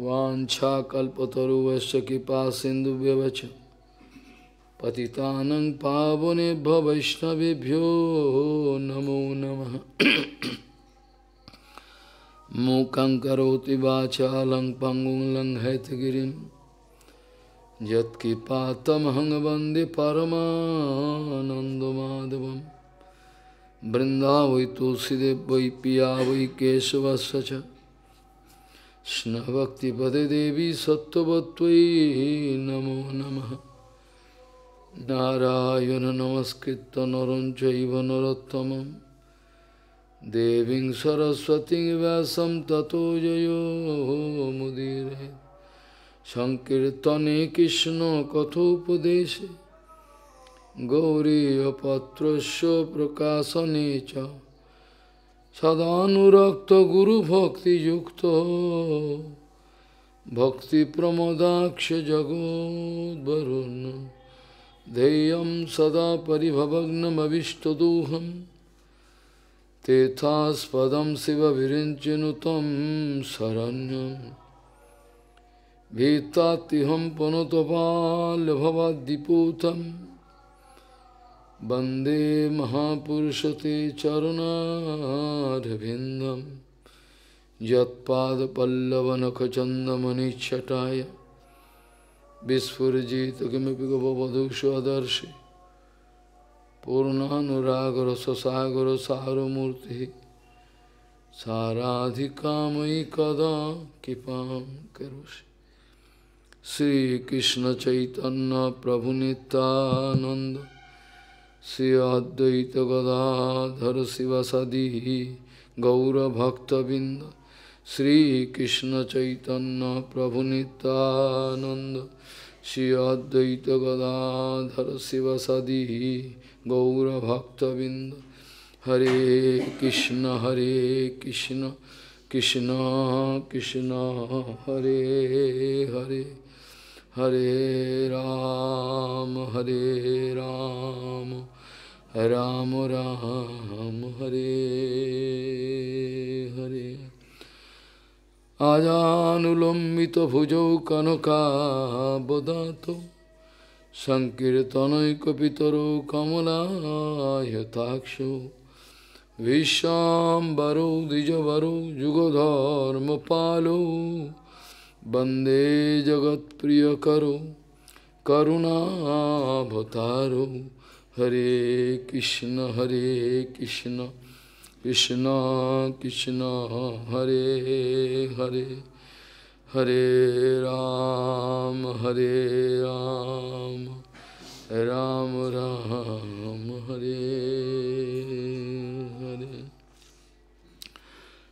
वाछाकल्पतरुवश कृपा सिंधु व्यवच पतितानं पावनेभ्य वैष्णवेभ्यो नमो नम मूक पंगु वाचालं पङ्गुं लङ्घयतगिरिं यत्कृपातमहं वन्दे परमानन्दमाधवं बृंदा वै तुलसीदेव वै पिया वै केशवश Krishna Bhakti Pade Devi Sattvatvai Namo Namaha Narayana Namaskritta Naranchaiva Narottamam Deving Saraswati Vyasam Tato Jayo Mudire Sankirtane Krishna Kathopadeshe Gauriya Patrasya Prakasanecha सदानुरक्त गुरु भक्ति युक्त भक्ति प्रमोदाक्ष जगोदरुण धैय सदा पिभवग्नमीष्टदूहम तेथास्पद शिव विरचिनु तम शरण्यम भीतातिहम पुनतपाल भवदीपूतम वन्दे महापुरुषते चरुणारविन्दं यत्पादपल्लवनखचन्दमनिच्छटाय विस्फुरजित किमपि गवधूष्वदर्शि पूर्णानुरागरससागरसारमूर्तिः साराधिकामयि कदा कृपां करोषि श्रीकृष्णचैतन्यप्रभुनितानन्द श्री अद्वैत गदाधर सदी गौरभक्तबिंद श्री कृष्ण चैतन्य प्रभु नित्यानंद श्री अद्वैत गदाधर शिवसदी गौरभक्तबिंद हरे कृष्ण हरे कृष्ण कृष्ण कृष्ण हरे हरे Hare Ram, Hare Ram, Ram Ram, Hare Hare. Ajanulambita bhujau kanaka bodato, Sankirtanai kapitaro kamala yatakshu, Vishambaro dijavaro jugodharma palo, वंदे जगत प्रिय करो भतारो हरे कृष्ण हरे कृष्ण कृष्ण कृष्ण हरे हरे हरे राम हरे राम राम राम हरे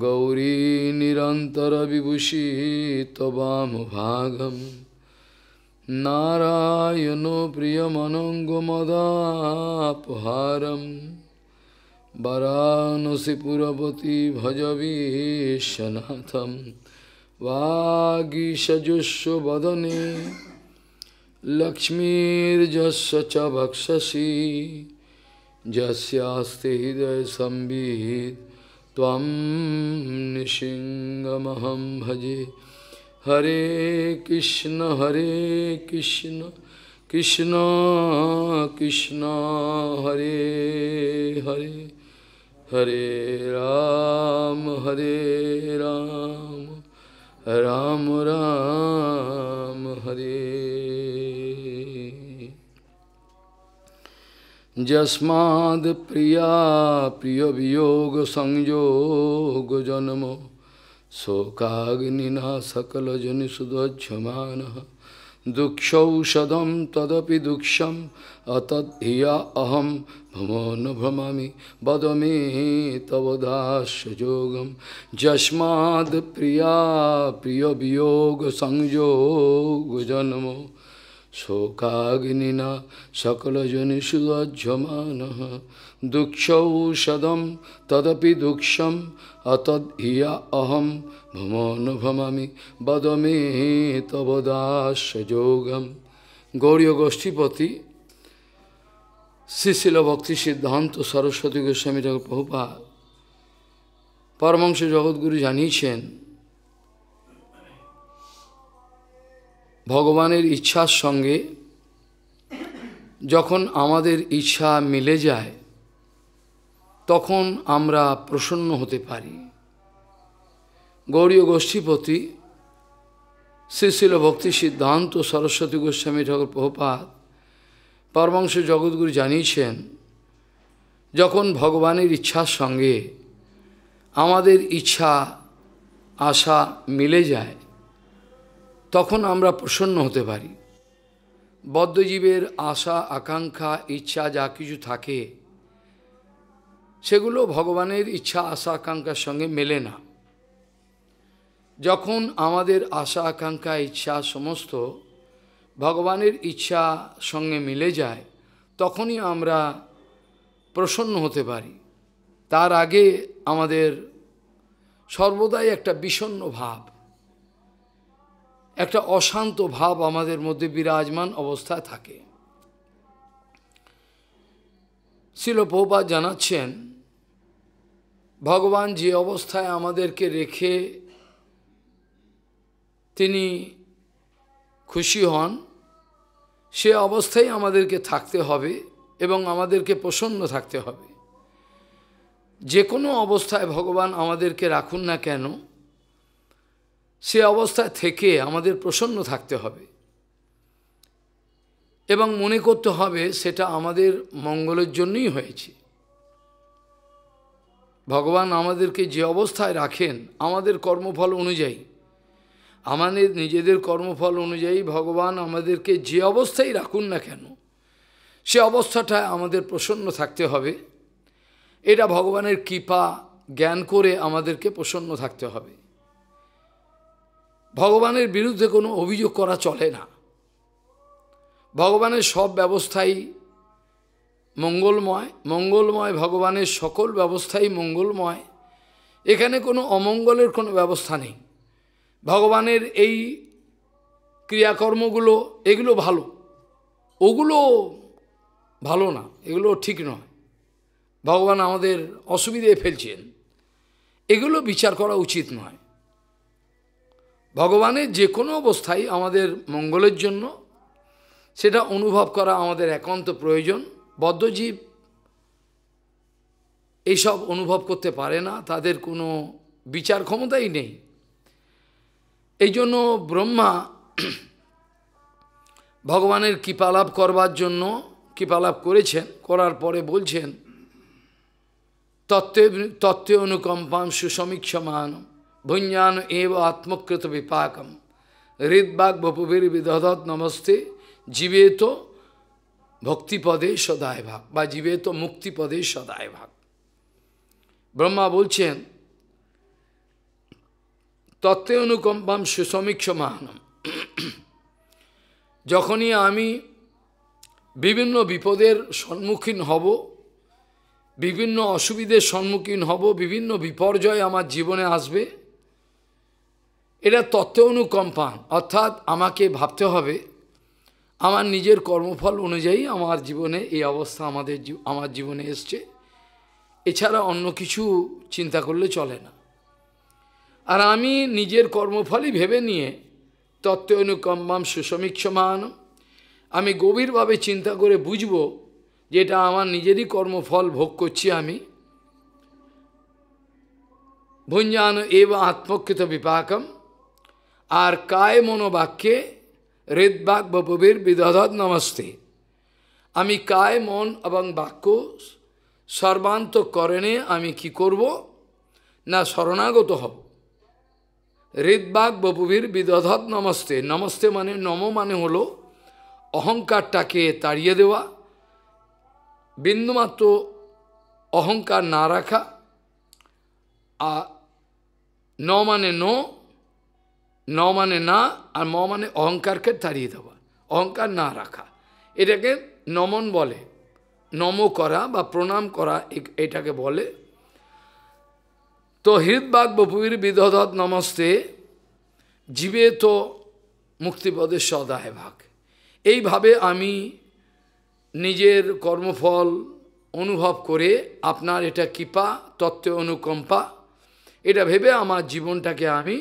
गौरी निरन्तरविभूषि तवामभागं नारायणो प्रियमनङ्गमदापहारं वरानसिपुरपति भजवीशनाथं वागीषजुष्व वदने लक्ष्मीर्जस्य च भक्षसि यस्यास्ते हृदयसंवित् त्वं भजे हरे कृष्ण हरे कृष्ण कृष्ण कृष्ण हरे हरे हरे राम हरे राम राम राम हरे जस्माद् प्रिया प्रिय प्रियवियोगसंयोगजन्मो शोकाग्निना सकलजनिषुदक्षमानः दुक्षौषधं तदपि दुक्षम् अतद्धिया अहं भ्रमो न भ्रमामि वद मे तव दास्ययोगं जस्माद् प्रिया प्रियवियोगसंयोगजन्मो শোকাগ্নিনা সকলজনিষুজ্জমান দুঃখৌষধম তদপি দুঃখম অতদ হিয়া অহম ভমন ভমামি বদমে তবদাসযোগম গৌরীয় গোষ্ঠীপতি শ্রীশিল ভক্তি সিদ্ধান্ত সরস্বতী গোস্বামী ঠাকুর প্রভুপা পরমাংশ জগৎগুরু জানিয়েছেন ভগবানের ইচ্ছার সঙ্গে যখন আমাদের ইচ্ছা মিলে যায় তখন আমরা প্রসন্ন হতে পারি গৌরীয় গোষ্ঠীপতি শ্রীশিল ভক্তি সিদ্ধান্ত সরস্বতী গোস্বামী ঠাকুর প্রভুপাত পরমাংশ জগৎগুরু জানিয়েছেন যখন ভগবানের ইচ্ছার সঙ্গে আমাদের ইচ্ছা আশা মিলে যায় তখন আমরা প্রসন্ন হতে পারি বদ্ধজীবের আশা আকাঙ্ক্ষা ইচ্ছা যা কিছু থাকে সেগুলো ভগবানের ইচ্ছা আশা আকাঙ্ক্ষার সঙ্গে মেলে না যখন আমাদের আশা আকাঙ্ক্ষা ইচ্ছা সমস্ত ভগবানের ইচ্ছা সঙ্গে মিলে যায় তখনই আমরা প্রসন্ন হতে পারি তার আগে আমাদের সর্বদাই একটা বিষণ্ন ভাব একটা অশান্ত ভাব আমাদের মধ্যে বিরাজমান অবস্থায় থাকে শিলপোপা জানাচ্ছেন ভগবান যে অবস্থায় আমাদেরকে রেখে তিনি খুশি হন সে অবস্থায় আমাদেরকে থাকতে হবে এবং আমাদেরকে প্রসন্ন থাকতে হবে যে কোনো অবস্থায় ভগবান আমাদেরকে রাখুন না কেন সে অবস্থায় থেকে আমাদের প্রসন্ন থাকতে হবে এবং মনে করতে হবে সেটা আমাদের মঙ্গলের জন্যই হয়েছে ভগবান আমাদেরকে যে অবস্থায় রাখেন আমাদের কর্মফল অনুযায়ী আমাদের নিজেদের কর্মফল অনুযায়ী ভগবান আমাদেরকে যে অবস্থায় রাখুন না কেন সে অবস্থাটায় আমাদের প্রসন্ন থাকতে হবে এটা ভগবানের কৃপা জ্ঞান করে আমাদেরকে প্রসন্ন থাকতে হবে ভগবানের বিরুদ্ধে কোনো অভিযোগ করা চলে না ভগবানের সব ব্যবস্থাই মঙ্গলময় মঙ্গলময় ভগবানের সকল ব্যবস্থাই মঙ্গলময় এখানে কোনো অমঙ্গলের কোনো ব্যবস্থা নেই ভগবানের এই ক্রিয়াকর্মগুলো এগুলো ভালো ওগুলো ভালো না এগুলো ঠিক নয় ভগবান আমাদের অসুবিধে ফেলছেন এগুলো বিচার করা উচিত নয় ভগবানের যে কোনো অবস্থায় আমাদের মঙ্গলের জন্য সেটা অনুভব করা আমাদের একান্ত প্রয়োজন বদ্ধজীব এইসব অনুভব করতে পারে না তাদের কোনো বিচার ক্ষমতাই নেই এই জন্য ব্রহ্মা ভগবানের কৃপালাভ করবার জন্য কৃপালাভ করেছেন করার পরে বলছেন তত্ত্বে তত্ত্বে অনুকম্পাম সুসমীক্ষমান ভুঞ্জান এব আত্মকৃত বিপাকম হৃদবাগ বপুবীর বিদধত নমস্তে জীবে তো ভক্তিপদে সদায় ভাগ বা জীবে তো মুক্তিপদে সদায় ভাগ ব্রহ্মা বলছেন তত্ত্বে অনুকম্পাম সুসমীক্ষ মাহানম যখনই আমি বিভিন্ন বিপদের সম্মুখীন হব বিভিন্ন অসুবিধের সম্মুখীন হব বিভিন্ন বিপর্যয় আমার জীবনে আসবে এটা তত্ত্ব অনুকম্পান অর্থাৎ আমাকে ভাবতে হবে আমার নিজের কর্মফল অনুযায়ী আমার জীবনে এই অবস্থা আমাদের আমার জীবনে এসছে এছাড়া অন্য কিছু চিন্তা করলে চলে না আর আমি নিজের কর্মফলই ভেবে নিয়ে তত্ত্ব অনুকম্পাম সুসমীক্ষমান আমি গভীরভাবে চিন্তা করে বুঝব যেটা আমার নিজেরই কর্মফল ভোগ করছি আমি ভুঞ্জান এব আত্মকৃত বিপাকম আর কায় মনোবাক্যে রেদবাক বপবীর বিদধদ নমস্তে আমি কায় মন এবং বাক্য সর্বান্তকরণে আমি কি করব না শরণাগত হব রেদবাক বপুবীর বিদধত নমস্তে নমস্তে মানে নম মানে হল অহংকারটাকে তাড়িয়ে দেওয়া বিন্দুমাত্র অহংকার না রাখা আর ন মানে ন ন মানে না আর ম মানে অহংকারকে তাড়িয়ে দেওয়া অহংকার না রাখা এটাকে নমন বলে নম করা বা প্রণাম করা এটাকে বলে তো হৃদবাগ বপুর বিধধত নমস্তে জীবে তো মুক্তিপদে সদায় ভাগ এইভাবে আমি নিজের কর্মফল অনুভব করে আপনার এটা কৃপা তত্ত্ব অনুকম্পা এটা ভেবে আমার জীবনটাকে আমি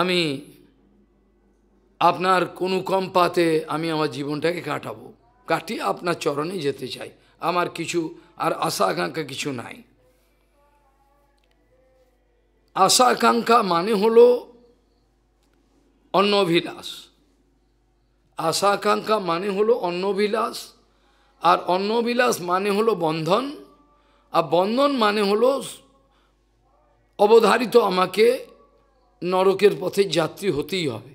আমি আপনার পাতে আমি আমার জীবনটাকে কাটাবো কাটিয়ে আপনার চরণে যেতে চাই আমার কিছু আর আশা আকাঙ্ক্ষা কিছু নাই আশা আকাঙ্ক্ষা মানে হলো অন্নভিলাস আশা আকাঙ্ক্ষা মানে হলো অন্নভিলাস আর অন্নবিলাস মানে হলো বন্ধন আর বন্ধন মানে হলো অবধারিত আমাকে নরকের পথে যাত্রী হতেই হবে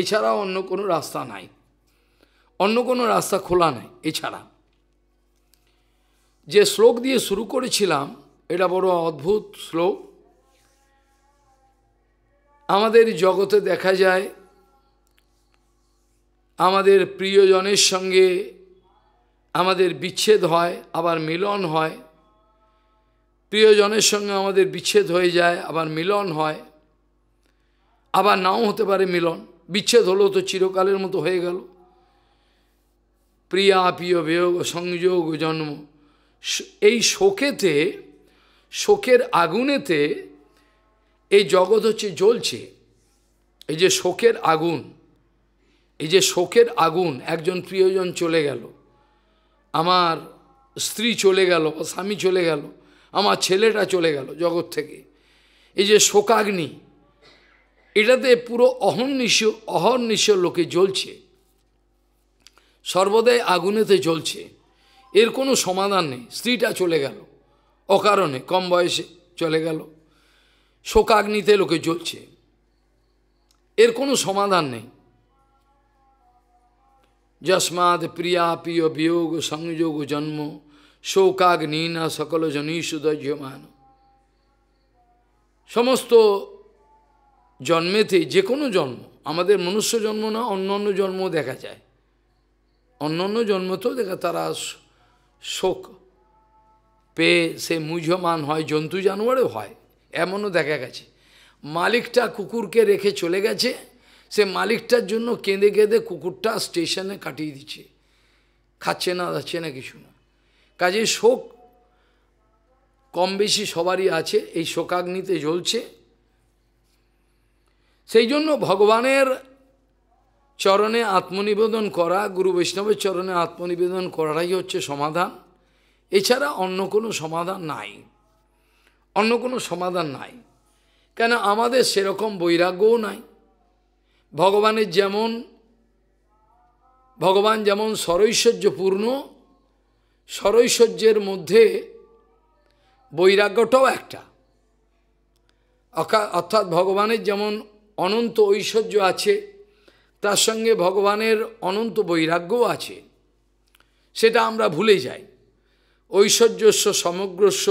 এছাড়া অন্য কোনো রাস্তা নাই অন্য কোনো রাস্তা খোলা নাই এছাড়া যে শ্লোক দিয়ে শুরু করেছিলাম এটা বড় অদ্ভুত শ্লোক আমাদের জগতে দেখা যায় আমাদের প্রিয়জনের সঙ্গে আমাদের বিচ্ছেদ হয় আবার মিলন হয় প্রিয়জনের সঙ্গে আমাদের বিচ্ছেদ হয়ে যায় আবার মিলন হয় আবার নাও হতে পারে মিলন বিচ্ছেদ হলো তো চিরকালের মতো হয়ে গেল প্রিয়া প্রিয় বিয়োগ সংযোগ জন্ম এই শোকেতে শোকের আগুনেতে এই জগৎ হচ্ছে জ্বলছে এই যে শোকের আগুন এই যে শোকের আগুন একজন প্রিয়জন চলে গেল আমার স্ত্রী চলে গেল স্বামী চলে গেল আমার ছেলেটা চলে গেল জগৎ থেকে এই যে শোকাগ্নি এটাতে পুরো অহর্নিশ অহর্নিশ লোকে জ্বলছে সর্বদাই আগুনেতে জ্বলছে এর কোনো সমাধান নেই স্ত্রীটা চলে গেল অকারণে কম বয়সে চলে গেল শোকাগ্নিতে লোকে জ্বলছে এর কোনো সমাধান নেই যস্মাদ প্রিয়া প্রিয় বিয়োগ সংযোগ জন্ম শোকাগ্নি না সকল জনী সুদজ্যমান সমস্ত জন্মেতে যে কোনো জন্ম আমাদের মনুষ্য জন্ম না অন্য অন্য জন্ম দেখা যায় অন্য অন্য জন্মতেও দেখা তারা শোক পেয়ে সে মুঝমান হয় জন্তু জানোয়ারও হয় এমনও দেখা গেছে মালিকটা কুকুরকে রেখে চলে গেছে সে মালিকটার জন্য কেঁদে কেঁদে কুকুরটা স্টেশনে কাটিয়ে দিচ্ছে খাচ্ছে না যাচ্ছে না কিছু না কাজে শোক কম বেশি সবারই আছে এই শোকাগ্নিতে জ্বলছে সেই জন্য ভগবানের চরণে আত্মনিবেদন করা গুরু বৈষ্ণবের চরণে আত্মনিবেদন করাটাই হচ্ছে সমাধান এছাড়া অন্য কোনো সমাধান নাই অন্য কোনো সমাধান নাই কেন আমাদের সেরকম বৈরাগ্যও নাই ভগবানের যেমন ভগবান যেমন সরৈশ্বর্যপূর্ণ সরৈশ্বর্যের মধ্যে বৈরাগ্যটাও একটা অর্থাৎ ভগবানের যেমন অনন্ত ঐশ্বর্য আছে তার সঙ্গে ভগবানের অনন্ত বৈরাগ্যও আছে সেটা আমরা ভুলে যাই ঐশ্বর্যস্ব সমগ্রস্ব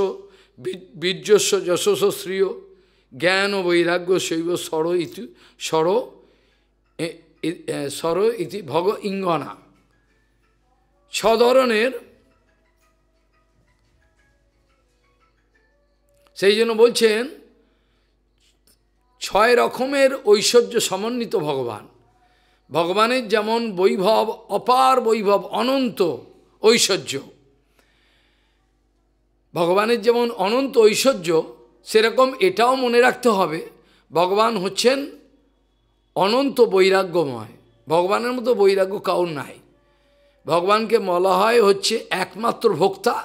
বীর্যস্ব যশস্বশ্রীয় জ্ঞান ও বৈরাগ্য শৈব স্বর ইতি স্বর স্বর ইতি ভগ ইঙ্গনা ছ ধরনের সেই জন্য বলছেন ছয় রকমের ঐশ্বর্য সমন্বিত ভগবান ভগবানের যেমন বৈভব অপার বৈভব অনন্ত ঐশ্বর্য ভগবানের যেমন অনন্ত ঐশ্বর্য সেরকম এটাও মনে রাখতে হবে ভগবান হচ্ছেন অনন্ত বৈরাগ্যময় ভগবানের মতো বৈরাগ্য কাউর নাই ভগবানকে বলা হয় হচ্ছে একমাত্র ভোক্তা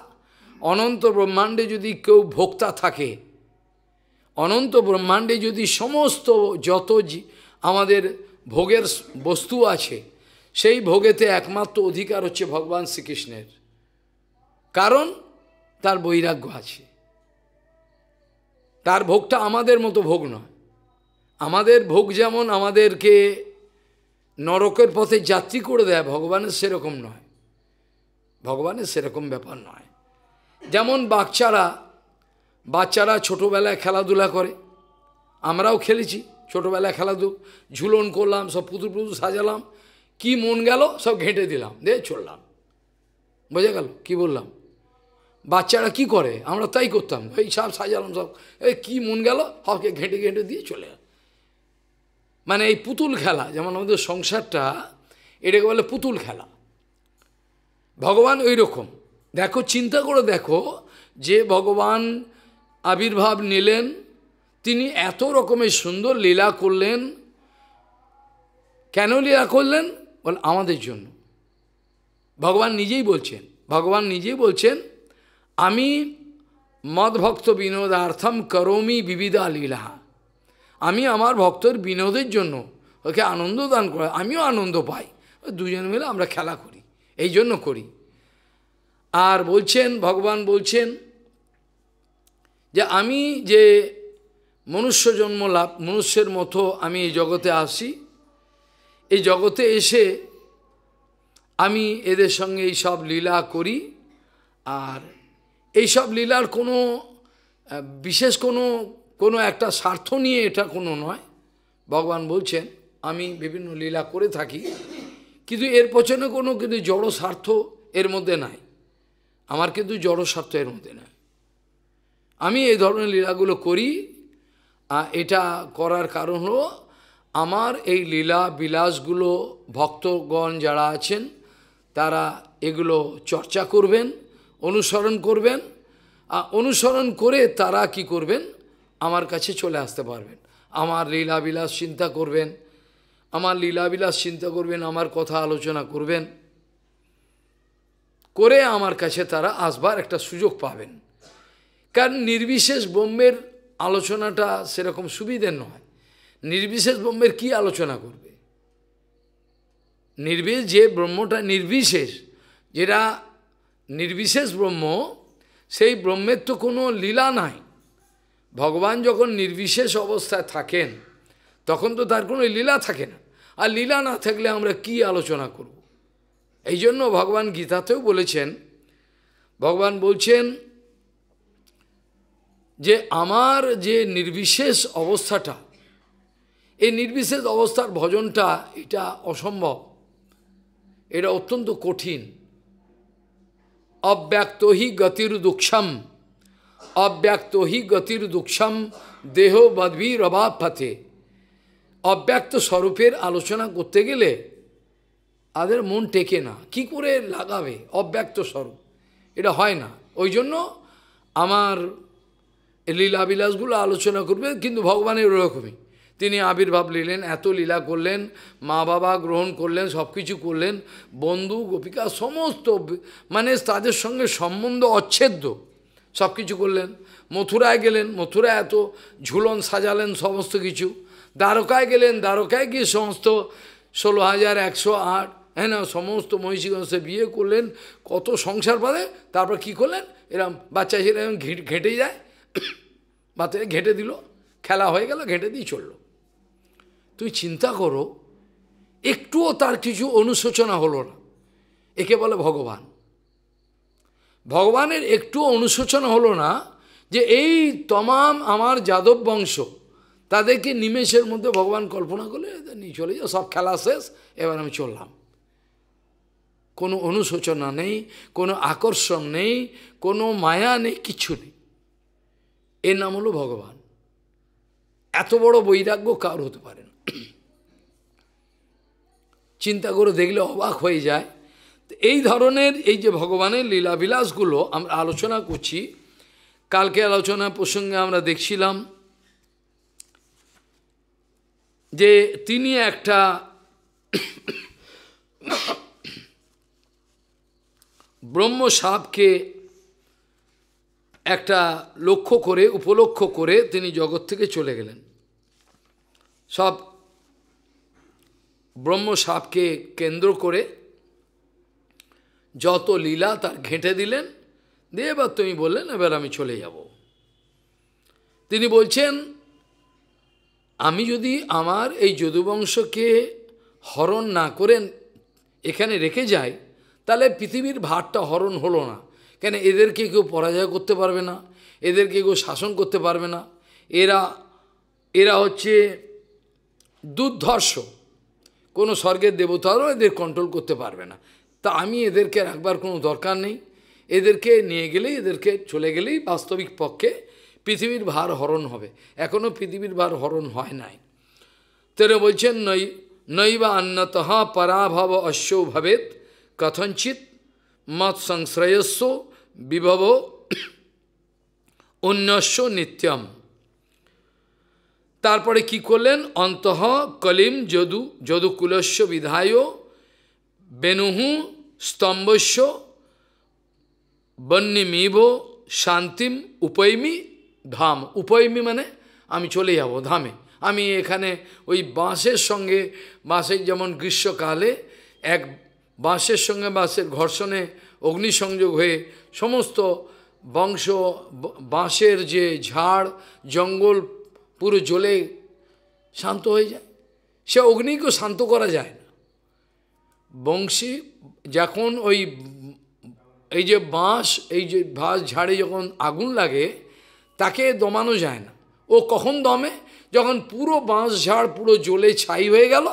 অনন্ত ব্রহ্মাণ্ডে যদি কেউ ভোক্তা থাকে অনন্ত ব্রহ্মাণ্ডে যদি সমস্ত যত আমাদের ভোগের বস্তু আছে সেই ভোগেতে একমাত্র অধিকার হচ্ছে ভগবান শ্রীকৃষ্ণের কারণ তার বৈরাগ্য আছে তার ভোগটা আমাদের মতো ভোগ নয় আমাদের ভোগ যেমন আমাদেরকে নরকের পথে যাত্রী করে দেয় ভগবানের সেরকম নয় ভগবানের সেরকম ব্যাপার নয় যেমন বাচ্চারা বাচ্চারা ছোটোবেলায় খেলাধুলা করে আমরাও খেলেছি ছোটোবেলায় খেলাধুলো ঝুলন করলাম সব পুতুল পুতুল সাজালাম কি মন গেল সব ঘেঁটে দিলাম দিয়ে চললাম বোঝা গেল কি বললাম বাচ্চারা কি করে আমরা তাই করতাম এই সব সাজালাম সব এই কি মন গেল সবকে ঘেঁটে ঘেঁটে দিয়ে চলে গেল মানে এই পুতুল খেলা যেমন আমাদের সংসারটা এটাকে বলে পুতুল খেলা ভগবান ওই রকম দেখো চিন্তা করে দেখো যে ভগবান আবির্ভাব নিলেন তিনি এত রকমের সুন্দর লীলা করলেন কেন লীলা করলেন বল আমাদের জন্য ভগবান নিজেই বলছেন ভগবান নিজেই বলছেন আমি মদভক্ত বিনোদার্থম করমি বিবিধা লীলা আমি আমার ভক্তর বিনোদের জন্য ওকে আনন্দ দান করে আমিও আনন্দ পাই দুজন মিলে আমরা খেলা করি এই জন্য করি আর বলছেন ভগবান বলছেন যে আমি যে মনুষ্য জন্ম লাভ মনুষ্যের মতো আমি এই জগতে আসি এই জগতে এসে আমি এদের সঙ্গে এই সব লীলা করি আর এই সব লীলার কোনো বিশেষ কোনো কোনো একটা স্বার্থ নিয়ে এটা কোনো নয় ভগবান বলছেন আমি বিভিন্ন লীলা করে থাকি কিন্তু এর পেছনে কোনো কিন্তু জড় স্বার্থ এর মধ্যে নাই আমার কিন্তু জড় স্বার্থ এর মধ্যে নাই আমি এই ধরনের লীলাগুলো করি এটা করার কারণ হলো আমার এই লীলা বিলাসগুলো ভক্তগণ যারা আছেন তারা এগুলো চর্চা করবেন অনুসরণ করবেন অনুসরণ করে তারা কি করবেন আমার কাছে চলে আসতে পারবেন আমার লীলাবিলাস চিন্তা করবেন আমার লীলাবিলাস চিন্তা করবেন আমার কথা আলোচনা করবেন করে আমার কাছে তারা আসবার একটা সুযোগ পাবেন কারণ নির্বিশেষ ব্রহ্মের আলোচনাটা সেরকম সুবিধের নয় নির্বিশেষ ব্রহ্মের কি আলোচনা করবে নির্বিশ যে ব্রহ্মটা নির্বিশেষ যেটা নির্বিশেষ ব্রহ্ম সেই ব্রহ্মের তো কোনো লীলা নাই ভগবান যখন নির্বিশেষ অবস্থায় থাকেন তখন তো তার কোনো লীলা থাকে না আর লীলা না থাকলে আমরা কি আলোচনা করব এই জন্য ভগবান গীতাতেও বলেছেন ভগবান বলছেন যে আমার যে নির্বিশেষ অবস্থাটা এই নির্বিশেষ অবস্থার ভজনটা এটা অসম্ভব এটা অত্যন্ত কঠিন অব্যক্ত হি গতির দুঃখম অব্যক্ত হি গতির দুঃখম দেহ বদবি রবাব ফাতে অব্যক্ত স্বরূপের আলোচনা করতে গেলে তাদের মন টেকে না কি করে লাগাবে অব্যক্ত স্বরূপ এটা হয় না ওই জন্য আমার লীলাবিলাসগুলো আলোচনা করবে কিন্তু ভগবানের ওরকমই তিনি আবির্ভাব নিলেন এত লীলা করলেন মা বাবা গ্রহণ করলেন সব কিছু করলেন বন্ধু গোপিকা সমস্ত মানে তাদের সঙ্গে সম্বন্ধ অচ্ছেদ্য সব কিছু করলেন মথুরায় গেলেন মথুরায় এত ঝুলন সাজালেন সমস্ত কিছু দ্বারকায় গেলেন দ্বারকায় গিয়ে সমস্ত ষোলো হাজার একশো আট হ্যাঁ না সমস্ত মহিষীগঞ্জে বিয়ে করলেন কত সংসার পারে তারপর কি করলেন এরম বাচ্চা ছেলে এরম ঘেঁটে যায় বাতে ঘেটে দিল খেলা হয়ে গেল ঘেটে দিয়ে চলল তুই চিন্তা করো একটুও তার কিছু অনুশোচনা হলো না একে বলে ভগবান ভগবানের একটুও অনুশোচনা হলো না যে এই তমাম আমার যাদব বংশ তাদেরকে নিমেষের মধ্যে ভগবান কল্পনা করলে নিয়ে চলে যাও সব খেলা শেষ এবার আমি চললাম কোনো অনুশোচনা নেই কোনো আকর্ষণ নেই কোনো মায়া নেই কিছু নেই এর নাম হলো ভগবান এত বড় বৈরাগ্য কার হতে পারে না চিন্তা করে দেখলে অবাক হয়ে যায় তো এই ধরনের এই যে ভগবানের লীলাবিলাসগুলো আমরা আলোচনা করছি কালকে আলোচনা প্রসঙ্গে আমরা দেখছিলাম যে তিনি একটা ব্রহ্মসাপকে একটা লক্ষ্য করে উপলক্ষ করে তিনি জগৎ থেকে চলে গেলেন সব ব্রহ্মসাপকে কেন্দ্র করে যত লীলা তার ঘেঁটে দিলেন দিয়ে এবার তুমি বললেন এবার আমি চলে যাব তিনি বলছেন আমি যদি আমার এই যদুবংশকে হরণ না করেন এখানে রেখে যাই তাহলে পৃথিবীর ভারটা হরণ হলো না কেন এদেরকে কেউ পরাজয় করতে পারবে না এদেরকে কেউ শাসন করতে পারবে না এরা এরা হচ্ছে দুর্ধর্ষ কোনো স্বর্গের দেবতারও এদের কন্ট্রোল করতে পারবে না তা আমি এদেরকে রাখবার কোনো দরকার নেই এদেরকে নিয়ে গেলেই এদেরকে চলে গেলেই বাস্তবিক পক্ষে পৃথিবীর ভার হরণ হবে এখনও পৃথিবীর ভার হরণ হয় নাই তেরে বলছেন নই নৈবা অন্যত পরাভব অশ্ব ভবেত কথঞ্চিত মৎ সংশ্রয়স্য বিভব অন্যস্য নিত্যম তারপরে কি করলেন অন্তঃ কলিম যদু যদুকুলস্য বিধায় বেনুহু স্তম্ভস্য বন্যমিব শান্তিম উপৈমি ধাম উপৈমি মানে আমি চলে যাব ধামে আমি এখানে ওই বাঁশের সঙ্গে বাঁশের যেমন গ্রীষ্মকালে এক বাঁশের সঙ্গে বাঁশের ঘর্ষণে অগ্নিসংযোগ হয়ে সমস্ত বংশ বাঁশের যে ঝাড় জঙ্গল পুরো জ্বলে শান্ত হয়ে যায় সে অগ্নিকেও শান্ত করা যায় না বংশী যখন ওই এই যে বাঁশ এই যে বাঁশ ঝাড়ে যখন আগুন লাগে তাকে দমানো যায় না ও কখন দমে যখন পুরো বাঁশ ঝাড় পুরো জ্বলে ছাই হয়ে গেল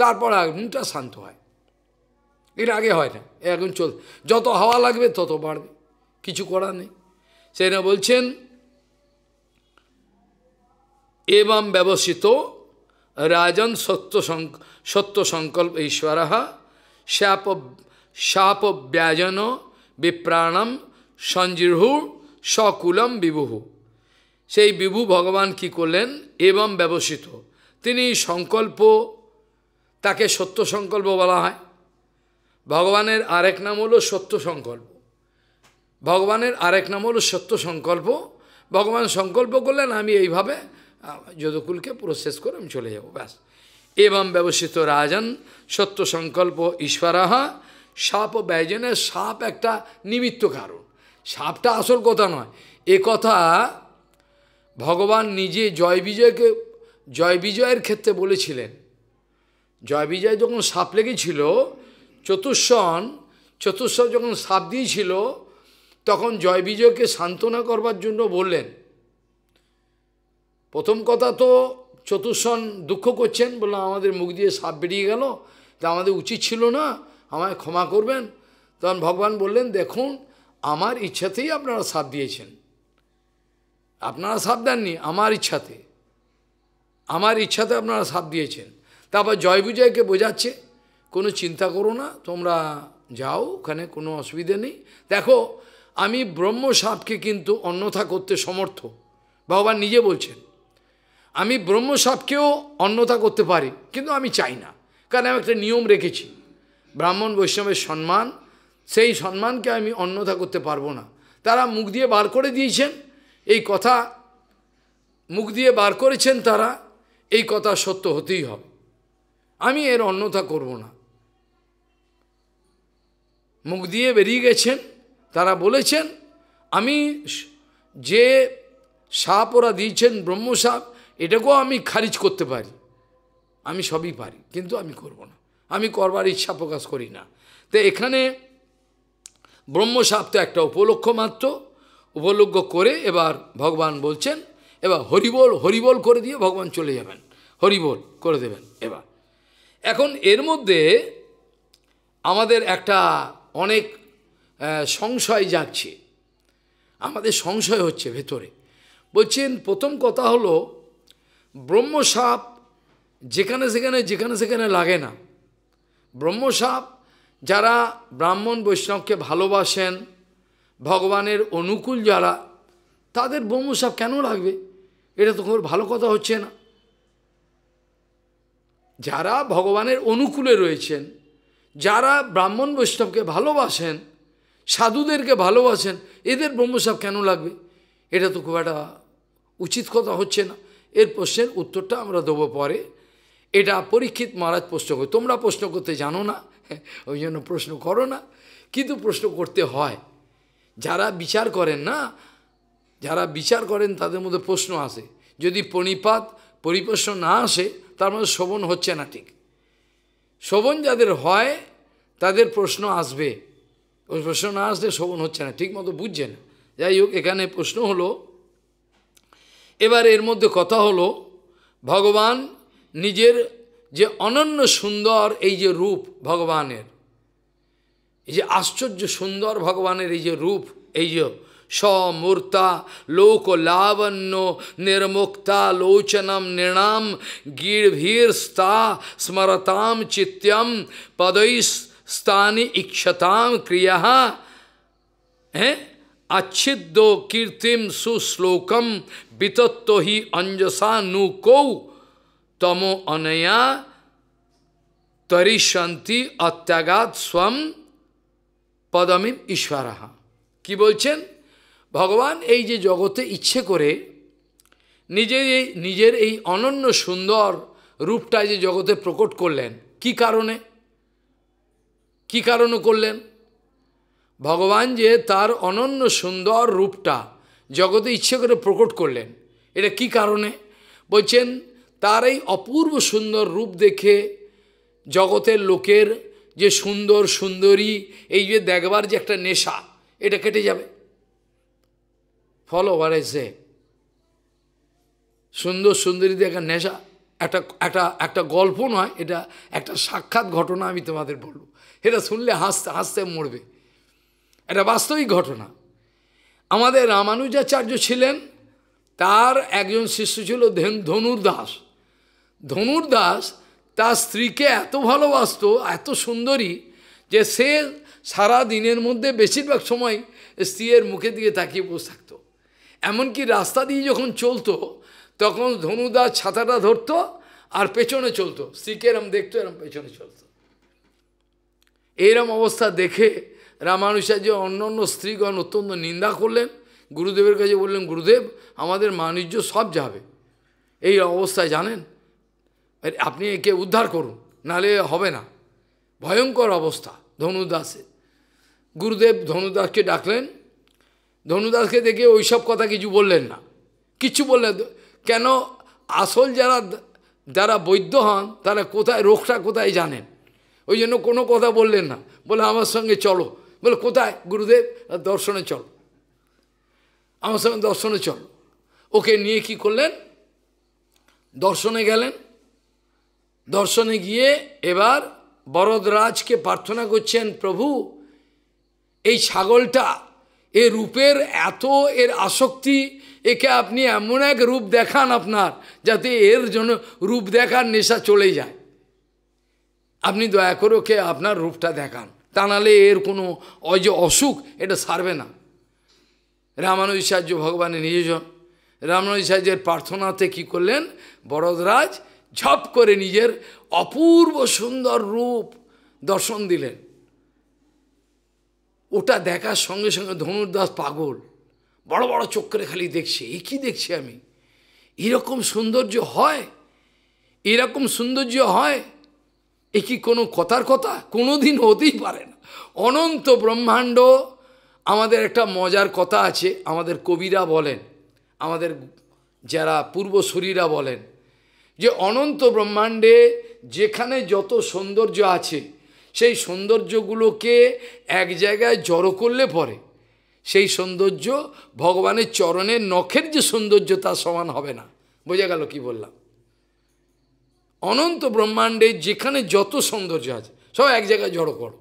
তারপর আগুনটা শান্ত হয় এর আগে হয় না এখন চল যত হাওয়া লাগবে তত বাড়বে কিছু করা নেই সেই না বলছেন এবং ব্যবসিত রাজন সত্য সত্য সংকল্প ঈশ্বর শাপ শাপ ব্যাজন বিপ্রাণম সঞ্জিহু সকুলম বিভুহু সেই বিভু ভগবান কি করলেন এবং ব্যবসিত তিনি সংকল্প তাকে সত্য সংকল্প বলা হয় ভগবানের আরেক নাম হলো সত্য সংকল্প ভগবানের আরেক নাম হলো সত্য সংকল্প ভগবান সংকল্প করলেন আমি এইভাবে যদুকুলকে প্রসেস করে আমি চলে যাবো ব্যাস এবং ব্যবসিত রাজন সত্য সংকল্প ঈশ্বরাহা সাপ ও ব্যয়জনের সাপ একটা নিমিত্ত কারণ সাপটা আসল কথা নয় এ কথা ভগবান নিজে জয় বিজয়কে জয় বিজয়ের ক্ষেত্রে বলেছিলেন জয় বিজয় যখন সাপ লেগেছিল চতুর্ষণ চতুর্ষ যখন সাপ দিয়েছিল তখন জয় বিজয়কে সান্ত্বনা করবার জন্য বললেন প্রথম কথা তো চতুর্ষণ দুঃখ করছেন বললাম আমাদের মুখ দিয়ে সাপ বেরিয়ে গেল তা আমাদের উচিত ছিল না আমায় ক্ষমা করবেন তখন ভগবান বললেন দেখুন আমার ইচ্ছাতেই আপনারা সাপ দিয়েছেন আপনারা সাপ দেননি আমার ইচ্ছাতে আমার ইচ্ছাতে আপনারা সাপ দিয়েছেন তারপর জয় বিজয়কে বোঝাচ্ছে কোনো চিন্তা করো না তোমরা যাও ওখানে কোনো অসুবিধে নেই দেখো আমি ব্রহ্ম সাপকে কিন্তু অন্যথা করতে সমর্থ বাবা নিজে বলছেন আমি ব্রহ্ম সাপকেও অন্যথা করতে পারি কিন্তু আমি চাই না কারণ আমি একটা নিয়ম রেখেছি ব্রাহ্মণ বৈষ্ণবের সম্মান সেই সম্মানকে আমি অন্যথা করতে পারবো না তারা মুখ দিয়ে বার করে দিয়েছেন এই কথা মুখ দিয়ে বার করেছেন তারা এই কথা সত্য হতেই হবে আমি এর অন্যথা করব না মুখ দিয়ে বেরিয়ে গেছেন তারা বলেছেন আমি যে সাপ ওরা দিয়েছেন ব্রহ্মসাপ এটাকেও আমি খারিজ করতে পারি আমি সবই পারি কিন্তু আমি করব না আমি করবার ইচ্ছা প্রকাশ করি না তো এখানে ব্রহ্মসাপ তো একটা উপলক্ষ মাত্র উপলক্ষ করে এবার ভগবান বলছেন এবার হরিবল হরিবল করে দিয়ে ভগবান চলে যাবেন হরিবল করে দেবেন এবার এখন এর মধ্যে আমাদের একটা অনেক সংশয় জাগছে আমাদের সংশয় হচ্ছে ভেতরে বলছেন প্রথম কথা হলো ব্রহ্মসাপ যেখানে সেখানে যেখানে সেখানে লাগে না ব্রহ্মসাপ যারা ব্রাহ্মণ বৈষ্ণবকে ভালোবাসেন ভগবানের অনুকূল যারা তাদের ব্রহ্মসাপ কেন লাগবে এটা তো ভালো কথা হচ্ছে না যারা ভগবানের অনুকূলে রয়েছেন যারা ব্রাহ্মণ বৈষ্ণবকে ভালোবাসেন সাধুদেরকে ভালোবাসেন এদের ব্রহ্মসাপ কেন লাগবে এটা তো খুব একটা উচিত কথা হচ্ছে না এর প্রশ্নের উত্তরটা আমরা দেবো পরে এটা পরীক্ষিত মহারাজ প্রশ্ন করে তোমরা প্রশ্ন করতে জানো না ওই জন্য প্রশ্ন করো না কিন্তু প্রশ্ন করতে হয় যারা বিচার করেন না যারা বিচার করেন তাদের মধ্যে প্রশ্ন আসে যদি পণিপাত পরিপ্রশ্ন না আসে তার মধ্যে মানে শোভন হচ্ছে না ঠিক শোভন যাদের হয় তাদের প্রশ্ন আসবে প্রশ্ন না আসলে শোভন হচ্ছে না ঠিক মতো বুঝছে না যাই হোক এখানে প্রশ্ন হলো এবার এর মধ্যে কথা হলো ভগবান নিজের যে অনন্য সুন্দর এই যে রূপ ভগবানের এই যে আশ্চর্য সুন্দর ভগবানের এই যে রূপ এই যে স্বমূর্তা লোক লাবণ্য নির্মুক্তা লোচনম নৃণাম গীর্ভীরস্তা স্মরতাম চিত্যম পদৈস স্থানে ইচ্ছতাম ক্রিয়া হ্যাঁ আচ্ছিদ্য কীর্তিম সুশ্লোকম বিতত্তহি অঞ্জসা নু কৌ তম অনয়া তরিশান্তি অত্যাগাত স্বম পদমিম ঈশ্বরাহা কি বলছেন ভগবান এই যে জগতে ইচ্ছে করে নিজের এই নিজের এই অনন্য সুন্দর রূপটা যে জগতে প্রকট করলেন কি কারণে কি কারণে করলেন ভগবান যে তার অনন্য সুন্দর রূপটা জগতে ইচ্ছে করে প্রকট করলেন এটা কি কারণে বলছেন তার এই অপূর্ব সুন্দর রূপ দেখে জগতের লোকের যে সুন্দর সুন্দরী এই যে দেখবার যে একটা নেশা এটা কেটে যাবে ফলো ওয়ার এসে সুন্দর সুন্দরী একটা নেশা একটা একটা একটা গল্প নয় এটা একটা সাক্ষাৎ ঘটনা আমি তোমাদের বলব সেটা শুনলে হাসতে হাসতে মরবে এটা বাস্তবিক ঘটনা আমাদের রামানুজাচার্য ছিলেন তার একজন শিষ্য ছিল ধনুর দাস ধনুর দাস তার স্ত্রীকে এত ভালোবাসত এত সুন্দরী যে সে সারা দিনের মধ্যে বেশিরভাগ সময় স্ত্রীর মুখের দিকে তাকিয়ে বসে থাকতো এমনকি রাস্তা দিয়ে যখন চলতো তখন ধনুদাস ছাতাটা ধরতো আর পেছনে চলতো স্ত্রীকে এরম দেখতো এরম পেছনে চলতো এরম অবস্থা দেখে যে অন্য অন্য স্ত্রীগণ অত্যন্ত নিন্দা করলেন গুরুদেবের কাছে বললেন গুরুদেব আমাদের মানুষ্য সব যাবে এই অবস্থায় জানেন আপনি একে উদ্ধার করুন নালে হবে না ভয়ঙ্কর অবস্থা ধনুদাসে গুরুদেব ধনুদাসকে ডাকলেন ধনুদাসকে দেখে ওই সব কথা কিছু বললেন না কিছু বললেন কেন আসল যারা যারা বৈদ্য হন তারা কোথায় রোগটা কোথায় জানেন ওই জন্য কোনো কথা বললেন না বলে আমার সঙ্গে চলো বলে কোথায় গুরুদেব দর্শনে চল আমার সঙ্গে দর্শনে চল ওকে নিয়ে কি করলেন দর্শনে গেলেন দর্শনে গিয়ে এবার বরদরাজকে প্রার্থনা করছেন প্রভু এই ছাগলটা এ রূপের এত এর আসক্তি একে আপনি এমন এক রূপ দেখান আপনার যাতে এর জন্য রূপ দেখার নেশা চলে যায় আপনি দয়া করে ওকে আপনার রূপটা দেখান তা নাহলে এর কোনো অজ অসুখ এটা সারবে না রামানুজাচার্য ভগবানের নিজজন রামানুজাচার্যের প্রার্থনাতে কি করলেন বরদরাজ ঝপ করে নিজের অপূর্ব সুন্দর রূপ দর্শন দিলেন ওটা দেখার সঙ্গে সঙ্গে ধনুর্দাস পাগল বড় বড় চক্রে খালি দেখছে এ কী দেখছি আমি এরকম সৌন্দর্য হয় এরকম সৌন্দর্য হয় এ কি কোনো কথার কথা কোনো দিন হতেই পারে না অনন্ত ব্রহ্মাণ্ড আমাদের একটা মজার কথা আছে আমাদের কবিরা বলেন আমাদের যারা পূর্বসূরীরা বলেন যে অনন্ত ব্রহ্মাণ্ডে যেখানে যত সৌন্দর্য আছে সেই সৌন্দর্যগুলোকে এক জায়গায় জড়ো করলে পরে সেই সৌন্দর্য ভগবানের চরণের নখের যে সৌন্দর্য তা সমান হবে না বোঝা গেল কি বললাম অনন্ত ব্রহ্মাণ্ডে যেখানে যত সৌন্দর্য আছে সব এক জায়গায় জড়ো করো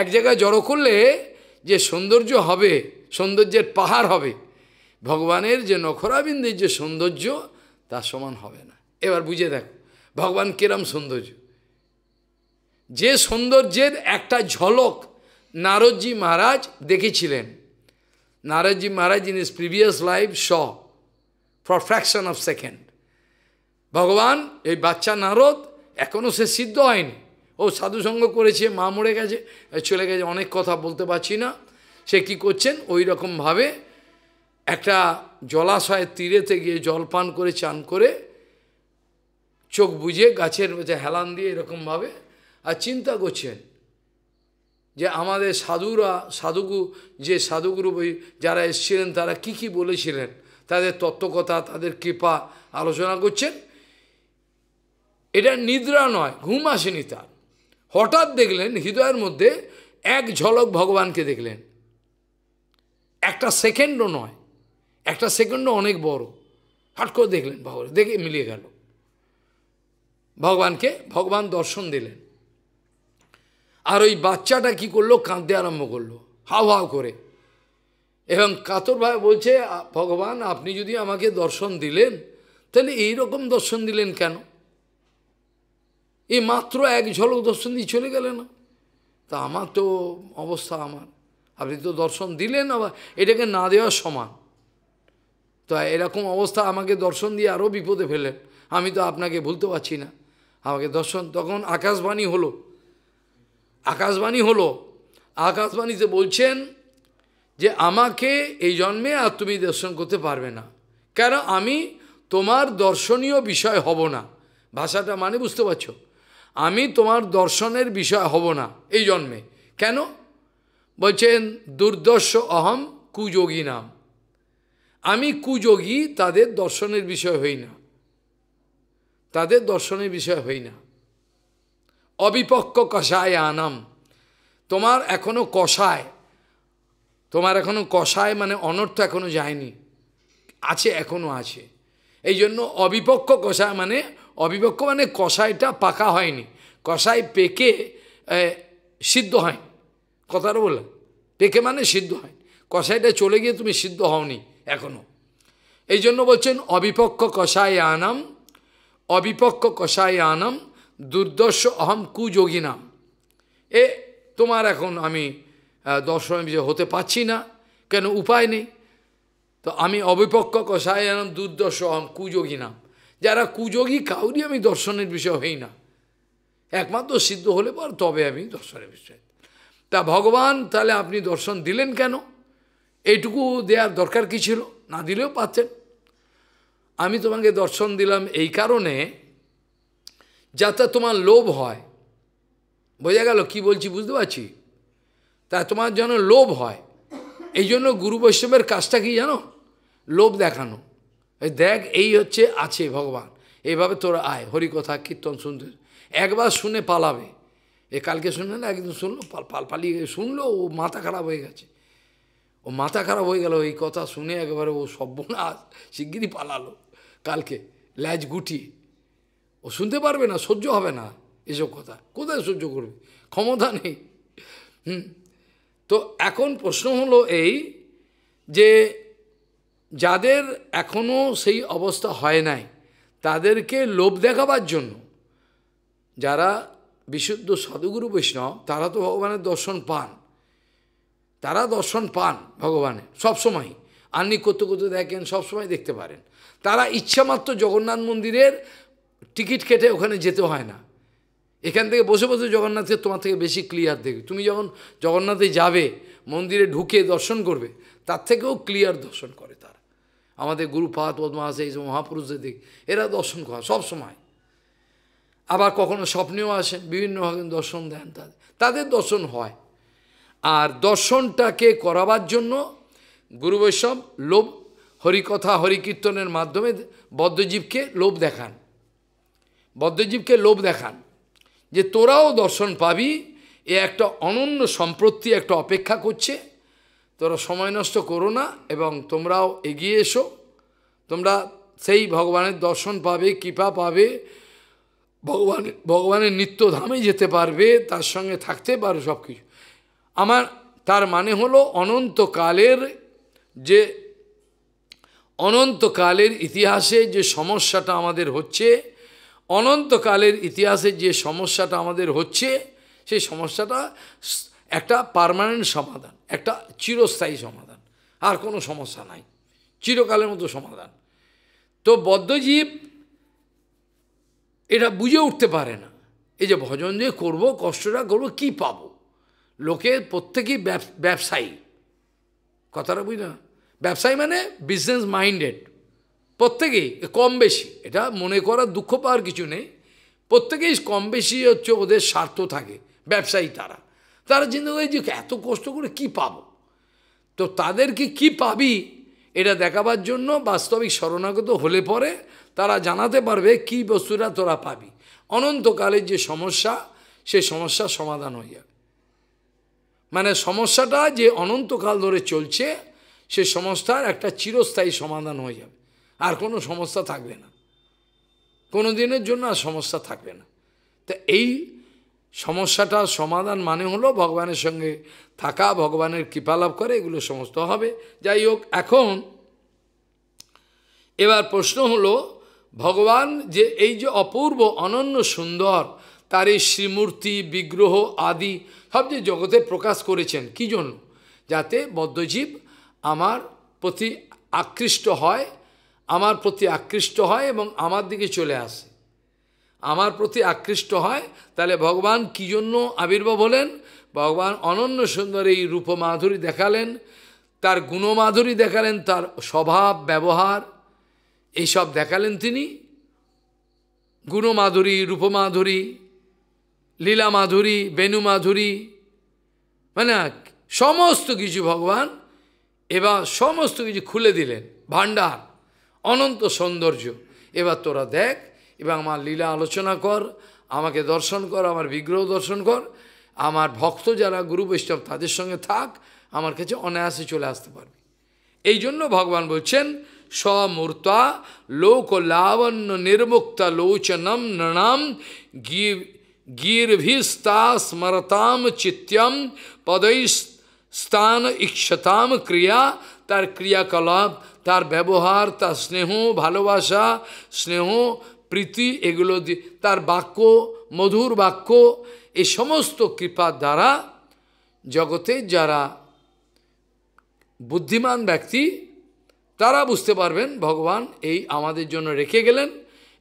এক জায়গায় জড়ো করলে যে সৌন্দর্য হবে সৌন্দর্যের পাহাড় হবে ভগবানের যে নখরাবিন্দের যে সৌন্দর্য তা সমান হবে না এবার বুঝে দেখো ভগবান কিরম সৌন্দর্য যে সৌন্দর্যের একটা ঝলক নারদজি মহারাজ দেখেছিলেন Naradji Maharaj in his previous life saw for fraction of second ভগবান এই বাচ্চা নারদ এখনও সে সিদ্ধ হয়নি ও সাধুসঙ্গ করেছে মা মরে গেছে চলে গেছে অনেক কথা বলতে পারছি না সে কি করছেন ওই রকমভাবে একটা জলাশয়ের তীরেতে গিয়ে জল পান করে চান করে চোখ বুঝে গাছের মধ্যে হেলান দিয়ে এরকমভাবে আর চিন্তা করছেন যে আমাদের সাধুরা সাধুগু যে সাধুগুরু যারা এসেছিলেন তারা কি কি বলেছিলেন তাদের তত্ত্বকথা তাদের কৃপা আলোচনা করছেন এটা নিদ্রা নয় ঘুম আসেনি তার হঠাৎ দেখলেন হৃদয়ের মধ্যে এক ঝলক ভগবানকে দেখলেন একটা সেকেন্ডও নয় একটা সেকেন্ডও অনেক বড় হাট করে দেখলেন ভগবান দেখে মিলিয়ে গেল ভগবানকে ভগবান দর্শন দিলেন আর ওই বাচ্চাটা কি করলো কাঁদতে আরম্ভ করলো হাও হাও করে এবং কাতরভাবে বলছে ভগবান আপনি যদি আমাকে দর্শন দিলেন তাহলে এই রকম দর্শন দিলেন কেন এ মাত্র এক ঝলক দর্শন দিয়ে চলে গেলে না তা আমার তো অবস্থা আমার আপনি তো দর্শন দিলেন আবার এটাকে না দেওয়া সমান তো এরকম অবস্থা আমাকে দর্শন দিয়ে আরও বিপদে ফেলেন আমি তো আপনাকে ভুলতে পারছি না আমাকে দর্শন তখন আকাশবাণী হলো আকাশবাণী হলো আকাশবাণীতে বলছেন যে আমাকে এই জন্মে আর তুমি দর্শন করতে পারবে না কেন আমি তোমার দর্শনীয় বিষয় হব না ভাষাটা মানে বুঝতে পারছো আমি তোমার দর্শনের বিষয় হব না এই জন্মে কেন বলছেন দুর্দর্শ অহম কুযোগী নাম আমি কুযোগী তাদের দর্শনের বিষয় হই না তাদের দর্শনের বিষয় হই না অবিপক্ষ কষায় আনাম তোমার এখনো কষায় তোমার এখনো কষায় মানে অনর্থ এখনো যায়নি আছে এখনো আছে এই জন্য অবিপক্ষ কষায় মানে অবিপক্ষ মানে কষাইটা পাকা হয়নি কষাই পেকে সিদ্ধ হয় কথাটা বললাম পেকে মানে সিদ্ধ হয় কষাইটা চলে গিয়ে তুমি সিদ্ধ হওনি এখনও এই জন্য বলছেন অবিপক্ষ কষায় আনাম অবিপক্ষ কষায় আনাম দুর্দর্শ অহম কুযোগী নাম এ তোমার এখন আমি দর্শন হতে পারছি না কেন উপায় নেই তো আমি অবিপক্ষ দুর্দশ হম কুযোগী নাম যারা কুযোগী কাউরি আমি দর্শনের বিষয় হই না একমাত্র সিদ্ধ হলে পর তবে আমি দর্শনের বিষয় তা ভগবান তাহলে আপনি দর্শন দিলেন কেন এইটুকু দেওয়ার দরকার কি ছিল না দিলেও পাচ্ছেন আমি তোমাকে দর্শন দিলাম এই কারণে যাতে তোমার লোভ হয় বোঝা গেল কি বলছি বুঝতে পারছি তা তোমার যেন লোভ হয় এই জন্য গুরু বৈষ্ণবের কাজটা কি জানো লোভ দেখানো দেখ এই হচ্ছে আছে ভগবান এইভাবে তোরা আয় হরিকথা কীর্তন শুনতে একবার শুনে পালাবে এ কালকে শুনে না একদিন শুনলো পাল পালিয়ে শুনলো ও মাথা খারাপ হয়ে গেছে ও মাথা খারাপ হয়ে গেল এই কথা শুনে একবারে ও সব্যনাশ শিগগিরই পালালো কালকে ল্যাজ গুটি ও শুনতে পারবে না সহ্য হবে না এসব কথা কোথায় সহ্য করবে ক্ষমতা নেই হুম তো এখন প্রশ্ন হলো এই যে যাদের এখনও সেই অবস্থা হয় নাই তাদেরকে লোভ দেখাবার জন্য যারা বিশুদ্ধ সাধুগুরু বৈষ্ণব তারা তো ভগবানের দর্শন পান তারা দর্শন পান ভগবানের সবসময় আর্নি করতে করতে দেখেন সবসময় দেখতে পারেন তারা ইচ্ছামাত্র জগন্নাথ মন্দিরের টিকিট কেটে ওখানে যেতে হয় না এখান থেকে বসে বসে জগন্নাথকে তোমার থেকে বেশি ক্লিয়ার দেখবে তুমি যখন জগন্নাথে যাবে মন্দিরে ঢুকে দর্শন করবে তার থেকেও ক্লিয়ার দর্শন করে তার আমাদের গুরুপাত পদ্মাস এই মহাপুরুষদের দিক এরা দর্শন করা সব সময় আবার কখনো স্বপ্নেও আসেন বিভিন্নভাবে দর্শন দেন তাদের তাদের দর্শন হয় আর দর্শনটাকে করাবার জন্য গুরু বৈষ্ণব লোভ হরিকথা হরিকীর্তনের মাধ্যমে বদ্ধজীবকে লোভ দেখান বদ্ধজীবকে লোভ দেখান যে তোরাও দর্শন পাবি এ একটা অনন্য সম্পত্তি একটা অপেক্ষা করছে তোরা সময় নষ্ট করো না এবং তোমরাও এগিয়ে এসো তোমরা সেই ভগবানের দর্শন পাবে কৃপা পাবে ভগবান ভগবানের নিত্যধামে যেতে পারবে তার সঙ্গে থাকতে পারো সব কিছু আমার তার মানে হলো অনন্তকালের যে অনন্তকালের ইতিহাসে যে সমস্যাটা আমাদের হচ্ছে অনন্তকালের ইতিহাসের যে সমস্যাটা আমাদের হচ্ছে সেই সমস্যাটা একটা পারমানেন্ট সমাধান একটা চিরস্থায়ী সমাধান আর কোনো সমস্যা নাই চিরকালের মতো সমাধান তো বদ্ধজীব এটা বুঝে উঠতে পারে না এই যে ভজন যে করবো কষ্টটা করবো কি পাব লোকে প্রত্যেকেই ব্যবসায়ী কথাটা বুঝলাম ব্যবসায়ী মানে বিজনেস মাইন্ডেড প্রত্যেকেই কম বেশি এটা মনে করার দুঃখ পাওয়ার কিছু নেই প্রত্যেকেই কম বেশি হচ্ছে ওদের স্বার্থ থাকে ব্যবসায়ী তারা তারা চিন্তা করে যে এত কষ্ট করে কি পাব তো তাদেরকে কি পাবি এটা দেখাবার জন্য বাস্তবিক শরণাগত হলে পরে তারা জানাতে পারবে কি বস্তুটা তোরা পাবি অনন্তকালের যে সমস্যা সে সমস্যার সমাধান হয়ে যাবে মানে সমস্যাটা যে অনন্তকাল ধরে চলছে সে সমস্যার একটা চিরস্থায়ী সমাধান হয়ে যাবে আর কোনো সমস্যা থাকবে না কোনো দিনের জন্য আর সমস্যা থাকবে না তা এই সমস্যাটার সমাধান মানে হলো ভগবানের সঙ্গে থাকা ভগবানের কৃপালাভ করে এগুলো সমস্ত হবে যাই হোক এখন এবার প্রশ্ন হলো ভগবান যে এই যে অপূর্ব অনন্য সুন্দর তার এই শ্রীমূর্তি বিগ্রহ আদি সব যে জগতে প্রকাশ করেছেন কি জন্য যাতে বদ্ধজীব আমার প্রতি আকৃষ্ট হয় আমার প্রতি আকৃষ্ট হয় এবং আমার দিকে চলে আসে আমার প্রতি আকৃষ্ট হয় তাহলে ভগবান কী জন্য আবির্ভাব হলেন ভগবান অনন্য সুন্দর এই রূপমাধুরী দেখালেন তার গুণমাধুরী দেখালেন তার স্বভাব ব্যবহার এইসব দেখালেন তিনি গুণমাধুরী রূপমাধুরী লীলা মাধুরী বেণু মাধুরী মানে সমস্ত কিছু ভগবান এবার সমস্ত কিছু খুলে দিলেন ভাণ্ডার অনন্ত সৌন্দর্য এবার তোরা দেখ এবং আমার লীলা আলোচনা কর আমাকে দর্শন কর আমার বিগ্রহ দর্শন কর আমার ভক্ত যারা গুরু বৈষ্ণব তাদের সঙ্গে থাক আমার কাছে অনায়াসে চলে আসতে পারবে এই জন্য ভগবান বলছেন স্বমূর্তা লোক লাবণ্য নির্মুক্তা লোচনম নৃণাম গির গির্ভিস্তা স্মরতাম চিত্যম পদৈস্তান ইচ্ছতাম ক্রিয়া তার ক্রিয়াকলাপ তার ব্যবহার তার স্নেহ ভালোবাসা স্নেহ প্রীতি এগুলো তার বাক্য মধুর বাক্য এই সমস্ত কৃপার দ্বারা জগতে যারা বুদ্ধিমান ব্যক্তি তারা বুঝতে পারবেন ভগবান এই আমাদের জন্য রেখে গেলেন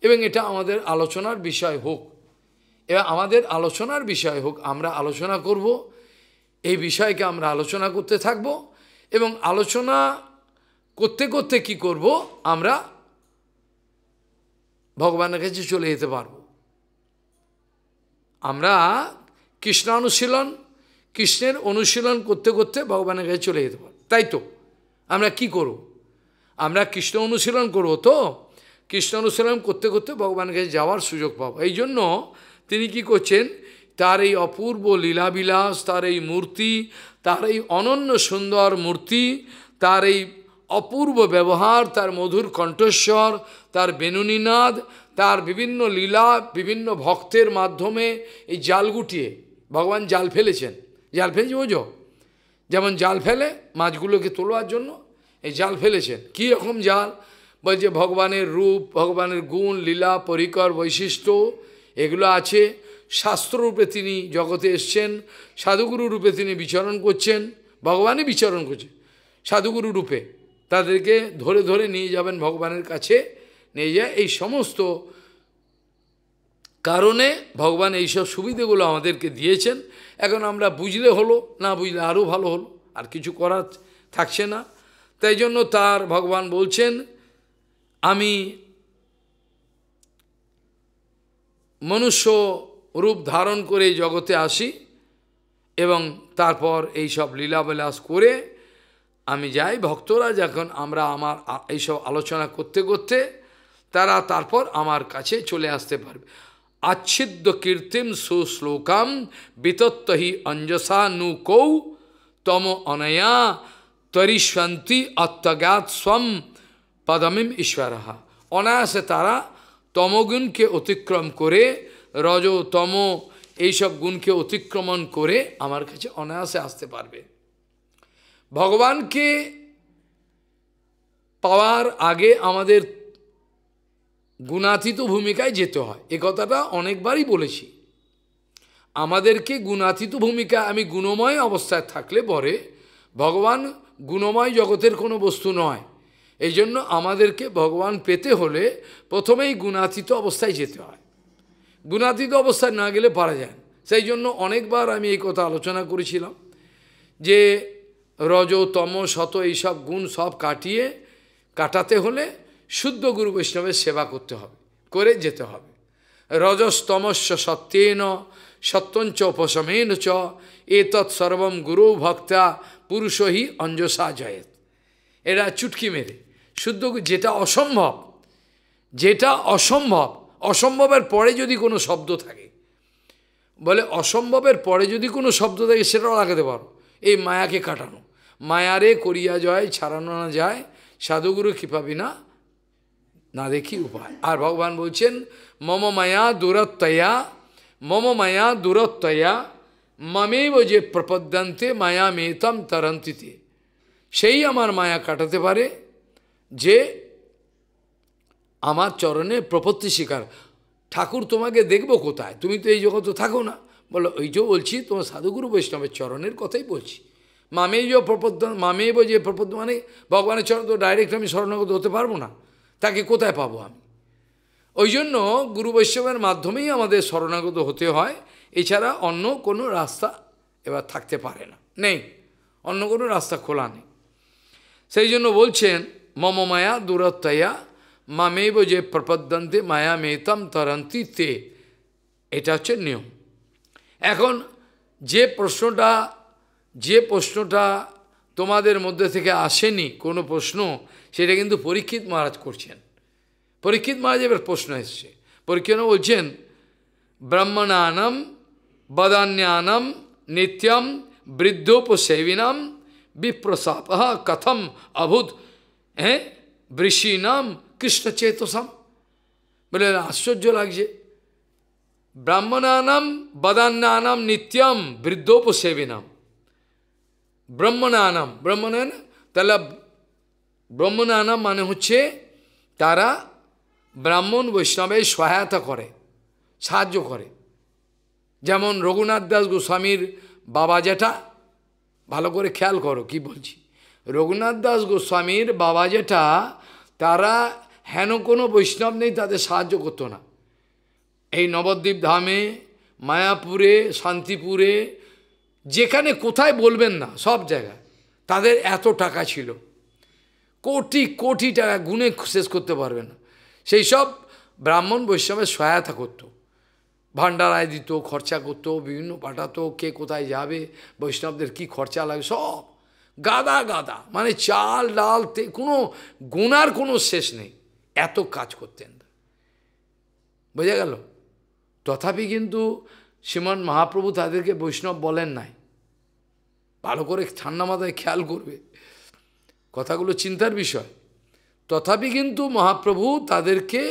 এবং এটা আমাদের আলোচনার বিষয় হোক এবার আমাদের আলোচনার বিষয় হোক আমরা আলোচনা করব এই বিষয়কে আমরা আলোচনা করতে থাকব এবং আলোচনা করতে করতে কি করব আমরা ভগবানের কাছে চলে যেতে পারব আমরা কৃষ্ণ অনুশীলন কৃষ্ণের অনুশীলন করতে করতে ভগবানের কাছে চলে যেতে পারব তাই তো আমরা কি করব আমরা কৃষ্ণ অনুশীলন করব তো কৃষ্ণ অনুশীলন করতে করতে ভগবানের কাছে যাওয়ার সুযোগ পাব এই জন্য তিনি কি করছেন তার এই অপূর্ব লীলাবিলাস তার এই মূর্তি তার এই অনন্য সুন্দর মূর্তি তার এই অপূর্ব ব্যবহার তার মধুর কণ্ঠস্বর তার বেনুনীনাদ তার বিভিন্ন লীলা বিভিন্ন ভক্তের মাধ্যমে এই জাল গুটিয়ে ভগবান জাল ফেলেছেন জাল ফেলছে বোঝো যেমন জাল ফেলে মাছগুলোকে তোলার জন্য এই জাল ফেলেছেন কি রকম জাল বলছে ভগবানের রূপ ভগবানের গুণ লীলা পরিকর বৈশিষ্ট্য এগুলো আছে শাস্ত্ররূপে তিনি জগতে এসছেন সাধুগুরু রূপে তিনি বিচরণ করছেন ভগবানই বিচরণ করছেন সাধুগুরু রূপে তাদেরকে ধরে ধরে নিয়ে যাবেন ভগবানের কাছে নিয়ে যায় এই সমস্ত কারণে ভগবান এইসব সুবিধেগুলো আমাদেরকে দিয়েছেন এখন আমরা বুঝলে হলো না বুঝলে আরও ভালো হলো আর কিছু করার থাকছে না তাই জন্য তার ভগবান বলছেন আমি মনুষ্য রূপ ধারণ করে জগতে আসি এবং তারপর এই সব লীলাবিলাস করে আমি যাই ভক্তরা যখন আমরা আমার এইসব আলোচনা করতে করতে তারা তারপর আমার কাছে চলে আসতে পারবে আচ্ছিদ্য কীর্তিম সুশ্লোকাম বিতত্তহি অঞ্জসা নু কৌ তম অনয়া তরিষ্বন্তি অত্যজ্ঞাত স্বম পদমিম ঈশ্বরহা অনায়াসে তারা তমগুণকে অতিক্রম করে রজ তম এইসব গুণকে অতিক্রমণ করে আমার কাছে অনায়াসে আসতে পারবে ভগবানকে পাওয়ার আগে আমাদের গুণাতীত ভূমিকায় যেতে হয় এ কথাটা অনেকবারই বলেছি আমাদেরকে গুণাতীত ভূমিকা আমি গুণময় অবস্থায় থাকলে পরে ভগবান গুণময় জগতের কোনো বস্তু নয় এই জন্য আমাদেরকে ভগবান পেতে হলে প্রথমেই গুণাতীত অবস্থায় যেতে হয় গুণাতীত অবস্থায় না গেলে পারা যায় সেই জন্য অনেকবার আমি এই কথা আলোচনা করেছিলাম যে রজ তম শত এইসব গুণ সব কাটিয়ে কাটাতে হলে শুদ্ধ গুরু বৈষ্ণবের সেবা করতে হবে করে যেতে হবে রজস্তমস্য সত্যেন সত্যঞ্চ উপশমেন চ এতৎ সর্বম গুরু ভক্তা পুরুষহি অঞ্জসা জয়েত এরা চুটকি মেরে শুদ্ধ যেটা অসম্ভব যেটা অসম্ভব অসম্ভবের পরে যদি কোনো শব্দ থাকে বলে অসম্ভবের পরে যদি কোনো শব্দ থাকে সেটাও লাগাতে পারো এই মায়াকে কাটানো মায়ারে করিয়া জয় ছাড়ানো না যায় সাধুগুরু কৃপা বিনা না দেখি উপায় আর ভগবান বলছেন মম মায়া দূরত্বয়া মম মায়া দূরত্বয়া মামেব যে প্রপদ্যান্তে মায়া মেতাম তরন্তিতে সেই আমার মায়া কাটাতে পারে যে আমার চরণে প্রপত্তি শিকার ঠাকুর তোমাকে দেখব কোথায় তুমি তো এই জগতে থাকো না বলো ওই যে বলছি তোমার সাধুগুরু বৈষ্ণবের চরণের কথাই বলছি মামেজ প্রপদ্ম মামেব যে প্রপদ্ম মানে ভগবানের চরণ তো ডাইরেক্ট আমি স্মরণগত হতে পারবো না তাকে কোথায় পাবো আমি ওই জন্য গুরু বৈষ্ণবের মাধ্যমেই আমাদের স্মরণাগত হতে হয় এছাড়া অন্য কোনো রাস্তা এবার থাকতে পারে না নেই অন্য কোনো রাস্তা খোলা নেই সেই জন্য বলছেন মম মায়া দূরত্বয়া মামেব যে প্রপদ্যন্তে মায়া মেতাম তরন্তি তে এটা হচ্ছে নিয়ম এখন যে প্রশ্নটা যে প্রশ্নটা তোমাদের মধ্যে থেকে আসেনি কোনো প্রশ্ন সেটা কিন্তু পরীক্ষিত মহারাজ করছেন পরীক্ষিত মহারাজ এবার প্রশ্ন এসছে পরীক্ষণ বলছেন ব্রাহ্মণানম বদান্যানম নিত্যম বৃদ্ধোপসেবিনাম বিপ্রসাপ কথম অভূত হ্যাঁ বৃষিনাম কৃষ্ণচেতসাম বলে আশ্চর্য লাগছে ব্রাহ্মণানাম বদান্যানাম নিত্যম বৃদ্ধোপসেবিনাম ব্রহ্মনানাম ব্রহ্মনায়ন তাহলে ব্রহ্মনানাম মানে হচ্ছে তারা ব্রাহ্মণ বৈষ্ণবের সহায়তা করে সাহায্য করে যেমন রঘুনাথ দাস গোস্বামীর বাবা জেঠা ভালো করে খেয়াল করো কি বলছি রঘুনাথ দাস গোস্বামীর বাবা জেঠা তারা হেন কোনো বৈষ্ণব নেই তাদের সাহায্য করতো না এই নবদ্বীপ ধামে মায়াপুরে শান্তিপুরে যেখানে কোথায় বলবেন না সব জায়গায় তাদের এত টাকা ছিল কোটি কোটি টাকা গুণে শেষ করতে পারবে না সেই সব ব্রাহ্মণ বৈষ্ণবের সহায়তা করত ভাণ্ডারায় দিত খরচা করত বিভিন্ন পাঠাতো কে কোথায় যাবে বৈষ্ণবদের কি খরচা লাগে সব গাদা গাদা মানে চাল ডাল তে কোনো গুনার কোনো শেষ নেই এত কাজ করতেন বোঝা গেল তথাপি কিন্তু শ্রীমান মহাপ্রভু তাদেরকে বৈষ্ণব বলেন নাই ভালো করে ঠান্ডা মাথায় খেয়াল করবে কথাগুলো চিন্তার বিষয় তথাপি কিন্তু মহাপ্রভু তাদেরকে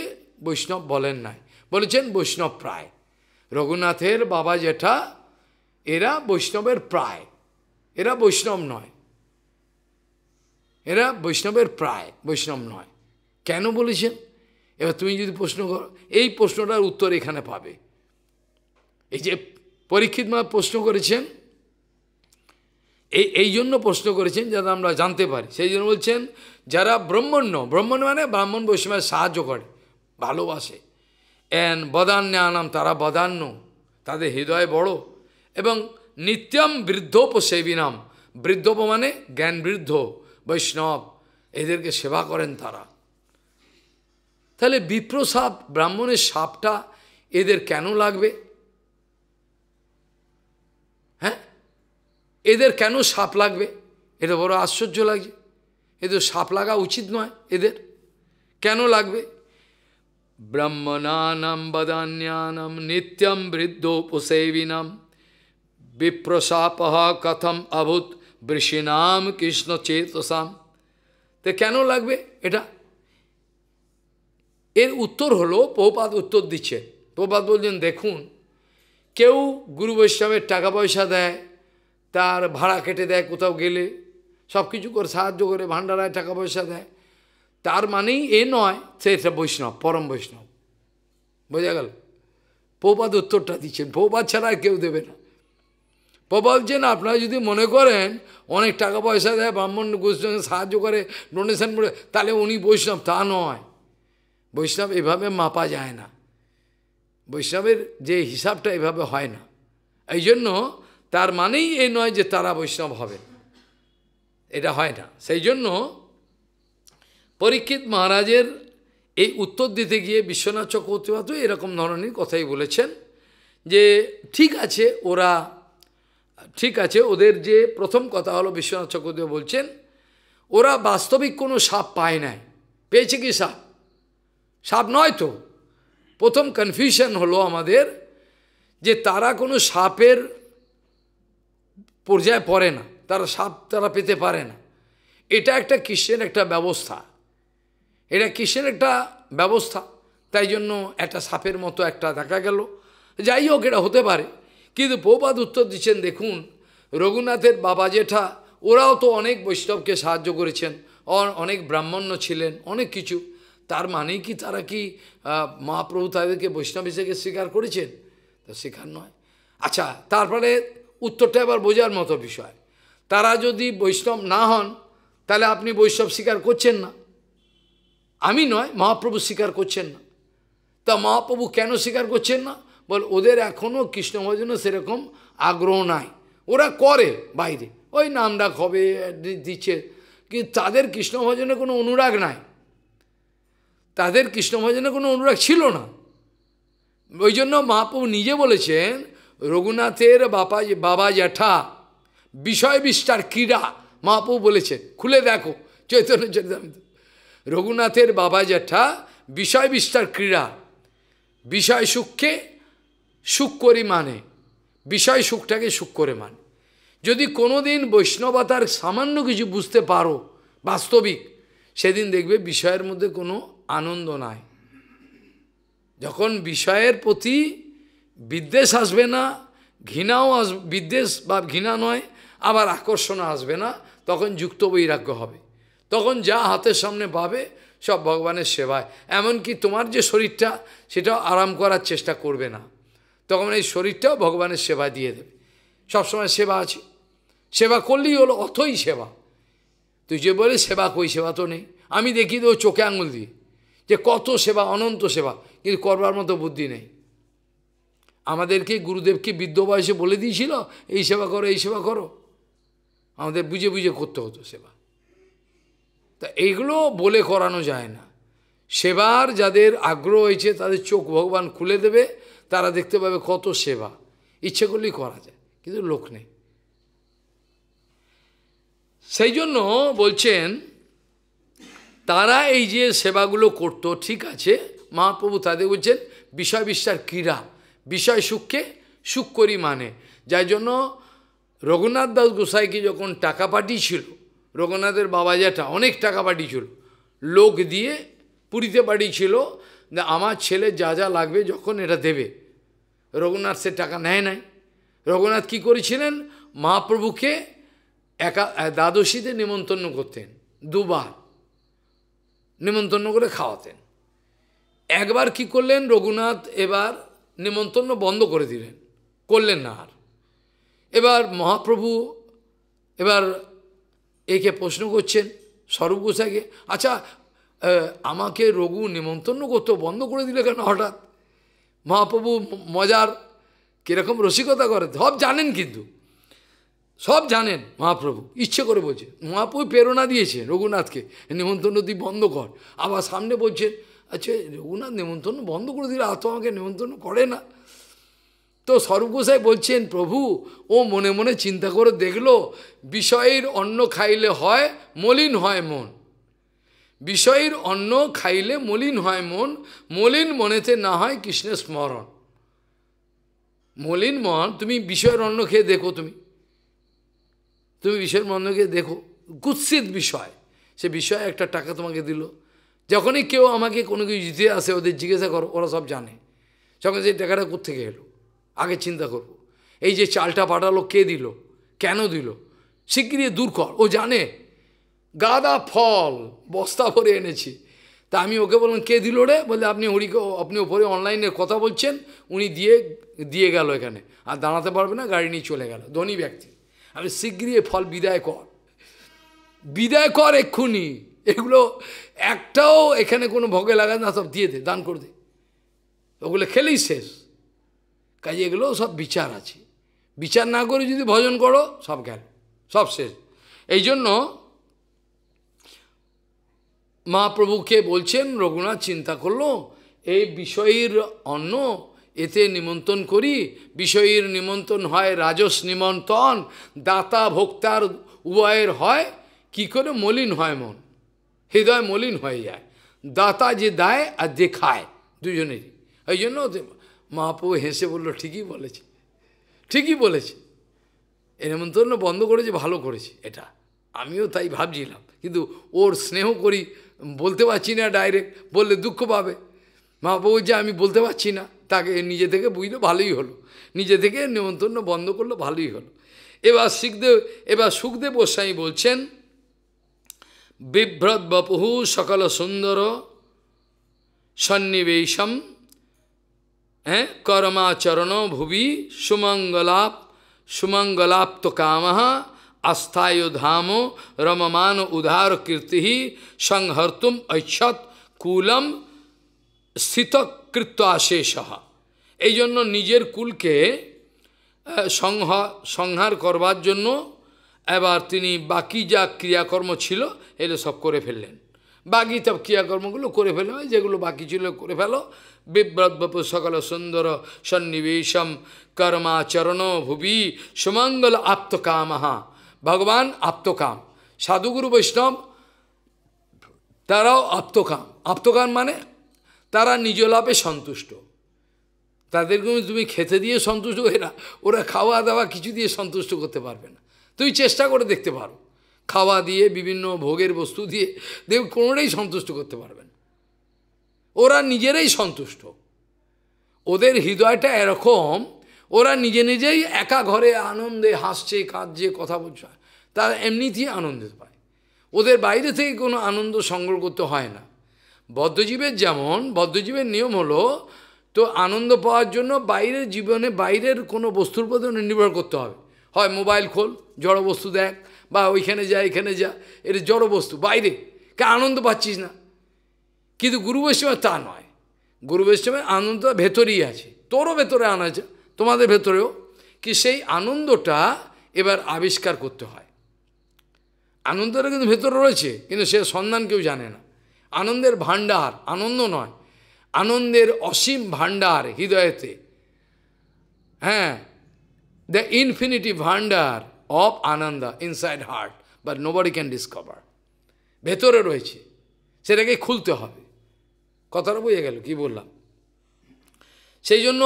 বৈষ্ণব বলেন নাই বলেছেন বৈষ্ণব প্রায় রঘুনাথের বাবা জেঠা এরা বৈষ্ণবের প্রায় এরা বৈষ্ণব নয় এরা বৈষ্ণবের প্রায় বৈষ্ণব নয় কেন বলেছেন এবার তুমি যদি প্রশ্ন করো এই প্রশ্নটার উত্তর এখানে পাবে এই যে পরীক্ষিত মা প্রশ্ন করেছেন এই এই জন্য প্রশ্ন করেছেন যাতে আমরা জানতে পারি সেই জন্য বলছেন যারা ব্রহ্মণ্য ব্রাহ্মণ মানে ব্রাহ্মণ বৈষ্ণবের সাহায্য করে ভালোবাসে এন বদান্য আনাম তারা বদান্য তাদের হৃদয় বড় এবং নিত্যম বৃদ্ধোপসেবিনাম বৃদ্ধপ মানে জ্ঞান বৃদ্ধ বৈষ্ণব এদেরকে সেবা করেন তারা তাহলে বিপ্রসাপ ব্রাহ্মণের সাপটা এদের কেন লাগবে এদের কেন সাপ লাগবে এটা বড় আশ্চর্য লাগছে এদের সাপ লাগা উচিত নয় এদের কেন লাগবে ব্রহ্মণানাম বদান্যানম নিত্যম বৃদ্ধোপসেবিনাম বিপ্রসাপ কথম অভূত বৃষিনাম কৃষ্ণ চেতসাম তে কেন লাগবে এটা এর উত্তর হলো প্রপাত উত্তর দিচ্ছেন প্রপাত বলছেন দেখুন কেউ গুরু বৈষ্ণবের টাকা পয়সা দেয় তার ভাড়া কেটে দেয় কোথাও গেলে সব কিছু করে সাহায্য করে ভাণ্ডারায় টাকা পয়সা দেয় তার মানেই এ নয় সে বৈষ্ণব পরম বৈষ্ণব বোঝা গেল পৌপাদ উত্তরটা দিচ্ছেন পৌপাদ ছাড়া কেউ দেবে না পৌপা যেন আপনারা যদি মনে করেন অনেক টাকা পয়সা দেয় ব্রাহ্মণ গোষ্ঠী সাহায্য করে ডোনেশন করে তাহলে উনি বৈষ্ণব তা নয় বৈষ্ণব এভাবে মাপা যায় না বৈষ্ণবের যে হিসাবটা এভাবে হয় না এই জন্য তার মানেই এ নয় যে তারা বৈষ্ণব হবে এটা হয় না সেই জন্য পরীক্ষিত মহারাজের এই উত্তর দিতে গিয়ে বিশ্বনাথ চক্রবর্তীপাত এরকম ধরনের কথাই বলেছেন যে ঠিক আছে ওরা ঠিক আছে ওদের যে প্রথম কথা হলো বিশ্বনাথ চক্রবর্তী বলছেন ওরা বাস্তবিক কোনো সাপ পায় নাই পেয়েছে কি সাপ সাপ নয় তো প্রথম কনফিউশন হলো আমাদের যে তারা কোনো সাপের পর্যায়ে পড়ে না তারা সাপ তারা পেতে পারে না এটা একটা কৃষ্ণের একটা ব্যবস্থা এটা কৃষ্ণের একটা ব্যবস্থা তাই জন্য একটা সাপের মতো একটা দেখা গেল যাই হোক এটা হতে পারে কিন্তু প্রবাদ উত্তর দিচ্ছেন দেখুন রঘুনাথের বাবা জেঠা ওরাও তো অনেক বৈষ্ণবকে সাহায্য করেছেন অনেক ব্রাহ্মণ্য ছিলেন অনেক কিছু তার মানে কি তারা কি মহাপ্রভু তাদেরকে বৈষ্ণব হিসেবে স্বীকার করেছেন তা স্বীকার নয় আচ্ছা তারপরে উত্তরটা এবার বোঝার মতো বিষয় তারা যদি বৈষ্ণব না হন তাহলে আপনি বৈষ্ণব স্বীকার করছেন না আমি নয় মহাপ্রভু স্বীকার করছেন না তা মহাপ্রভু কেন স্বীকার করছেন না বল ওদের এখনও কৃষ্ণ ভজনে সেরকম আগ্রহ নাই ওরা করে বাইরে ওই নাম ডাক হবে দিচ্ছে কিন্তু তাদের কৃষ্ণ ভজনে কোনো অনুরাগ নাই তাদের কৃষ্ণ ভজনে কোনো অনুরাগ ছিল না ওই জন্য মহাপ্রভু নিজে বলেছেন রঘুনাথের বাপা বাবা জ্যাঠা বিষয় বিষ্টার ক্রীড়া মাপু বলেছেন খুলে দেখো চৈতন্য চৈতন্য রঘুনাথের বাবা জ্যাঠা বিষয় বিস্তার ক্রীড়া বিষয় সুখকে সুখ করি মানে বিষয় সুখটাকে সুখ করে মানে যদি কোনো দিন বৈষ্ণবতার সামান্য কিছু বুঝতে পারো বাস্তবিক সেদিন দেখবে বিষয়ের মধ্যে কোনো আনন্দ নাই যখন বিষয়ের প্রতি বিদ্বেষ আসবে না ঘৃণাও আস বিদ্বেষ বা ঘৃণা নয় আবার আকর্ষণ আসবে না তখন যুক্ত বৈরাগ্য হবে তখন যা হাতের সামনে পাবে সব ভগবানের সেবায় এমনকি তোমার যে শরীরটা সেটাও আরাম করার চেষ্টা করবে না তখন এই শরীরটাও ভগবানের সেবা দিয়ে দেবে সবসময় সেবা আছে সেবা করলেই হলো অথই সেবা তুই যে বলে সেবা কই সেবা তো নেই আমি দেখি তো চোখে আঙুল দিয়ে যে কত সেবা অনন্ত সেবা কিন্তু করবার মতো বুদ্ধি নেই আমাদেরকে গুরুদেবকে বৃদ্ধ বয়সে বলে দিয়েছিল এই সেবা করো এই সেবা করো আমাদের বুঝে বুঝে করতে হতো সেবা তা এইগুলো বলে করানো যায় না সেবার যাদের আগ্রহ হয়েছে তাদের চোখ ভগবান খুলে দেবে তারা দেখতে পাবে কত সেবা ইচ্ছে করলেই করা যায় কিন্তু লোক নেই সেই জন্য বলছেন তারা এই যে সেবাগুলো করত ঠিক আছে মহাপ্রভু তাদের বলছেন বিষয় বিশ্বাস ক্রীড়া বিষয় সুখকে সুখ করি মানে যার জন্য রঘুনাথ দাস গোসাইকে যখন টাকা পাঠিয়েছিল রঘুনাথের বাবা জ্যাঠা অনেক টাকা পাঠিয়েছিল লোক দিয়ে পুরীতে পাঠিয়েছিল আমার ছেলে যা যা লাগবে যখন এটা দেবে রঘুনাথ সে টাকা নেয় নাই রঘুনাথ কী করেছিলেন মহাপ্রভুকে একা দ্বাদশীতে নিমন্ত্রণ করতেন দুবার নিমন্ত্রণ করে খাওয়াতেন একবার কি করলেন রঘুনাথ এবার নেমন্তন্ন বন্ধ করে দিলেন করলেন না আর এবার মহাপ্রভু এবার একে প্রশ্ন করছেন স্বরূপ গোসাইকে আচ্ছা আমাকে রঘু নেমন্তন্ন করতো বন্ধ করে দিলে কেন হঠাৎ মহাপ্রভু মজার কীরকম রসিকতা করে সব জানেন কিন্তু সব জানেন মহাপ্রভু ইচ্ছে করে বলছে মহাপ্রভু প্রেরণা দিয়েছে রঘুনাথকে নিমন্ত্রণ দি বন্ধ কর আবার সামনে বলছেন আচ্ছা রঘুনাথ নেমন্তন্ন বন্ধ করে দিলে আর তো আমাকে নেমন্তন্ন করে না তো সর্বগোসাই বলছেন প্রভু ও মনে মনে চিন্তা করে দেখলো বিষয়ের অন্ন খাইলে হয় মলিন হয় মন বিষয়ের অন্ন খাইলে মলিন হয় মন মলিন মনেতে না হয় কৃষ্ণের স্মরণ মলিন মন তুমি বিষয়ের অন্ন খেয়ে দেখো তুমি তুমি বিষয়ের অন্ন খেয়ে দেখো কুৎসিত বিষয় সে বিষয়ে একটা টাকা তোমাকে দিল যখনই কেউ আমাকে কোনো কিছু দিতে আসে ওদের জিজ্ঞাসা করো ওরা সব জানে যখন সেই টাকাটা কোথেকে এলো আগে চিন্তা করব। এই যে চালটা পাঠালো কে দিল কেন দিল শিগগিরি দূর কর ও জানে গাদা ফল বস্তা ভরে এনেছি তা আমি ওকে বললাম কে দিল রে বলে আপনি হরি আপনি ওপরে অনলাইনে কথা বলছেন উনি দিয়ে দিয়ে গেল এখানে আর দাঁড়াতে পারবে না গাড়ি নিয়ে চলে গেল ধনী ব্যক্তি আমি শিগগিরি ফল বিদায় কর বিদায় কর এক্ষুনি এগুলো একটাও এখানে কোনো ভগে লাগায় না সব দিয়ে দে দান করে দে ওগুলো খেলেই শেষ কাজে এগুলো সব বিচার আছে বিচার না করে যদি ভজন করো সব গেল সব শেষ এই জন্য মহাপ্রভুকে বলছেন রঘুনাথ চিন্তা করলো এই বিষয়ের অন্ন এতে নিমন্ত্রণ করি বিষয়ের নিমন্ত্রণ হয় রাজস নিমন্ত্রণ দাতা ভোক্তার উভয়ের হয় কি করে মলিন হয় মন হৃদয় মলিন হয়ে যায় দাতা যে দায় আর যে খায় দুজনেরই ওই জন্য মহাপ্রভু হেসে বললো ঠিকই বলেছে ঠিকই বলেছে এ নেমন্তন্ন বন্ধ করেছে ভালো করেছে এটা আমিও তাই ভাবছিলাম কিন্তু ওর স্নেহ করি বলতে পারছি না ডাইরেক্ট বললে দুঃখ পাবে মহাপ্রভু যে আমি বলতে পারছি না তাকে নিজে থেকে বুঝলো ভালোই হলো নিজে থেকে নেমন্তন্ন বন্ধ করলো ভালোই হলো এবার শিখদেব এবার সুখদেব গোস্বামী বলছেন বিভ্রত বপুহু সকল সুন্দর সন্নিবেশম হ্যাঁ কর্মাচরণ ভুবি সুমঙ্গলাপ সুমঙ্গলাপ্ত কামহা আস্থায় ধাম রমমান উদার কীর্তি সংহর্তুম ঐচ্ছত কুলম স্থিতকৃত্য আশেষ এই জন্য নিজের কুলকে সংহার করবার জন্য এবার তিনি বাকি যা ক্রিয়াকর্ম ছিল এগুলো সব করে ফেললেন বাকি তব ক্রিয়াকর্মগুলো করে ফেলে যেগুলো বাকি ছিল করে ফেলো বিব্রতবপু সকল সুন্দর সন্নিবেশম কর্মাচরণ ভুবি সুমঙ্গল আপ্তকামহা ভগবান আপ্তকাম সাধুগুরু বৈষ্ণব তারাও আপ্তকাম আপ্তকাম মানে তারা নিজ লাভে সন্তুষ্ট তাদেরকে তুমি খেতে দিয়ে সন্তুষ্ট এরা ওরা খাওয়া দাওয়া কিছু দিয়ে সন্তুষ্ট করতে পারবে না তুমি চেষ্টা করে দেখতে পারো খাওয়া দিয়ে বিভিন্ন ভোগের বস্তু দিয়ে দেব কোনোটাই সন্তুষ্ট করতে পারবেন ওরা নিজেরাই সন্তুষ্ট ওদের হৃদয়টা এরকম ওরা নিজে নিজেই একা ঘরে আনন্দে হাসছে কাঁদছে কথা বলছে তারা এমনিতেই আনন্দিত পায় ওদের বাইরে থেকে কোনো আনন্দ সংগ্রহ করতে হয় না বদ্ধজীবের যেমন বদ্ধজীবের নিয়ম হলো তো আনন্দ পাওয়ার জন্য বাইরের জীবনে বাইরের কোনো বস্তুর প্রতি নির্ভর করতে হবে হয় মোবাইল খোল জড় বস্তু দেখ বা ওইখানে যা এখানে যা এটা বস্তু বাইরে কে আনন্দ পাচ্ছিস না কিন্তু গুরু বৈষ্ণবের তা নয় গুরু বৈষ্ণবের আনন্দটা ভেতরেই আছে তোরও ভেতরে আনা আছে তোমাদের ভেতরেও কি সেই আনন্দটা এবার আবিষ্কার করতে হয় আনন্দটা কিন্তু ভেতরে রয়েছে কিন্তু সে সন্ধান কেউ জানে না আনন্দের ভাণ্ডার আনন্দ নয় আনন্দের অসীম ভাণ্ডার হৃদয়েতে হ্যাঁ the infinity bhandar of Ananda inside heart, but nobody can discover. ভেতরে রয়েছে সেটাকে খুলতে হবে কথাটা বুঝে গেল কি বললাম সেই জন্য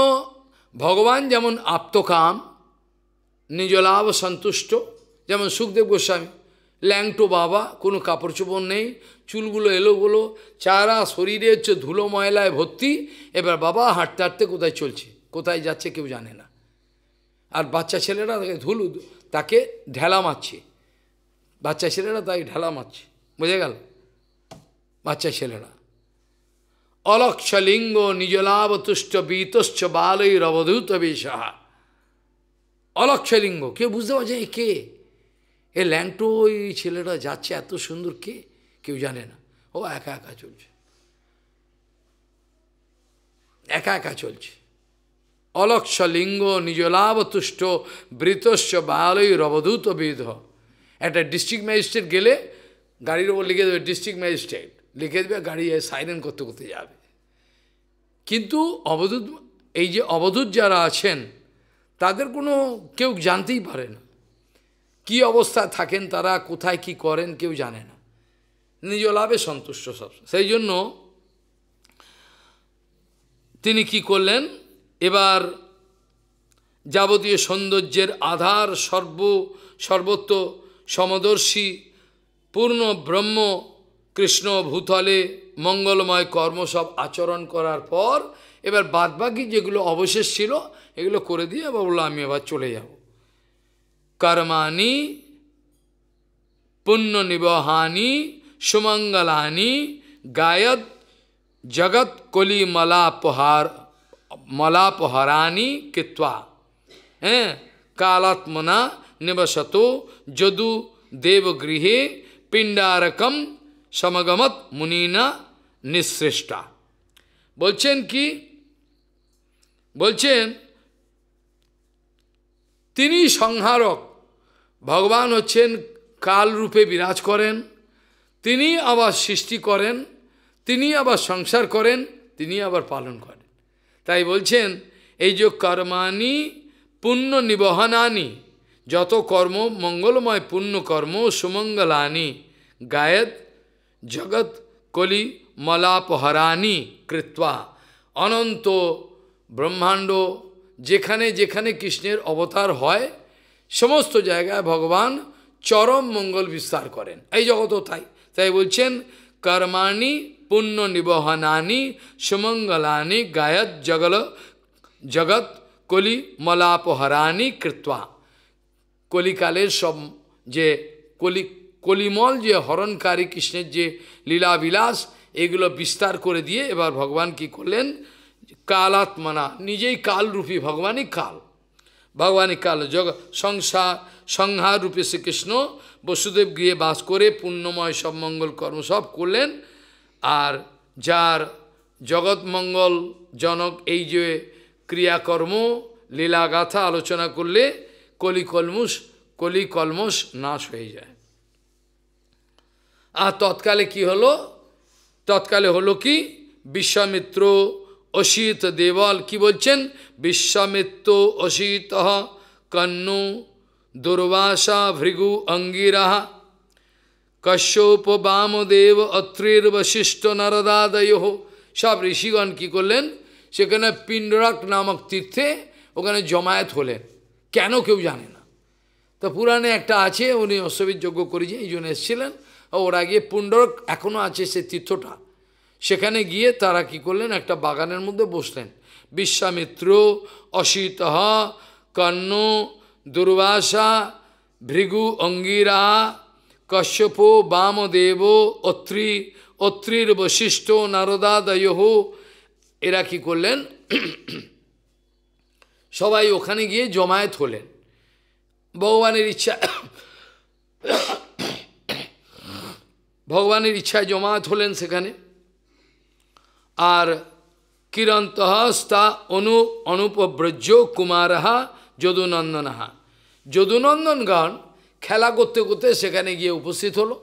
ভগবান যেমন আপ্তকাম নিজ লাভ সন্তুষ্ট যেমন সুখদেব গোস্বামী ল্যাংটো বাবা কোনো কাপড় চোপড় নেই চুলগুলো এলোগুলো চারা শরীরে হচ্ছে ধুলো ময়লায় ভর্তি এবার বাবা হাঁটতে হাঁটতে কোথায় চলছে কোথায় যাচ্ছে কেউ জানে না আর বাচ্চা ছেলেরা তাকে ধুলু তাকে ঢেলা মারছে বাচ্চা ছেলেরা তাকে ঢেলা মারছে বুঝে গেল বাচ্চা ছেলেরা অলক্ষ লিঙ্গ তুষ্ট বিতশ্চ বালই রবধূত বিষা অলক্ষ লিঙ্গ কেউ বুঝতে পারছে এ কে এ ল্যাংটো ওই ছেলেটা যাচ্ছে এত সুন্দর কে কেউ জানে না ও একা একা চলছে একা একা চলছে অলক্ষ লিঙ্গ নিজলাবতুষ্ট বৃতস্য বালই রবদূত বিধ একটা ডিস্ট্রিক্ট ম্যাজিস্ট্রেট গেলে গাড়ির ওপর লিখে দেবে ডিস্ট্রিক্ট ম্যাজিস্ট্রেট লিখে দেবে গাড়ি সাইরেন করতে করতে যাবে কিন্তু অবধূত এই যে অবধূত যারা আছেন তাদের কোনো কেউ জানতেই পারে না কি অবস্থায় থাকেন তারা কোথায় কি করেন কেউ জানে না নিজ লাভে সন্তুষ্ট সব সেই জন্য তিনি কি করলেন এবার যাবতীয় সৌন্দর্যের আধার সর্ব সর্বত্র সমদর্শী পূর্ণ ব্রহ্ম কৃষ্ণ ভূতলে মঙ্গলময় কর্ম সব আচরণ করার পর এবার বাদবাকি যেগুলো অবশেষ ছিল এগুলো করে দিয়ে এবার বললো আমি এবার চলে যাব কর্মানি পুণ্য নিবহানি সুমঙ্গলানি গায়ত জগৎ কলিমলাপহার মলাপহরানি কৃত্বা হ্যাঁ কালাত্মনা নিবসত যদু দেবগৃহে পিণ্ডারকম সমগমত মুনিনা নিঃশ্রেষ্ঠা বলছেন কি বলছেন তিনি সংহারক ভগবান হচ্ছেন কাল রূপে বিরাজ করেন তিনি আবার সৃষ্টি করেন তিনি আবার সংসার করেন তিনি আবার পালন করেন তাই বলছেন এই যে কর্মানি পুণ্য নিবহনানি যত কর্ম মঙ্গলময় পুণ্য কর্ম সুমঙ্গলানি গায়ত জগৎ কলি মলাপহরানি কৃত্বা অনন্ত ব্রহ্মাণ্ড যেখানে যেখানে কৃষ্ণের অবতার হয় সমস্ত জায়গায় ভগবান চরম মঙ্গল বিস্তার করেন এই জগতও তাই তাই বলছেন কর্মাণি পুণ্য নিবহনানি সুমঙ্গলানি গায়ত জগল জগৎ কলি মলাপহরানি কৃত্বা কলিকালের সব যে কলি কলিমল যে হরণকারী কৃষ্ণের যে লীলাবিলাস এগুলো বিস্তার করে দিয়ে এবার ভগবান কি করলেন কালাত্মনা নিজেই কালরূপী ভগবানই কাল ভগবানই কাল জগ সংসার সংহার রূপে শ্রীকৃষ্ণ বসুদেব গিয়ে বাস করে পুণ্যময় সব মঙ্গল কর্ম সব করলেন আর যার মঙ্গল জনক এই যে ক্রিয়াকর্ম লীলাগাথা আলোচনা করলে কলিকলমুষ কলিকলমস নাশ হয়ে যায় আর তৎকালে কি হলো তৎকালে হলো কি বিশ্বামিত্র অসিত দেবল কি বলছেন বিশ্বামিত্র অসিত কন্নু দুর্বাসা ভৃগু অঙ্গিরা কশ্যপ বামদেব অত্রের বশিষ্ঠ নারদাদয় সব ঋষিগণ কী করলেন সেখানে পিণ্ডরাক নামক তীর্থে ওখানে জমায়েত হলেন কেন কেউ জানে না তো পুরাণে একটা আছে উনি অশ্ববীর যজ্ঞ করেছে এই জন্য এসেছিলেন ওরা গিয়ে পুণ্ডরক এখনও আছে সে তীর্থটা সেখানে গিয়ে তারা কি করলেন একটা বাগানের মধ্যে বসলেন বিশ্বামিত্র অসিতহ কর্ণ দুর্বাসা ভৃগু অঙ্গিরা কশ্যপ বামদেব অত্রি অত্রির বশিষ্ঠ নারদাদয়হ এরা কি করলেন সবাই ওখানে গিয়ে জমায়েত হলেন ভগবানের ইচ্ছা ভগবানের ইচ্ছায় জমায়েত হলেন সেখানে আর কিরন্তহস্তা অনু অনুপব্রজ কুমারহা যদুনন্দন হা গান খেলা করতে করতে সেখানে গিয়ে উপস্থিত হলো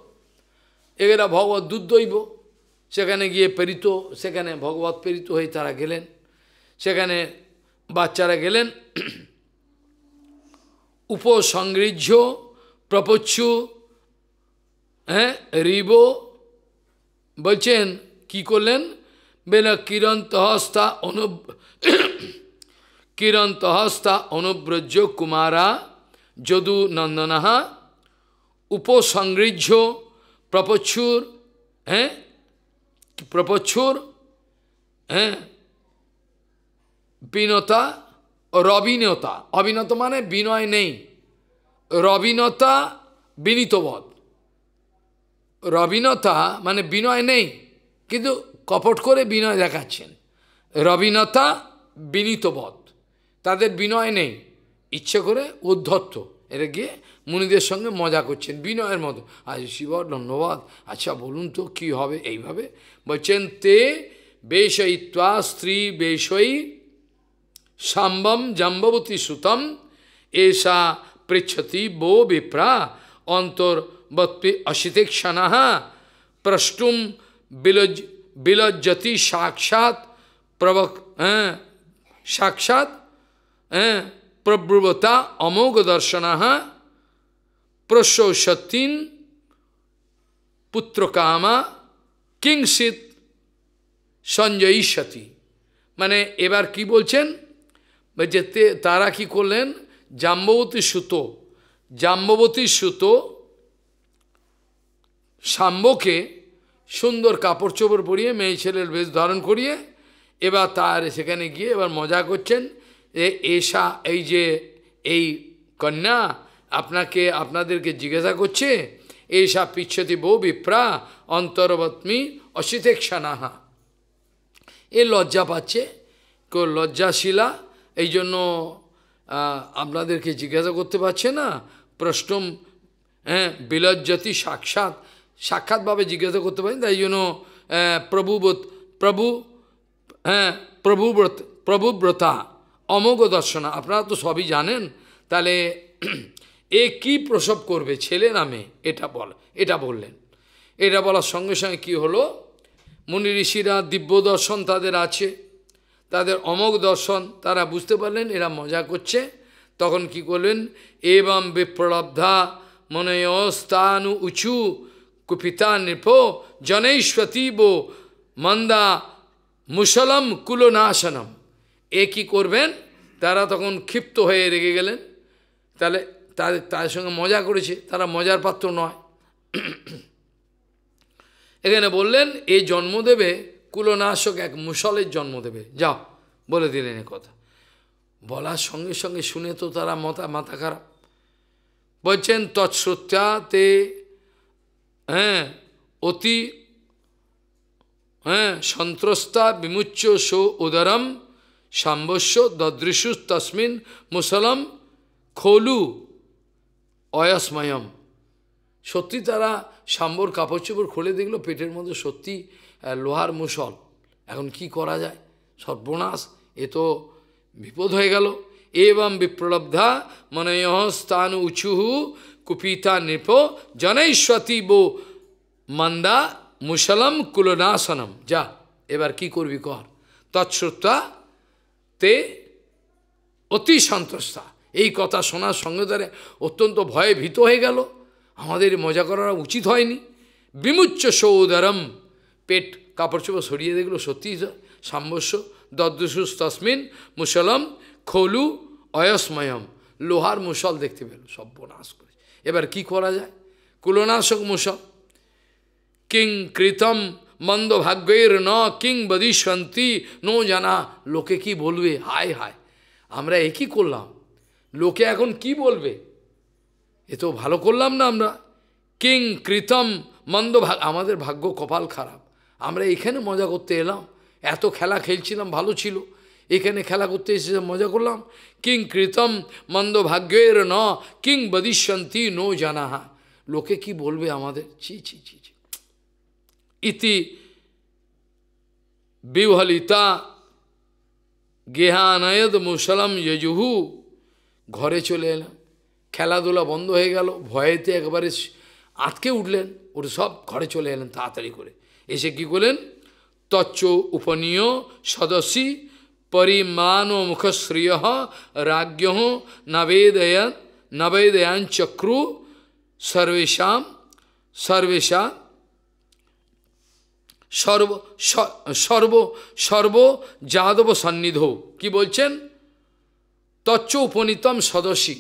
এরা ভগবত দুর্দৈব সেখানে গিয়ে প্রেরিত সেখানে ভগবত প্রেরিত হয়ে তারা গেলেন সেখানে বাচ্চারা গেলেন উপসংগৃহ প্রপচ্ছ হ্যাঁ রিব বলছেন কি করলেন বেনা কিরণ তহস্তা অনু কিরন্তহস্তা অনুব্রজ কুমারা যদু নন্দনাহা উপসংগৃহ্য প্রপচ্ছুর হ্যাঁ প্রপচ্ছুর হ্যাঁ বিনতা রবিনতা অবিনত মানে বিনয় নেই রবিনতা বিনীতবদ রবিনতা মানে বিনয় নেই কিন্তু কপট করে বিনয় দেখাচ্ছেন রবিনতা বিনীতবদ তাদের বিনয় নেই ইচ্ছে করে উদ্ধত্ত এটা গিয়ে মুনিদের সঙ্গে মজা করছেন বিনয়ের মতো আজ শিব ধন্যবাদ আচ্ছা বলুন তো কি হবে এইভাবে বলছেন তে বেশয়িত্বা স্ত্রী বেশয়ী সাম্বম জাম্বতী সুতম এষা পৃচ্ছতি বো বিপ্রা অন্তর্বত্তি অশিতিক্ষণা প্রষ্টুম বিলজ বিলজ্জতি সাক্ষাৎ প্রবক হ্যাঁ, সাক্ষাৎ প্রব্রুবতা অমোঘ দর্শনাহা প্রসৌসতীন পুত্রকামা কিংসিত সঞ্জয়ী সতী মানে এবার কি বলছেন যে তারা কি করলেন জাম্ববতী সুত জাম্বতী সুত সাম্বকে সুন্দর কাপড় চোপড় পরিয়ে মেয়ে ছেলের বেশ ধারণ করিয়ে এবার তার সেখানে গিয়ে এবার মজা করছেন এসা এই যে এই কন্যা আপনাকে আপনাদেরকে জিজ্ঞাসা করছে এসা পিচ্ছতি বউ বিপ্রা অন্তর্বত্মী অশিতেক্ষানাহা এ লজ্জা পাচ্ছে কেউ লজ্জাশিলা এই জন্য আপনাদেরকে জিজ্ঞাসা করতে পারছে না প্রশ্নম হ্যাঁ বিলজ্জতি সাক্ষাৎ সাক্ষাৎভাবে জিজ্ঞাসা করতে পারেন তাই জন্য প্রভুবোধ প্রভু হ্যাঁ প্রভুব্রত প্রভুব্রতা অমোঘ দর্শনা আপনারা তো সবই জানেন তাহলে এ কি প্রসব করবে ছেলে নামে এটা বল এটা বললেন এটা বলার সঙ্গে সঙ্গে কী হলো মুনি ঋষিরা দিব্য দর্শন তাদের আছে তাদের অমোঘ দর্শন তারা বুঝতে পারলেন এরা মজা করছে তখন কি করলেন এবং বিপ্রলব্ধা অস্তানু উঁচু কুপিতা নৃপ জনৈশ্বতীব মন্দা মুসলম কুলনাশনম এ কী করবেন তারা তখন ক্ষিপ্ত হয়ে রেগে গেলেন তাহলে তাদের তাদের সঙ্গে মজা করেছে তারা মজার পাত্র নয় এখানে বললেন এই জন্ম দেবে কুলনাশক এক মুসলের জন্ম দেবে যাও বলে দিলেন এ কথা বলার সঙ্গে সঙ্গে শুনে তো তারা মাথা মাথা খারাপ বলছেন তৎসত্যা তে হ্যাঁ অতি হ্যাঁ সন্ত্রস্তা বিমুচ্চ সো উদারম সাম্বস্য দদৃশু তসমিন মুসলম খোলু অয়সময়ম সত্যি তারা সাম্বর কাপড় চোপড় খুলে দেখলো পেটের মধ্যে সত্যি লোহার মুসল এখন কি করা যায় সর্বনাশ এ তো বিপদ হয়ে গেল এবং বিপ্রলব্ধা মনয়হ স্থান উচুহু কুপিতা নৃপ জনৈশ্বতী বো মন্দা মুসলম কুলনাসনম যা এবার কি করবি কর তৎসত্ত্বা তে অতি সন্তুষ্টা এই কথা শোনার সঙ্গে ধরে অত্যন্ত ভয়ে ভীত হয়ে গেল আমাদের মজা করা উচিত হয়নি বিমুচ্চ সৌদরম পেট কাপড় চোপড় সরিয়ে দেখলো সত্যি সাম্যস্য দদ্দুসুস তসমিন মুসলম খোলু অয়স্ময়ম লোহার মুসল দেখতে পেল সব্যনাশ করে এবার কি করা যায় কুলনাশক মুসল কিং কৃতম মন্দভাগ্যের ন কিং বদিশান্তি নো জানা লোকে কি বলবে হায় হায় আমরা একই করলাম লোকে এখন কি বলবে এ তো ভালো করলাম না আমরা কিং কৃতম মন্দ ভাগ আমাদের ভাগ্য কপাল খারাপ আমরা এখানে মজা করতে এলাম এত খেলা খেলছিলাম ভালো ছিল এখানে খেলা করতে এসে মজা করলাম কিং কৃতম মন্দ ভাগ্যের ন কিং বদিষ্যন্তি নো জানাহা লোকে কি বলবে আমাদের ছি ছি ছি ইতি বিহলিতা গেহানায়দ মুসলম যজুহু ঘরে চলে এলাম খেলাধুলা বন্ধ হয়ে গেল ভয়েতে একবারে আটকে উঠলেন ওর সব ঘরে চলে এলেন তাড়াতাড়ি করে এসে কি করলেন তচ্চ উপনীয় সদস্যী পরিমাণ মুখশ্রিয় রাজ্ঞ নবেদয়ন নবেদয়ান চক্রু সর্বেশাম সর্বেশা সর্ব সর্ব সর্ব যাদব সন্নিধ কি বলছেন তচ্চ উপনীতম সদস্যী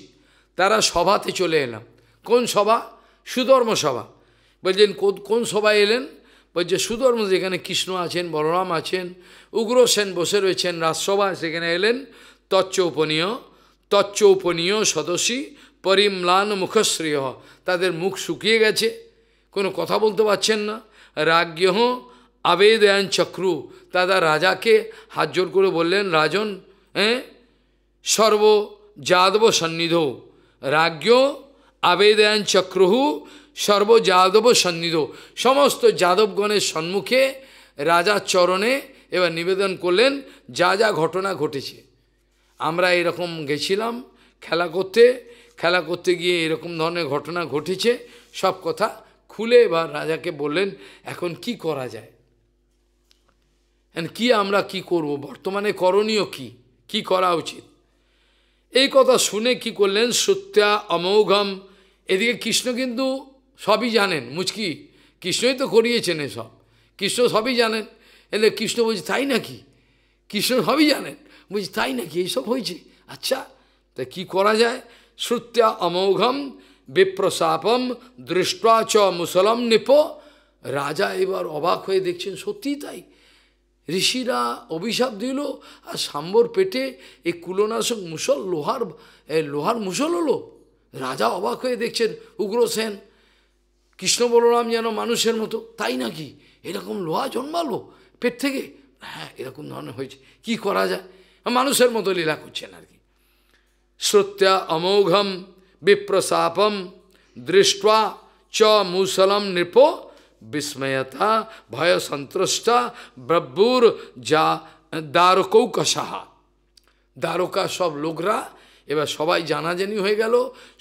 তারা সভাতে চলে এলাম কোন সভা সুধর্ম সভা বলছেন কোন সভায় এলেন বলছে সুধর্ম যেখানে কৃষ্ণ আছেন বলরাম আছেন উগ্রসেন বসে রয়েছেন রাজসভা সেখানে এলেন তচ্চৌপনীয় তচ্চৌপনীয় সদস্যী পরিম্লান মুখশ্রেয় তাদের মুখ শুকিয়ে গেছে কোনো কথা বলতে পারছেন না রাজ্ঞ আবেদয়ান চক্রু দাদা রাজাকে হাত জোর করে বললেন রাজন হ্যাঁ সর্ব যাদব সন্নিধ রাজ্ঞ আবেদয়ান চক্রহু যাদব সন্নিধ সমস্ত যাদবগণের সম্মুখে রাজা চরণে এবার নিবেদন করলেন যা যা ঘটনা ঘটেছে আমরা এরকম গেছিলাম খেলা করতে খেলা করতে গিয়ে এরকম ধরনের ঘটনা ঘটেছে সব কথা খুলে এবার রাজাকে বললেন এখন কি করা যায় কি আমরা কি করব বর্তমানে করণীয় কি কি করা উচিত এই কথা শুনে কি করলেন সত্যা অমৌঘম এদিকে কৃষ্ণ কিন্তু সবই জানেন মুচকি কৃষ্ণই তো করিয়েছেন এসব কৃষ্ণ সবই জানেন এলে কৃষ্ণ বলছে তাই নাকি কৃষ্ণ সবই জানেন বলছি তাই নাকি এইসব হয়েছে আচ্ছা তা কি করা যায় শ্রুত্যা অমৌঘম বিপ্রসাপম দৃষ্টাচ মুসলম নিপ রাজা এবার অবাক হয়ে দেখছেন সত্যিই তাই ঋষিরা অভিশাপ দিল আর সাম্বর পেটে এই কুলনাশক মুসল লোহার লোহার মুসল হলো রাজা অবাক হয়ে দেখছেন উগ্রসেন কৃষ্ণ বলরাম যেন মানুষের মতো তাই নাকি এরকম লোহা জন্মালো পেট থেকে হ্যাঁ এরকম ধরনের হয়েছে কি করা যায় মানুষের মতো লীলা করছেন আর কি শ্রোত্যা অমোঘম বিপ্রসাপম দৃষ্টা চ মুসলম নৃপ বিস্ময়তা ভয় সন্ত্রষ্টা ব্রব্বুর যা দ্বারকৌকসাহা দ্বারকা সব লোকরা এবার সবাই জানাজানি হয়ে গেল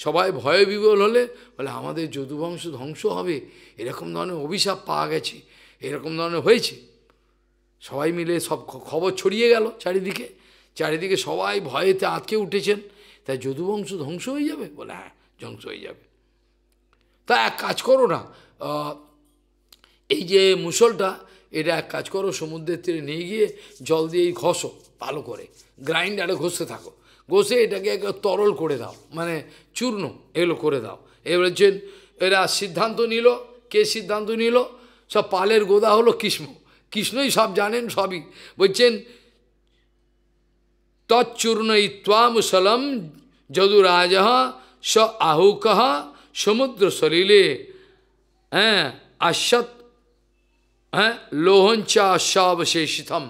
সবাই ভয় বিবল হলে বলে আমাদের যদুবংশ ধ্বংস হবে এরকম ধরনের অভিশাপ পাওয়া গেছে এরকম ধরনের হয়েছে সবাই মিলে সব খবর ছড়িয়ে গেল চারিদিকে চারিদিকে সবাই ভয়েতে আঁতকে উঠেছেন তাই যদুবংশ ধ্বংস হয়ে যাবে বলে হ্যাঁ ধ্বংস হয়ে যাবে তা এক কাজ করো না এই যে মুসলটা এটা এক কাজ করো সমুদ্রের তীরে নিয়ে গিয়ে জল দিয়ে ঘষো ভালো করে গ্রাইন্ডারে ঘষতে থাকো ঘষে এটাকে একটা তরল করে দাও মানে চূর্ণ এগুলো করে দাও এবার যে এরা সিদ্ধান্ত নিল কে সিদ্ধান্ত নিল সব পালের গোদা হলো কৃষ্ণ কৃষ্ণই সব জানেন সবই বলছেন তচ্চূর্ণ ইত্বা মুসলম যদুরাজ স আহুকহ সমুদ্র সলিলে হ্যাঁ আশ্বত হ্যাঁ লোহঞ্চা অশ্বাবশেষিতম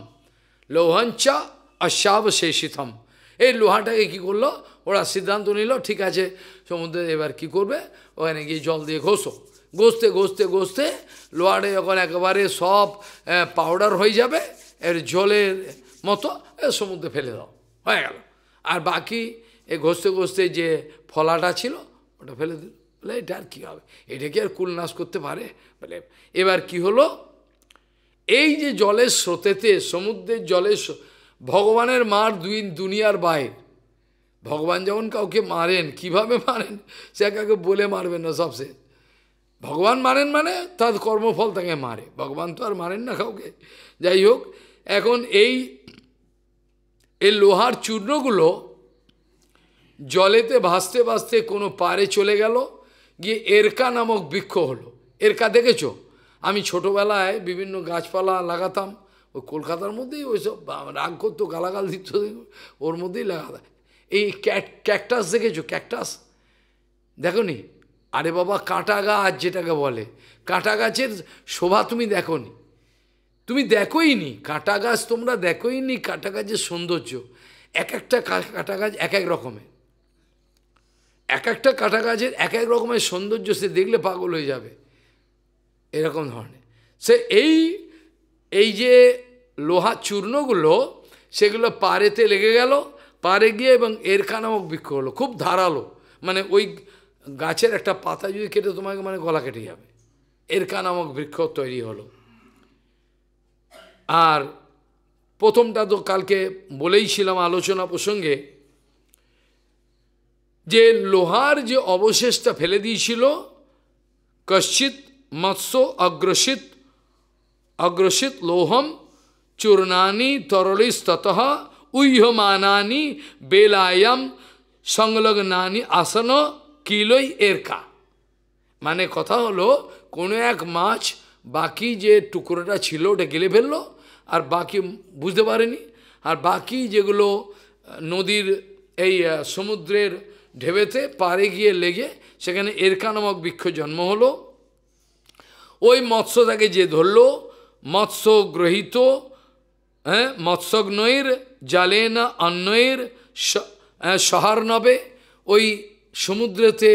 লোহঞ্চা অশ্বাবশেষিতম এই লোহাটাকে কি করলো ওরা সিদ্ধান্ত নিল ঠিক আছে সমুদ্রে এবার কি করবে ওখানে গিয়ে জল দিয়ে ঘষো ঘষতে ঘষতে ঘষতে লোহাটা যখন একেবারে সব পাউডার হয়ে যাবে এর জলের মতো সমুদ্রে ফেলে দাও হয়ে গেল আর বাকি এ ঘষতে ঘষতে যে ফলাটা ছিল ওটা ফেলে দিল বলে এটা আর কী হবে এটা কি আর কুলনাশ করতে পারে বলে এবার কি হলো এই যে জলের স্রোতেতে সমুদ্রের জলে ভগবানের মার দুই দুনিয়ার বাইর ভগবান যেমন কাউকে মারেন কিভাবে মারেন সে কাউকে বলে মারবেন না সবসে ভগবান মারেন মানে তার কর্মফল তাকে মারে ভগবান তো আর মারেন না কাউকে যাই হোক এখন এই এই লোহার চূর্ণগুলো জলেতে ভাসতে ভাসতে কোনো পারে চলে গেল গিয়ে এরকা নামক বৃক্ষ হলো এরকা দেখেছো আমি ছোটোবেলায় বিভিন্ন গাছপালা লাগাতাম ওই কলকাতার মধ্যেই ওইসব রাগ করতো গালাগাল দিত ওর মধ্যেই লাগাতাম এই ক্যাট ক্যাকটাস দেখেছো ক্যাকটাস দেখো নি আরে বাবা কাঁটা গাছ যেটাকে বলে কাঁটা গাছের শোভা তুমি দেখো নি তুমি দেখোই নি কাঁটা গাছ তোমরা দেখোই নি কাঁটা গাছের সৌন্দর্য এক একটা কাঁটা গাছ এক এক রকমের এক একটা কাঁটা গাছের এক এক রকমের সৌন্দর্য সে দেখলে পাগল হয়ে যাবে এরকম ধরনের সে এই এই যে লোহা চূর্ণগুলো সেগুলো পাড়েতে লেগে গেল পাড়ে গিয়ে এবং এর নামক বৃক্ষ হলো খুব ধারালো মানে ওই গাছের একটা পাতা যদি কেটে তোমাকে মানে গলা কেটে যাবে এরকা নামক বৃক্ষ তৈরি হলো আর প্রথমটা তো কালকে বলেইছিলাম আলোচনা প্রসঙ্গে যে লোহার যে অবশেষটা ফেলে দিয়েছিল কশ্চিত মৎস্য অগ্রসিত অগ্রসিত লোহম চূর্ণানি তরলিস্তত উহ্যমানানি বেলায়াম সংলগ্নানি আসন কিলোই এরকা মানে কথা হলো কোনো এক মাছ বাকি যে টুকরোটা ছিল ওটা গেলে ফেললো আর বাকি বুঝতে পারেনি আর বাকি যেগুলো নদীর এই সমুদ্রের ঢেবেতে পারে গিয়ে লেগে সেখানে এরকা নামক বৃক্ষ জন্ম হলো ওই মৎস্যটাকে যে ধরল মৎস্য গ্রহিত হ্যাঁ মৎস্যগ্নয়ের না অন্নয়ের সহার নবে ওই সমুদ্রেতে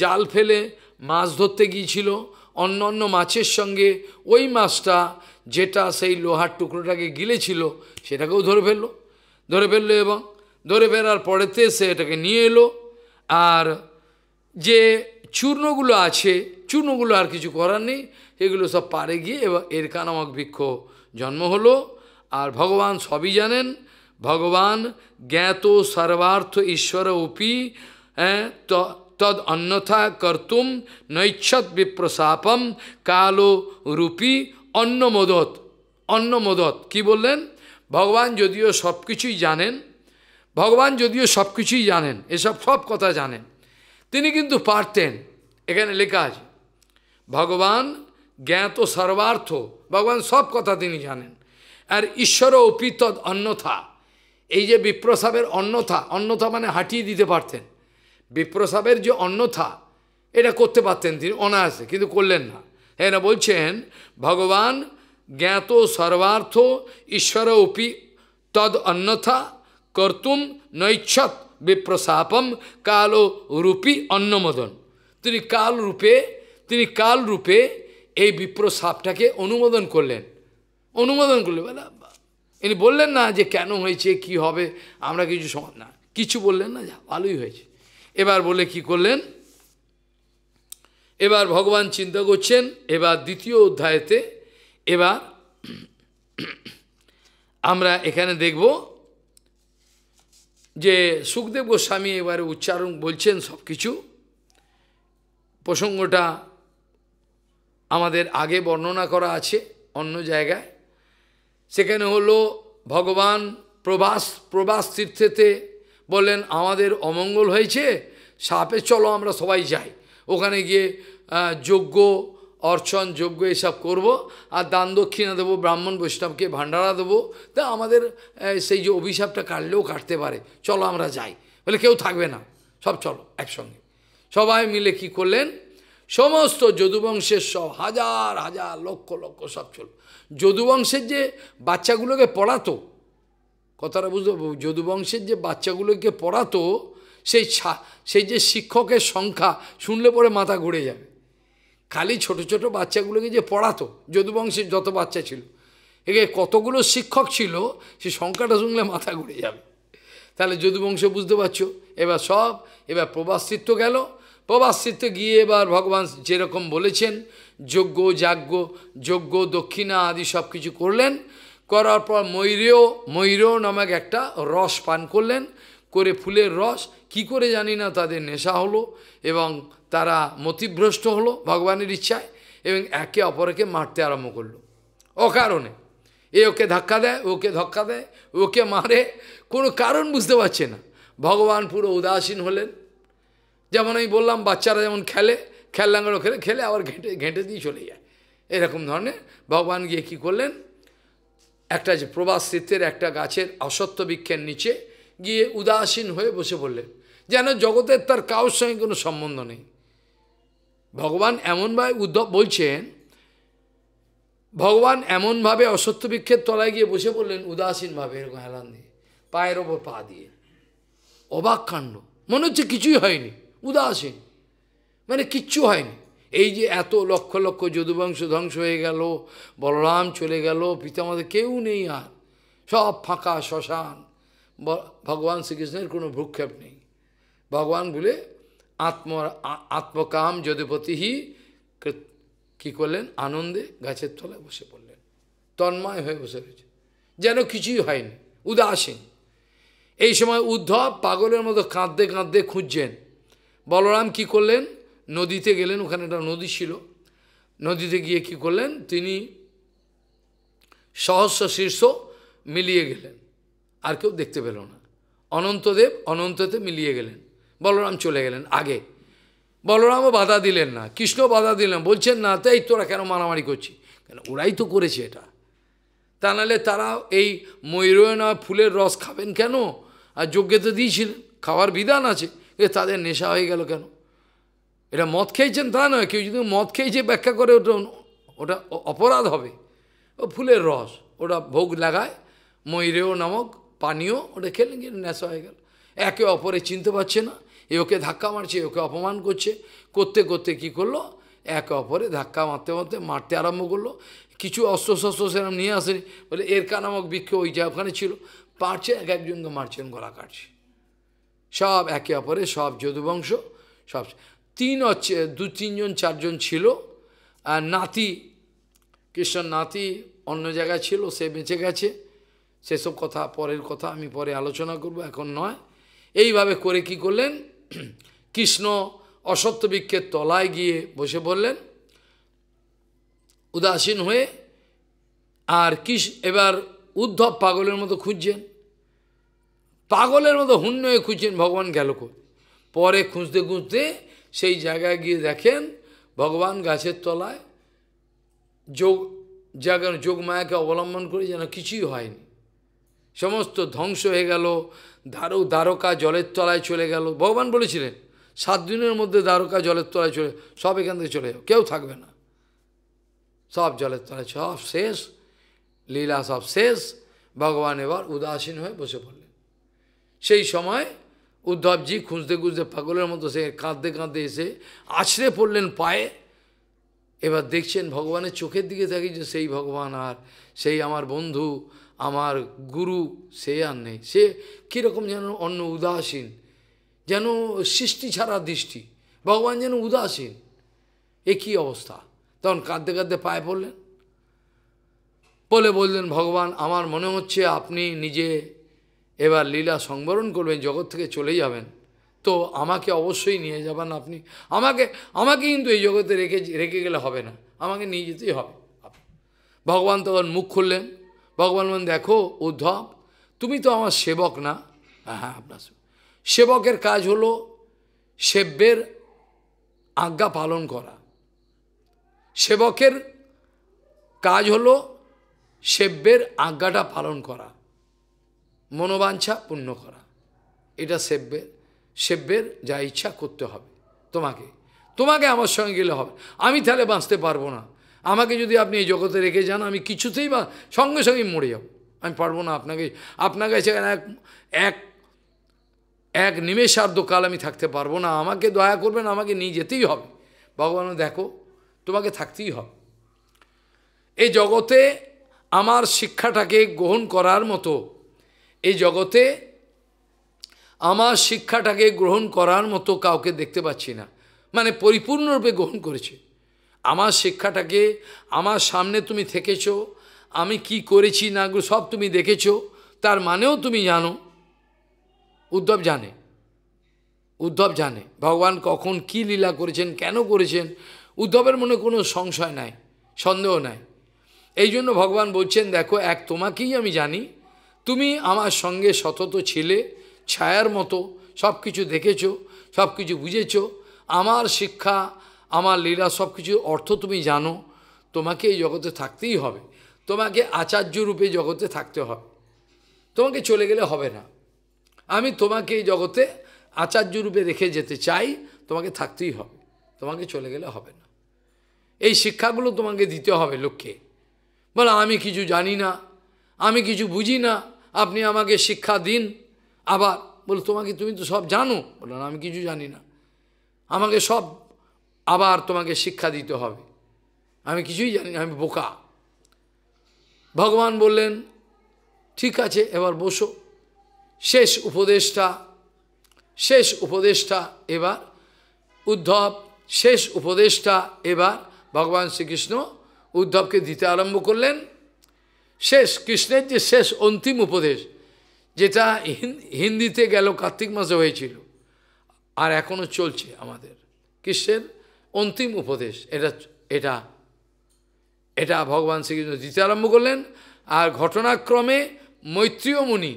জাল ফেলে মাছ ধরতে গিয়েছিল অন্য অন্য মাছের সঙ্গে ওই মাছটা যেটা সেই লোহার টুকরোটাকে গিলেছিল সেটাকেও ধরে ফেললো ধরে ফেললো এবং ধরে ফেরার পরেতে সে এটাকে নিয়ে এলো আর যে চূর্ণগুলো আছে চূর্ণগুলো আর কিছু করার নেই এগুলো সব পারে গিয়ে এবার এরকা নামক বৃক্ষ জন্ম হলো আর ভগবান সবই জানেন ভগবান জ্ঞাত সর্বার্থ ঈশ্বর উপি হ্যাঁ তদ অন্যথা কর্তুম নৈচ্ছত বিপ্রসাপম কালো রূপী অন্নমোদত মদত কি বললেন ভগবান যদিও সব কিছুই জানেন ভগবান যদিও সব কিছুই জানেন এসব সব কথা জানেন তিনি কিন্তু পারতেন এখানে লেখা আছে ভগবান জ্ঞাত সর্বার্থ ভগবান সব কথা তিনি জানেন আর ঈশ্বর অপিত অন্যথা এই যে বিপ্রসাবের অন্যথা অন্যথা মানে হাঁটিয়ে দিতে পারতেন বিপ্রসাবের যে অন্যথা এটা করতে পারতেন তিনি অনায়াসে কিন্তু করলেন না না বলছেন ভগবান জ্ঞাত সর্বার্থ ঈশ্বর অপি তদ অন্যথা কর্তুম নৈচ্ছত বিপ্রসাপম কালো রূপী অন্নমোদন তিনি কাল রূপে তিনি কাল রূপে এই বিপ্র সাপটাকে অনুমোদন করলেন অনুমোদন করলেন বলে ইনি বললেন না যে কেন হয়েছে কি হবে আমরা কিছু না কিছু বললেন না যা ভালোই হয়েছে এবার বলে কি করলেন এবার ভগবান চিন্তা করছেন এবার দ্বিতীয় অধ্যায়েতে এবার আমরা এখানে দেখব যে সুখদেব গোস্বামী এবারে উচ্চারণ বলছেন সব কিছু প্রসঙ্গটা আমাদের আগে বর্ণনা করা আছে অন্য জায়গায় সেখানে হলো ভগবান প্রবাস প্রবাস তীর্থেতে বললেন আমাদের অমঙ্গল হয়েছে সাপে চলো আমরা সবাই যাই ওখানে গিয়ে যজ্ঞ অর্চন যজ্ঞ এসব করব আর দান দক্ষিণা দেবো ব্রাহ্মণ বৈষ্ণবকে ভাণ্ডারা দেবো তা আমাদের সেই যে অভিশাপটা কাটলেও কাটতে পারে চলো আমরা যাই বলে কেউ থাকবে না সব চলো একসঙ্গে সবাই মিলে কি করলেন সমস্ত যদুবংশের সব হাজার হাজার লক্ষ লক্ষ সব ছিল যদুবংশের যে বাচ্চাগুলোকে পড়াতো কথাটা বুঝতে যদুবংশের যে বাচ্চাগুলোকে পড়াতো সেই সেই যে শিক্ষকের সংখ্যা শুনলে পরে মাথা ঘুরে যাবে খালি ছোট ছোট বাচ্চাগুলোকে যে পড়াতো যদুবংশের যত বাচ্চা ছিল একে কতগুলো শিক্ষক ছিল সে সংখ্যাটা শুনলে মাথা ঘুরে যাবে তাহলে যদুবংশ বুঝতে পারছো এবার সব এবার প্রবাসিত্ব গেল প্রবাসিতে গিয়ে এবার ভগবান যেরকম বলেছেন যজ্ঞ যাজ্ঞ যজ্ঞ দক্ষিণা আদি সব কিছু করলেন করার পর ময়ূরেও ময়ূরেও নামক একটা রস পান করলেন করে ফুলের রস কি করে জানি না তাদের নেশা হলো এবং তারা মতিভ্রষ্ট হলো ভগবানের ইচ্ছায় এবং একে অপরকে মারতে আরম্ভ করলো অকারণে এ ওকে ধাক্কা দেয় ওকে ধাক্কা দেয় ওকে মারে কোনো কারণ বুঝতে পারছে না ভগবান পুরো উদাসীন হলেন যেমন আমি বললাম বাচ্চারা যেমন খেলে খেললাঙ্গলো খেলে খেলে আবার ঘেঁটে ঘেঁটে দিয়ে চলে যায় এরকম ধরনের ভগবান গিয়ে কী করলেন একটা যে প্রবাস চিত্তের একটা গাছের অসত্য বৃক্ষের নিচে গিয়ে উদাসীন হয়ে বসে পড়লেন যেন জগতের তার কাউর সঙ্গে কোনো সম্বন্ধ নেই ভগবান এমনভাবে উদ্ধব বলছেন ভগবান এমনভাবে অসত্য বৃক্ষের তলায় গিয়ে বসে পড়লেন উদাসীনভাবে এরকম হেলান দিয়ে পায়ের ওপর পা দিয়ে অবাক কাণ্ড মনে হচ্ছে কিছুই হয়নি উদাসীন মানে কিচ্ছু হয়নি এই যে এত লক্ষ লক্ষ যদুবংশ ধ্বংস হয়ে গেল বলরাম চলে গেল পিতামাতা কেউ নেই আর সব ফাঁকা শ্মশান ভগবান শ্রীকৃষ্ণের কোনো ভ্রুক্ষেপ নেই ভগবান বলে আত্ম আত্মকাম যদুপতিহি কি করলেন আনন্দে গাছের তলায় বসে পড়লেন তন্ময় হয়ে বসে রয়েছে যেন কিছুই হয়নি উদাসীন এই সময় উদ্ধব পাগলের মতো কাঁদতে কাঁদতে খুঁজছেন বলরাম কি করলেন নদীতে গেলেন ওখানে একটা নদী ছিল নদীতে গিয়ে কি করলেন তিনি সহস্র শীর্ষ মিলিয়ে গেলেন আর কেউ দেখতে পেল না অনন্তদেব অনন্ততে মিলিয়ে গেলেন বলরাম চলে গেলেন আগে বলরামও বাধা দিলেন না কৃষ্ণ বাধা দিলেন বলছেন না তাই তোরা কেন মারামারি করছি কেন ওরাই তো করেছে এটা তা নাহলে তারা এই ময়ূরনা ফুলের রস খাবেন কেন আর যোগ্যতা দিয়েছিলেন খাওয়ার বিধান আছে এ তাদের নেশা হয়ে গেল কেন এটা মদ খেয়েছেন তা নয় কেউ যদি মদ খেয়েছে ব্যাখ্যা করে ওটা ওটা অপরাধ হবে ও ফুলের রস ওটা ভোগ লাগায় ময়ূরেও নামক পানীয় ওটা খেলেন কিন্তু নেশা হয়ে গেল একে অপরে চিনতে পারছে না এ ওকে ধাক্কা মারছে ওকে অপমান করছে করতে করতে কি করলো একে অপরে ধাক্কা মারতে মারতে মারতে আরম্ভ করলো কিছু শস্ত্র সেরকম নিয়ে আসেনি বলে এরকা নামক বৃক্ষ ওই যা ওখানে ছিল পারছে এক একজনকে মারছেন গলা কাটছে সব একে অপরে সব যদুবংশ সব তিন দু তিনজন চারজন ছিল আর নাতি কৃষ্ণ নাতি অন্য জায়গায় ছিল সে বেঁচে গেছে সেসব কথা পরের কথা আমি পরে আলোচনা করব এখন নয় এইভাবে করে কি করলেন কৃষ্ণ অসত্যবৃক্ষের বৃক্ষের তলায় গিয়ে বসে বললেন উদাসীন হয়ে আর কৃষ এবার উদ্ধব পাগলের মতো খুঁজছেন পাগলের মতো হুন্ন হয়ে খুঁজছেন ভগবান গেল পরে খুঁজতে খুঁজতে সেই জায়গায় গিয়ে দেখেন ভগবান গাছের তলায় যোগ যোগ যোগমায়াকে অবলম্বন করে যেন কিছুই হয়নি সমস্ত ধ্বংস হয়ে গেল দ্বারো দ্বারকা জলের তলায় চলে গেল ভগবান বলেছিলেন সাত দিনের মধ্যে দ্বারকা জলের তলায় চলে সব এখান থেকে চলে যাও কেউ থাকবে না সব জলের তলায় সব শেষ লীলা সব শেষ ভগবান এবার উদাসীন হয়ে বসে পড়ল সেই সময় উদ্ধবজি খুঁজতে খুঁজতে পাগলের মতো সে কাঁদতে কাঁদতে এসে আছড়ে পড়লেন পায়ে এবার দেখছেন ভগবানের চোখের দিকে থাকি যে সেই ভগবান আর সেই আমার বন্ধু আমার গুরু সে আর নেই সে কীরকম যেন অন্য উদাসীন যেন সৃষ্টি ছাড়া দৃষ্টি ভগবান যেন উদাসীন এ কী অবস্থা তখন কাঁদতে কাঁদতে পায়ে পড়লেন বলে বললেন ভগবান আমার মনে হচ্ছে আপনি নিজে এবার লীলা সংবরণ করবেন জগৎ থেকে চলে যাবেন তো আমাকে অবশ্যই নিয়ে যাবেন আপনি আমাকে আমাকে কিন্তু এই জগতে রেখে রেখে গেলে হবে না আমাকে নিয়ে যেতেই হবে ভগবান তখন মুখ খুললেন ভগবান বলেন দেখো উদ্ধব তুমি তো আমার সেবক না হ্যাঁ, হ্যাঁ আপনার সেবকের কাজ হলো সেব্যের আজ্ঞা পালন করা সেবকের কাজ হলো সেব্যের আজ্ঞাটা পালন করা মনোবাঞ্ছা পূর্ণ করা এটা সেব্যের সেব্যের যা ইচ্ছা করতে হবে তোমাকে তোমাকে আমার সঙ্গে গেলে হবে আমি তাহলে বাঁচতে পারবো না আমাকে যদি আপনি এই জগতে রেখে যান আমি কিছুতেই বা সঙ্গে সঙ্গেই মরে যাব আমি পারবো না আপনাকে আপনার কাছে এক এক এক নিমেষার্ধ কাল আমি থাকতে পারবো না আমাকে দয়া করবেন আমাকে নিয়ে যেতেই হবে ভগবান দেখো তোমাকে থাকতেই হবে এই জগতে আমার শিক্ষাটাকে গ্রহণ করার মতো এই জগতে আমার শিক্ষাটাকে গ্রহণ করার মতো কাউকে দেখতে পাচ্ছি না মানে পরিপূর্ণরূপে গ্রহণ করেছে আমার শিক্ষাটাকে আমার সামনে তুমি থেকেছ আমি কি করেছি না সব তুমি দেখেছ তার মানেও তুমি জানো উদ্ধব জানে উদ্ধব জানে ভগবান কখন কি লীলা করেছেন কেন করেছেন উদ্ধবের মনে কোনো সংশয় নাই সন্দেহ নাই এই জন্য ভগবান বলছেন দেখো এক তোমাকেই আমি জানি তুমি আমার সঙ্গে সতত ছেলে ছায়ার মতো সব কিছু দেখেছ সব কিছু বুঝেছ আমার শিক্ষা আমার লীলা সব কিছু অর্থ তুমি জানো তোমাকে এই জগতে থাকতেই হবে তোমাকে আচার্য রূপে জগতে থাকতে হবে তোমাকে চলে গেলে হবে না আমি তোমাকে এই জগতে আচার্য রূপে রেখে যেতে চাই তোমাকে থাকতেই হবে তোমাকে চলে গেলে হবে না এই শিক্ষাগুলো তোমাকে দিতে হবে লোককে বলো আমি কিছু জানি না আমি কিছু বুঝি না আপনি আমাকে শিক্ষা দিন আবার বল তোমাকে তুমি তো সব জানো বলো আমি কিছু জানি না আমাকে সব আবার তোমাকে শিক্ষা দিতে হবে আমি কিছুই জানি না আমি বোকা ভগবান বললেন ঠিক আছে এবার বসো শেষ উপদেশটা শেষ উপদেশটা এবার উদ্ধব শেষ উপদেশটা এবার ভগবান শ্রীকৃষ্ণ উদ্ধবকে দিতে আরম্ভ করলেন শেষ কৃষ্ণের যে শেষ অন্তিম উপদেশ যেটা হিন্দিতে গেল কার্তিক মাসে হয়েছিল আর এখনও চলছে আমাদের কৃষ্ণের অন্তিম উপদেশ এটা এটা এটা ভগবান শ্রীকৃষ্ণ দিতে আরম্ভ করলেন আর ঘটনাক্রমে মৈত্রীয় মুনি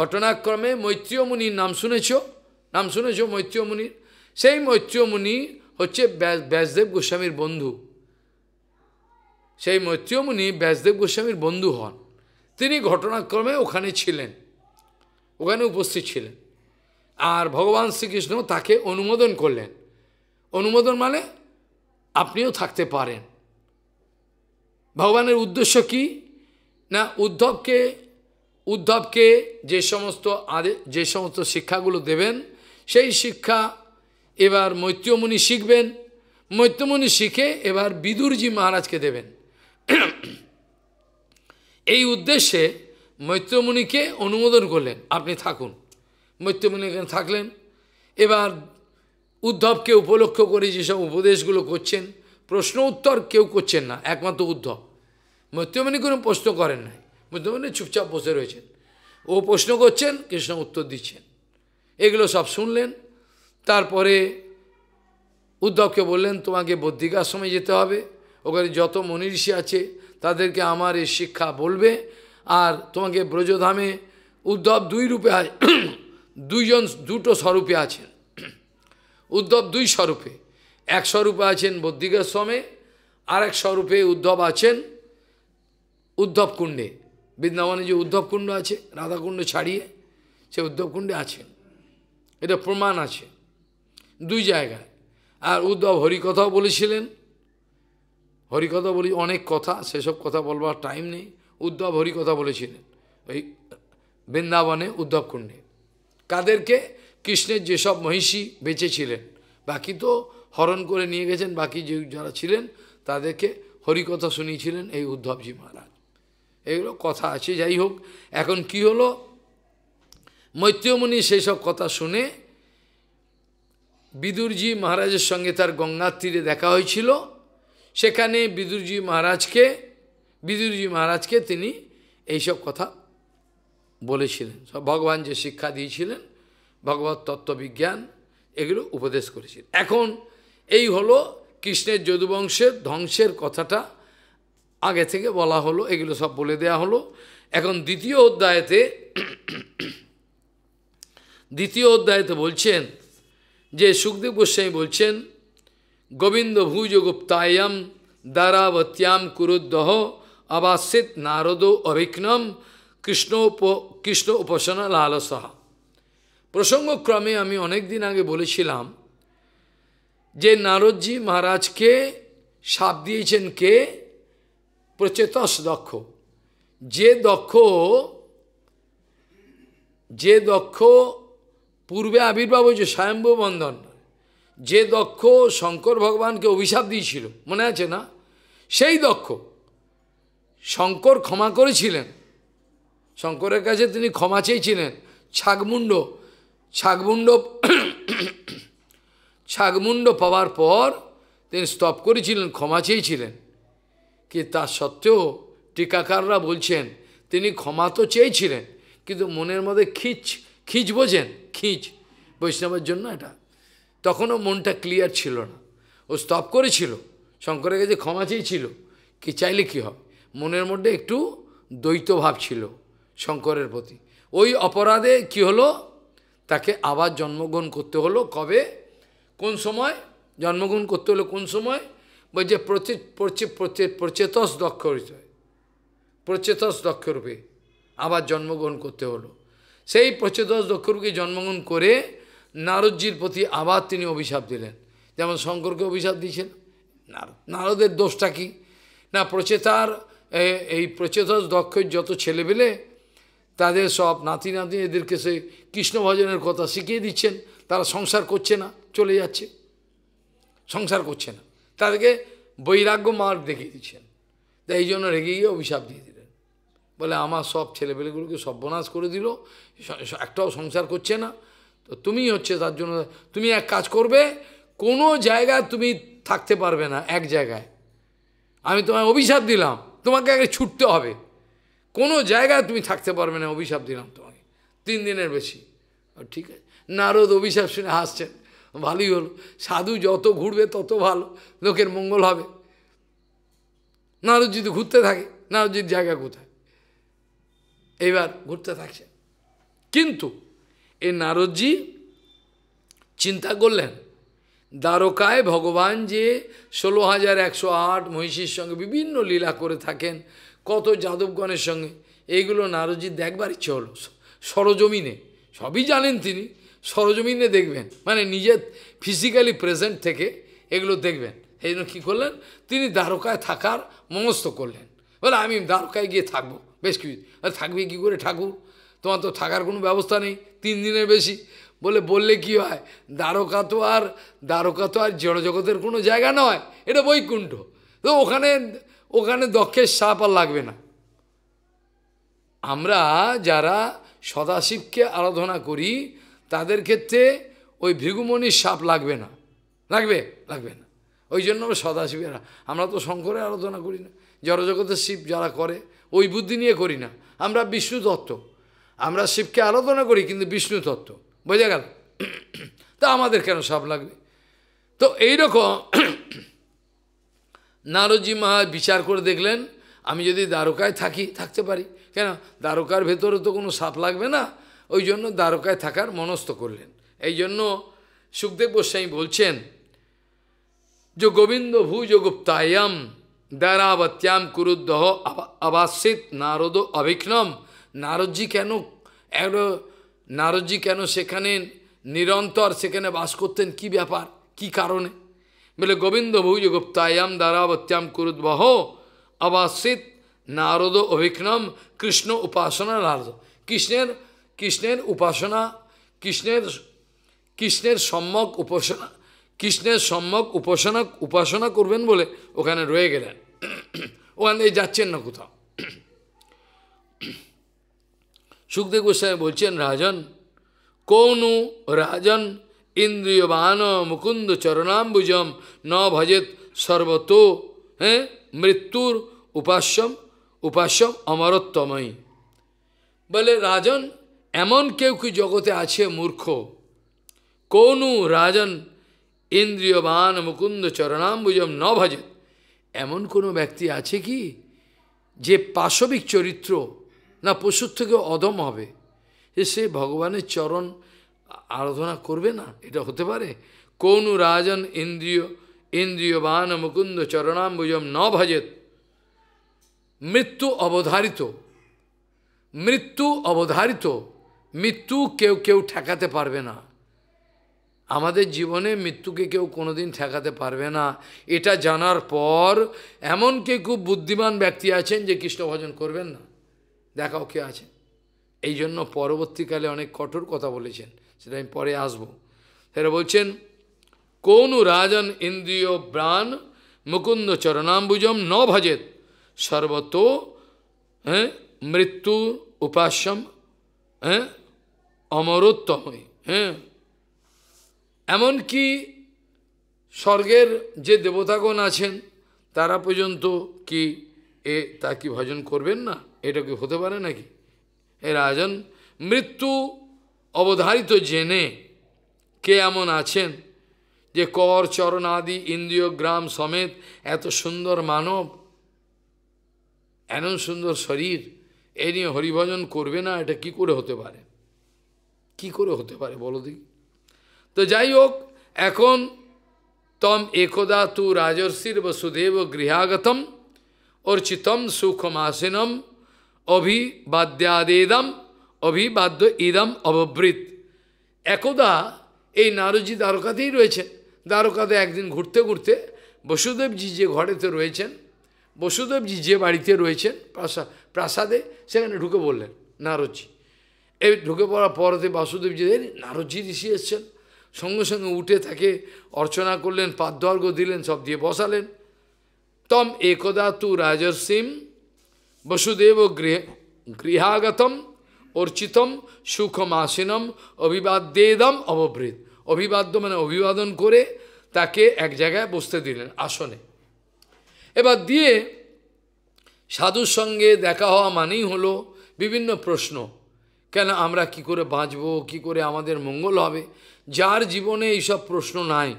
ঘটনাক্রমে মৈত্রীয় মুনির নাম শুনেছ নাম শুনেছ মৈত্রীয় মুনির সেই মৈত্রীয় মুনি হচ্ছে ব্যাসদেব গোস্বামীর বন্ধু সেই মৈত্রীয়মুনি ব্যাসদেব গোস্বামীর বন্ধু হন তিনি ঘটনাক্রমে ওখানে ছিলেন ওখানে উপস্থিত ছিলেন আর ভগবান শ্রীকৃষ্ণ তাকে অনুমোদন করলেন অনুমোদন মানে আপনিও থাকতে পারেন ভগবানের উদ্দেশ্য কি না উদ্ধবকে উদ্ধবকে যে সমস্ত আদে যে সমস্ত শিক্ষাগুলো দেবেন সেই শিক্ষা এবার মৈত্রমণি শিখবেন মৈত্রমণি শিখে এবার বিদুরজি মহারাজকে দেবেন এই উদ্দেশ্যে মৈত্রমণিকে অনুমোদন করলেন আপনি থাকুন মৈত্রমণি এখানে থাকলেন এবার উদ্ধবকে উপলক্ষ করে যেসব উপদেশগুলো করছেন প্রশ্ন উত্তর কেউ করছেন না একমাত্র উদ্ধব মৈত্রমণি কোনো প্রশ্ন করেন নাই মৈত্রমণি চুপচাপ বসে রয়েছেন ও প্রশ্ন করছেন কৃষ্ণ উত্তর দিচ্ছেন এগুলো সব শুনলেন তারপরে উদ্ধবকে বললেন তোমাকে সময় যেতে হবে ওখানে যত মনীষী আছে তাদেরকে আমার এই শিক্ষা বলবে আর তোমাকে ব্রজধামে উদ্ধব দুই রূপে দুইজন দুটো স্বরূপে আছেন উদ্ধব দুই স্বরূপে এক স্বরূপে আছেন বদ্রিকাশ্রমে আর এক স্বরূপে উদ্ধব আছেন উদ্ধব কুণ্ডে বৃন্দাবনে যে উদ্ধব কুণ্ড আছে রাধাকুণ্ড ছাড়িয়ে সে উদ্ধব কুণ্ডে আছেন এটা প্রমাণ আছে দুই জায়গায় আর উদ্ধব হরিকথাও বলেছিলেন হরিকথা বলি অনেক কথা সেসব কথা বলবার টাইম নেই উদ্ধব হরিকথা বলেছিলেন ওই বৃন্দাবনে উদ্ধব কুণ্ডে কাদেরকে কৃষ্ণের যেসব মহিষী বেঁচেছিলেন বাকি তো হরণ করে নিয়ে গেছেন বাকি যে যারা ছিলেন তাদেরকে হরিকথা শুনিয়েছিলেন এই উদ্ধবজি মহারাজ এগুলো কথা আছে যাই হোক এখন কি হলো মৈত্রমণি সেই সব কথা শুনে বিদুরজি মহারাজের সঙ্গে তার গঙ্গার তীরে দেখা হয়েছিল সেখানে বিদুরজি মহারাজকে বিদুরজি মহারাজকে তিনি এইসব কথা বলেছিলেন সব ভগবান যে শিক্ষা দিয়েছিলেন ভগবত তত্ত্ববিজ্ঞান এগুলো উপদেশ করেছিল এখন এই হলো কৃষ্ণের যদুবংশের ধ্বংসের কথাটা আগে থেকে বলা হলো এগুলো সব বলে দেয়া হলো এখন দ্বিতীয় অধ্যায়েতে দ্বিতীয় অধ্যায়েতে বলছেন যে সুখদেব গোস্বামী বলছেন গোবিন্দ ভুজ গুপ্তায়ম দারাবত্যাম কুরুদ্দহ আবাসিত নারদ অভিঘ্নম কৃষ্ণ উপ কৃষ্ণ উপাসনা লালসহ প্রসঙ্গক্রমে আমি অনেক দিন আগে বলেছিলাম যে নারদজি মহারাজকে সাপ দিয়েছেন কে প্রচেতস দক্ষ যে দক্ষ যে দক্ষ পূর্বে আবির্ভাব হয়েছে স্বয়ম্ভু বন্ধন যে দক্ষ শঙ্কর ভগবানকে অভিশাপ দিয়েছিল মনে আছে না সেই দক্ষ শঙ্কর ক্ষমা করেছিলেন শঙ্করের কাছে তিনি ক্ষমা চেয়েছিলেন ছাগমুণ্ড ছাগমুণ্ড ছাগমুণ্ড পাওয়ার পর তিনি স্তপ করেছিলেন ক্ষমা চেয়েছিলেন কি তা সত্ত্বেও টিকাকাররা বলছেন তিনি ক্ষমা তো চেয়েছিলেন কিন্তু মনের মধ্যে খিচ খিচ বোঝেন খিচ বৈষ্ণবের জন্য এটা তখনও মনটা ক্লিয়ার ছিল না ও স্তপ করেছিল শঙ্করের কাছে ক্ষমা চেয়েছিল কি চাইলে কি হবে মনের মধ্যে একটু দ্বৈতভাব ছিল শঙ্করের প্রতি ওই অপরাধে কি হলো তাকে আবার জন্মগ্রহণ করতে হলো কবে কোন সময় জন্মগ্রহণ করতে হলো কোন সময় বলছে প্রচেতস দক্ষ হৃদয় প্রচেতস দক্ষরূপে আবার জন্মগ্রহণ করতে হলো সেই প্রচেতস দক্ষরূপে জন্মগ্রহণ করে নারদজির প্রতি আবার তিনি অভিশাপ দিলেন যেমন শঙ্করকে অভিশাপ দিয়েছেন নারদ নারদের দোষটা কি না প্রচেতার এই প্রচেতার দক্ষ যত ছেলেবেলে তাদের সব নাতি নাতি এদেরকে সে কৃষ্ণ ভজনের কথা শিখিয়ে দিচ্ছেন তারা সংসার করছে না চলে যাচ্ছে সংসার করছে না তাদেরকে বৈরাগ্য মার্গ দেখিয়ে দিচ্ছেন তাই এই জন্য রেগে গিয়ে অভিশাপ দিয়ে দিলেন বলে আমার সব ছেলেবেলেগুলোকে সর্বনাশ করে দিল একটাও সংসার করছে না তো তুমি হচ্ছে তার জন্য তুমি এক কাজ করবে কোনো জায়গায় তুমি থাকতে পারবে না এক জায়গায় আমি তোমায় অভিশাপ দিলাম তোমাকে আগে ছুটতে হবে কোনো জায়গায় তুমি থাকতে পারবে না অভিশাপ দিলাম তোমাকে তিন দিনের বেশি ঠিক আছে নারদ অভিশাপ শুনে হাসছেন ভালোই হলো সাধু যত ঘুরবে তত ভালো লোকের মঙ্গল হবে নারদ যদি ঘুরতে থাকে নারদজির জায়গা কোথায় এইবার ঘুরতে থাকছে কিন্তু এ নারদজি চিন্তা করলেন দ্বারকায় ভগবান যে ষোলো হাজার একশো আট মহিষীর সঙ্গে বিভিন্ন লীলা করে থাকেন কত যাদবগণের সঙ্গে এইগুলো নারদজি দেখবার ইচ্ছে হলো সরজমিনে সবই জানেন তিনি সরজমিনে দেখবেন মানে নিজের ফিজিক্যালি প্রেজেন্ট থেকে এগুলো দেখবেন এই জন্য কী করলেন তিনি দ্বারকায় থাকার মনস্ত করলেন বলে আমি দ্বারকায় গিয়ে থাকবো বেশ কিছু থাকবে কী করে ঠাকুর তোমার তো থাকার কোনো ব্যবস্থা নেই তিন দিনের বেশি বলে বললে কি হয় দ্বারকা তো আর দ্বারকা তো আর জড়জগতের কোনো জায়গা নয় এটা বৈকুণ্ঠ তো ওখানে ওখানে দক্ষের সাপ আর লাগবে না আমরা যারা সদাশিবকে আরাধনা করি তাদের ক্ষেত্রে ওই ভৃগুমণির সাপ লাগবে না লাগবে লাগবে না ওই জন্য সদাশিবেরা সদাশিবের আমরা তো শঙ্করের আরাধনা করি না জড়জগতের শিব যারা করে ওই বুদ্ধি নিয়ে করি না আমরা বিষ্ণু দত্ত আমরা শিবকে আরাধনা করি কিন্তু বিষ্ণু তত্ত্ব বোঝা গেল তা আমাদের কেন সাপ লাগবে তো এইরকম নারজি মহা বিচার করে দেখলেন আমি যদি দ্বারকায় থাকি থাকতে পারি কেন দ্বারকার ভেতরে তো কোনো সাপ লাগবে না ওই জন্য দ্বারকায় থাকার মনস্থ করলেন এই জন্য সুখদেব গোস্বামী বলছেন যে গোবিন্দ ভুজ গুপ্তায়াম দ্বারাবত্যাম কুরুদ্দহ আবাসিত নারদ অভিক্নম নারদজি কেন নারদজি কেন সেখানে নিরন্তর সেখানে বাস করতেন কি ব্যাপার কি কারণে বলে গোবিন্দ ভৌজ গুপ্তায়াম দ্বারাবত্যাম কুরুদ্বহ আবাসিত নারদ অভিক্রম কৃষ্ণ উপাসনা নারদ কৃষ্ণের কৃষ্ণের উপাসনা কৃষ্ণের কৃষ্ণের সম্যক উপাসনা কৃষ্ণের সম্যক উপাসনা উপাসনা করবেন বলে ওখানে রয়ে গেলেন ওখানে যাচ্ছেন না কোথাও সুখদেব গোস্বামী বলছেন রাজন কৌনু রাজন ইন্দ্রিয়বান মুকুন্দ চরণাম্বুজম ন ভজেত সর্বত হ্যাঁ মৃত্যুর উপাস্যম উপাস্যম অমরত্বময়ী বলে রাজন এমন কেউ কি জগতে আছে মূর্খ কৌনু রাজন ইন্দ্রিয়বান মুকুন্দ চরণাম্বুজম ন ভজেত এমন কোনো ব্যক্তি আছে কি যে পাশবিক চরিত্র না পশুর থেকে অদম হবে সে ভগবানের চরণ আরাধনা করবে না এটা হতে পারে কোন রাজন ইন্দ্রিয় ইন্দ্রিয়বান মুকুন্দ চরণাম্বুজম ন ভজেত মৃত্যু অবধারিত মৃত্যু অবধারিত মৃত্যু কেউ কেউ ঠেকাতে পারবে না আমাদের জীবনে মৃত্যুকে কেউ কোনোদিন ঠেকাতে পারবে না এটা জানার পর এমন কে খুব বুদ্ধিমান ব্যক্তি আছেন যে কৃষ্ণ ভজন করবেন না দেখাও কে আছে এই জন্য পরবর্তীকালে অনেক কঠোর কথা বলেছেন সেটা আমি পরে আসব সেটা বলছেন কোন রাজন ইন্দ্রিয় প্রাণ মুকুন্দ চরণাম্বুজম ন ভজেত সর্বত হ্যাঁ মৃত্যু উপাস্যম হ্যাঁ অমরোত্তম হ্যাঁ এমনকি স্বর্গের যে দেবতাগণ আছেন তারা পর্যন্ত কি এ তা কি ভজন করবেন না এটা কি হতে পারে নাকি এ রাজন মৃত্যু অবধারিত জেনে কে এমন আছেন যে কর চরণাদি ইন্দ্রিয় গ্রাম সমেত এত সুন্দর মানব এমন সুন্দর শরীর এ নিয়ে হরিভজন করবে না এটা কি করে হতে পারে কি করে হতে পারে বলো দেখি তো যাই হোক এখন তম একদা তু রাজর্ষির বসুদেব গৃহাগতম অর্চিতম আসেনম অভিবাদ্যাদেদম অভিবাদ্য ইদম অভবৃত একদা এই নারজি দ্বারকাতেই রয়েছেন দ্বারকাতে একদিন ঘুরতে ঘুরতে বসুদেবজি যে ঘরেতে রয়েছেন বসুদেবজি যে বাড়িতে রয়েছেন প্রাসাদ প্রাসাদে সেখানে ঢুকে বললেন নারজি এই ঢুকে পড়ার পরতে বাসুদেবজি নারজি ঋষি এসছেন সঙ্গে সঙ্গে উঠে তাকে অর্চনা করলেন পাদ্যর্গ দিলেন সব দিয়ে বসালেন তম একদা তু রাজসিম বসুদেব গৃহ গৃহাগতম অর্চিতম সুখম আসীনম অভিবাদ্যেদম অবভৃত অভিবাদ্য মানে অভিবাদন করে তাকে এক জায়গায় বসতে দিলেন আসনে এবার দিয়ে সাধুর সঙ্গে দেখা হওয়া মানেই হলো বিভিন্ন প্রশ্ন কেন আমরা কি করে বাঁচব কি করে আমাদের মঙ্গল হবে যার জীবনে এইসব প্রশ্ন নাই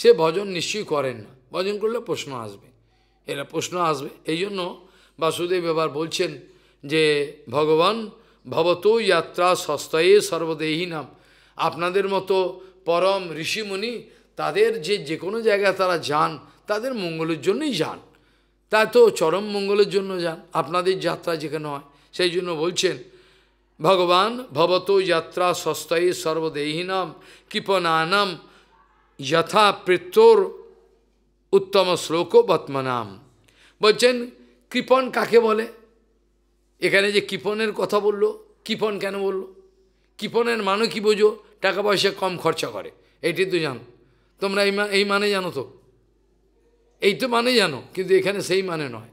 সে ভজন নিশ্চয়ই করেন না ভজন করলে প্রশ্ন আসবে এরা প্রশ্ন আসবে এই জন্য বাসুদেব এবার বলছেন যে ভগবান ভবত যাত্রা সস্তয়ে সর্বদেহী নাম আপনাদের মতো পরম ঋষিমুনি তাদের যে যে কোনো জায়গায় তারা যান তাদের মঙ্গলের জন্যই যান তা তো চরম মঙ্গলের জন্য যান আপনাদের যাত্রা যেখানে হয় সেই জন্য বলছেন ভগবান ভবত যাত্রা সস্তয়ে সর্বদেহীনাম কৃপনানাম যথা পৃত্তোর উত্তম শ্লোক বত্মনাম বলছেন কৃপন কাকে বলে এখানে যে কৃপনের কথা বললো কৃপন কেন বলল কৃপনের মানে কি বোঝো টাকা পয়সা কম খরচা করে এটি তো জানো তোমরা এই এই মানে জানো তো এই তো মানে জানো কিন্তু এখানে সেই মানে নয়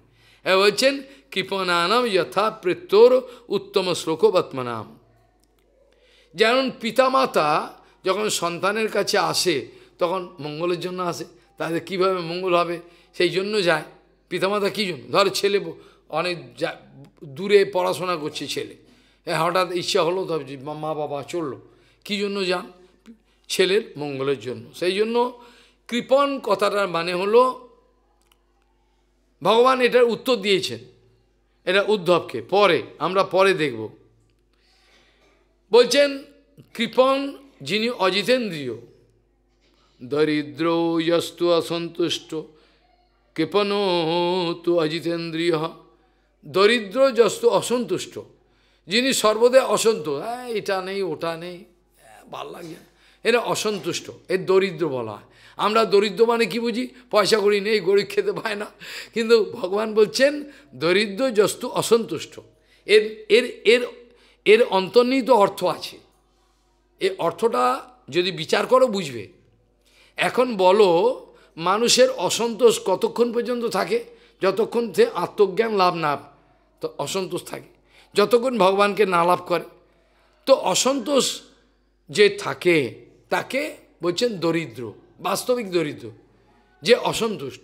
এ বলছেন কৃপণানাম যথা প্রত্যর উত্তম শ্লোকবত্মনাম যেমন পিতামাতা যখন সন্তানের কাছে আসে তখন মঙ্গলের জন্য আসে তাদের কিভাবে মঙ্গল হবে সেই জন্য যায় পিতামাতা কী জন্য ধর ছেলে অনেক দূরে পড়াশোনা করছে ছেলে হ্যাঁ হঠাৎ ইচ্ছা হলো তবে মা বাবা চললো কী জন্য যান ছেলের মঙ্গলের জন্য সেই জন্য কৃপণ কথাটার মানে হলো ভগবান এটার উত্তর দিয়েছেন এটা উদ্ধবকে পরে আমরা পরে দেখব বলছেন কৃপণ যিনি অজিতেন্দ্রীয় দরিদ্র অসন্তুষ্ট কৃপনো তু অজিতেন্দ্রিয় দরিদ্র যস্ত অসন্তুষ্ট যিনি সর্বদাই অসন্ত হ্যাঁ এটা নেই ওটা নেই ভাল লাগে এরা অসন্তুষ্ট এর দরিদ্র বলা হয় আমরা দরিদ্র মানে কি বুঝি পয়সা করি নেই গরিব খেতে পায় না কিন্তু ভগবান বলছেন দরিদ্র যস্তু অসন্তুষ্ট এর এর এর এর অন্তর্নিহিত অর্থ আছে এর অর্থটা যদি বিচার করো বুঝবে এখন বলো মানুষের অসন্তোষ কতক্ষণ পর্যন্ত থাকে যতক্ষণ সে আত্মজ্ঞান লাভ না তো অসন্তোষ থাকে যতক্ষণ ভগবানকে না লাভ করে তো অসন্তোষ যে থাকে তাকে বলছেন দরিদ্র বাস্তবিক দরিদ্র যে অসন্তুষ্ট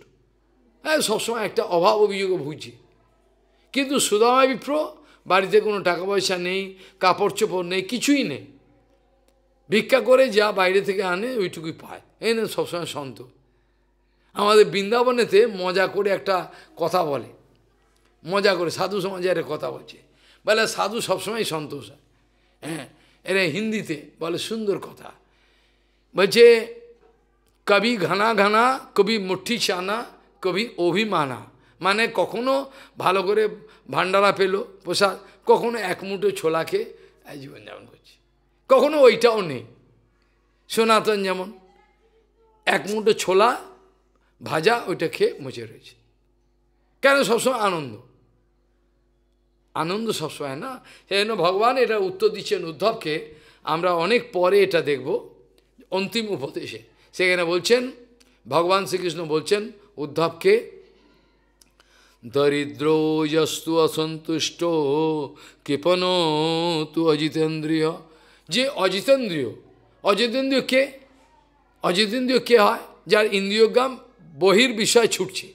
হ্যাঁ সবসময় একটা অভাব অভিযোগ ভুগছে কিন্তু সুদামা বিপ্র বাড়িতে কোনো টাকা পয়সা নেই কাপড় চোপড় নেই কিছুই নেই ভিক্ষা করে যা বাইরে থেকে আনে ওইটুকুই পায় এই না সবসময় সন্তোষ আমাদের বৃন্দাবনেতে মজা করে একটা কথা বলে মজা করে সাধু সমাজে একটা কথা বলছে বলে সাধু সবসময় সন্তোষ হয় হ্যাঁ এরা হিন্দিতে বলে সুন্দর কথা বলছে কবি ঘানা ঘানা কবি মুঠি চানা কবি অভিমানা মানে কখনো ভালো করে ভান্ডারা পেল প্রসাদ কখনো এক মুঠো ছোলাকে জীবনযাপন করছে কখনো ওইটাও নেই সনাতন যেমন এক মুঠো ছোলা ভাজা ওইটা খেয়ে মুছে রয়েছে কেন সবসময় আনন্দ আনন্দ সবসময় না সেই জন্য ভগবান এটা উত্তর দিচ্ছেন উদ্ধবকে আমরা অনেক পরে এটা দেখব অন্তিম উপদেশে সেখানে বলছেন ভগবান শ্রীকৃষ্ণ বলছেন উদ্ধবকে দরিদ্র যস্তু অসন্তুষ্ট কৃপন তু অজিতেন্দ্রীয় যে অজিতেন্দ্রীয় অজিতেন্দ্রীয় কে অজিতেন্দ্রীয় কে হয় যার ইন্দ্রিয়গ্রাম বিষয় ছুটছে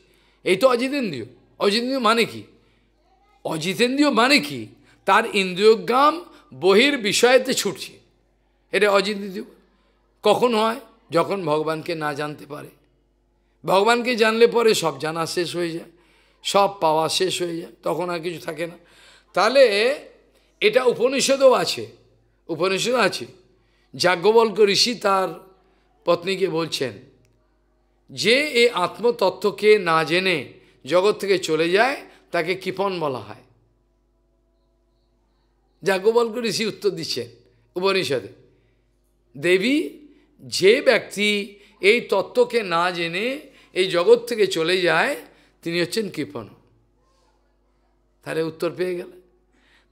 এই তো অজিতেন্দ্রীয় অজিতেন্দ্রীয় মানে কি অজিতেন্দ্রীয় মানে কি তার ইন্দ্রিয়গ্রাম বহির বিষয়েতে ছুটছে এটা অজিতেন্দ্রীয় কখন হয় যখন ভগবানকে না জানতে পারে ভগবানকে জানলে পরে সব জানা শেষ হয়ে যায় সব পাওয়া শেষ হয়ে যায় তখন আর কিছু থাকে না তাহলে এটা উপনিষদও আছে উপনিষদ আছে যাজ্ঞবল্ক ঋষি তার পত্নীকে বলছেন যে এই আত্মতত্ত্বকে না জেনে জগৎ থেকে চলে যায় তাকে কৃপন বলা হয় যাজ্ঞবল্ক ঋষি উত্তর দিচ্ছেন উপনিষদে দেবী যে ব্যক্তি এই তত্ত্বকে না জেনে এই জগৎ থেকে চলে যায় তিনি হচ্ছেন কৃপন তাহলে উত্তর পেয়ে গেল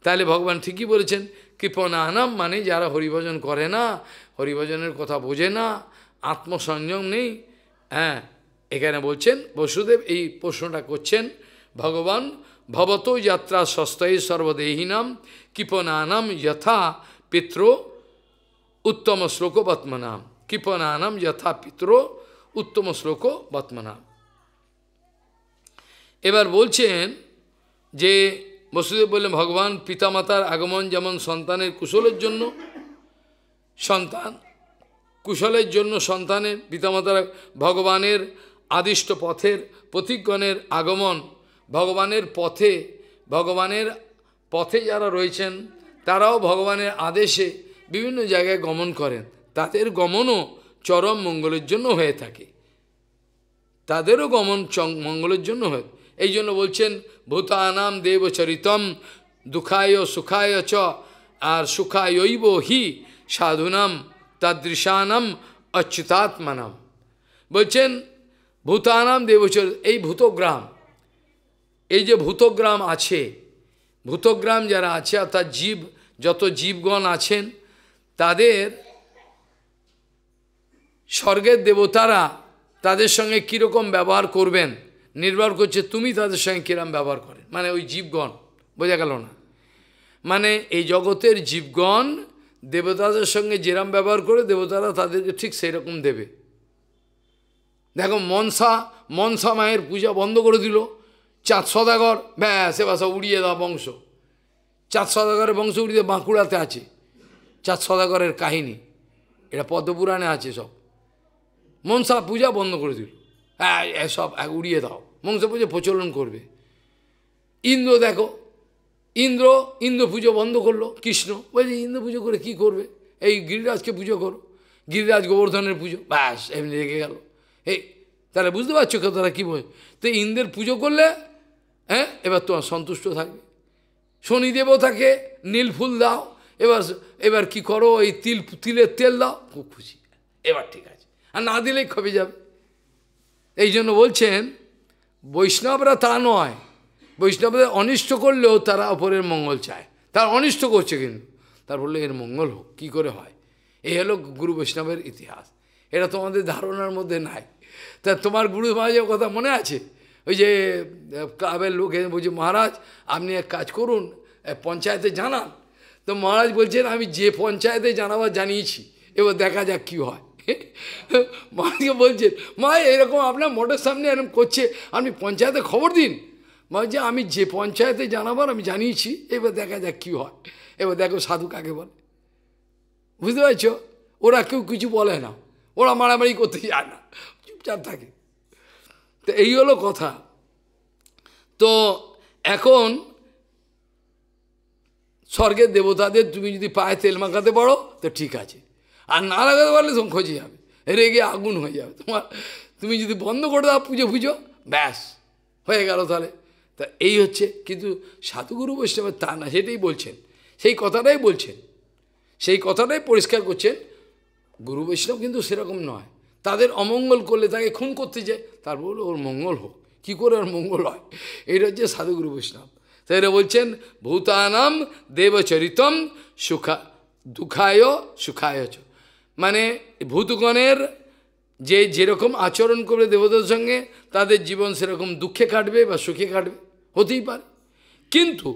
তাহলে ভগবান ঠিকই বলেছেন কৃপণানাম মানে যারা হরিভজন করে না হরিভজনের কথা বোঝে না আত্মসংযম নেই হ্যাঁ এখানে বলছেন বসুদেব এই প্রশ্নটা করছেন ভগবান ভবত যাত্রা সস্তায় সর্বদেহীনাম কৃপনানাম যথা পিত্র উত্তম শ্লোক বত্মনাম কৃপনানাম যথা পিত্র উত্তম শ্লোক বত্মনাম এবার বলছেন যে বসুদেব বললেন ভগবান পিতামাতার আগমন যেমন সন্তানের কুশলের জন্য সন্তান কুশলের জন্য সন্তানের পিতামাতারা ভগবানের আদিষ্ট পথের প্রতিজ্ঞণের আগমন ভগবানের পথে ভগবানের পথে যারা রয়েছেন তারাও ভগবানের আদেশে বিভিন্ন জায়গায় গমন করেন তাদের গমনও চরম মঙ্গলের জন্য হয়ে থাকে তাদেরও গমন মঙ্গলের জন্য হয় এই জন্য বলছেন ভূতানাম দেবচরিতম দুঃখায় সুখায় চ আর সুখায়ৈব হি সাধুনাম তাদৃশানম অচ্যুতাত্মানাম বলছেন ভূতানাম দেবচর এই ভূতগ্রাম এই যে ভূতগ্রাম আছে ভূতগ্রাম যারা আছে অর্থাৎ জীব যত জীবগণ আছেন তাদের স্বর্গের দেবতারা তাদের সঙ্গে কীরকম ব্যবহার করবেন নির্ভর করছে তুমি তাদের সঙ্গে কীরকম ব্যবহার করেন মানে ওই জীবগণ বোঝা গেল না মানে এই জগতের জীবগণ দেবতাদের সঙ্গে যেরাম ব্যবহার করে দেবতারা তাদেরকে ঠিক সেই রকম দেবে দেখো মনসা মনসা মায়ের পূজা বন্ধ করে দিল চাঁদ সদাগর ব্যাস এ বাসা উড়িয়ে দেওয়া বংশ চাঁদ সদাগরের বংশ উড়িয়ে বাঁকুড়াতে আছে চাঁদ সদাগরের কাহিনী এটা পদ্মপুরাণে আছে সব মনসা পূজা বন্ধ করে দিল হ্যাঁ সব উড়িয়ে দাও মনসা পূজা প্রচলন করবে ইন্দ্র দেখো ইন্দ্র ইন্দ্র পুজো বন্ধ করলো কৃষ্ণ বলছে ইন্দ্র পুজো করে কি করবে এই গিরিরাজকে পুজো করো গিরিরাজ গোবর্ধনের পুজো ব্যাস এমনি রেখে গেল এই তাহলে বুঝতে পারছো কেউ তারা কী বলে তো ইন্দ্রের পুজো করলে হ্যাঁ এবার তোমার সন্তুষ্ট থাকবে শনিদেবও থাকে নীল ফুল দাও এবার এবার কি করো এই তিল তিলের তেল দাও খুব খুশি এবার ঠিক আছে আর না দিলেই খবে যাবে এই জন্য বলছেন বৈষ্ণবরা তা নয় বৈষ্ণবদের অনিষ্ট করলেও তারা অপরের মঙ্গল চায় তার অনিষ্ট করছে কিন্তু তার বললে এর মঙ্গল হোক কী করে হয় এই হলো গুরু বৈষ্ণবের ইতিহাস এটা তোমাদের ধারণার মধ্যে নাই তা তোমার গুরু মহারাজের কথা মনে আছে ওই যে ক্লাবের লোক বলছে মহারাজ আপনি এক কাজ করুন পঞ্চায়েতে জানান তো মহারাজ বলছেন আমি যে পঞ্চায়েতে জানাবার জানিয়েছি এবার দেখা যাক কী হয় মহারাজকে বলছেন মা এরকম আপনার মোটর সামনে এরকম করছে আপনি পঞ্চায়েতে খবর দিন মানে যে আমি যে পঞ্চায়েতে জানাবার আমি জানিয়েছি এবার দেখা যাক কী হয় এবার দেখো সাধু কাকে বলে বুঝতে পারছো ওরা কেউ কিছু বলে না ওরা মারামারি করতে যায় না চুপচাপ থাকে তো এই হলো কথা তো এখন স্বর্গের দেবতাদের তুমি যদি পায়ে তেল মাখাতে পারো তো ঠিক আছে আর না লাগাতে পারলে তখন খোঁজে যাবে রেগে আগুন হয়ে যাবে তোমার তুমি যদি বন্ধ করে দাও পুজো পুজো ব্যাস হয়ে গেল তাহলে তা এই হচ্ছে কিন্তু সাধুগুরু বৈষ্ণবের তা না সেটাই বলছেন সেই কথাটাই বলছেন সেই কথাটাই পরিষ্কার করছেন গুরু বৈষ্ণব কিন্তু সেরকম নয় তাদের অমঙ্গল করলে তাকে খুন করতে যায় তারপর ওর মঙ্গল হোক কী করে ওর মঙ্গল হয় এটা হচ্ছে সাধুগুরু বৈষ্ণব তাই এটা বলছেন ভূতানাম দেবচরিতম সুখা দুঃখায় সুখায় মানে ভূতগণের যে যেরকম আচরণ করবে দেবতার সঙ্গে তাদের জীবন সেরকম দুঃখে কাটবে বা সুখে কাটবে হতেই পারে কিন্তু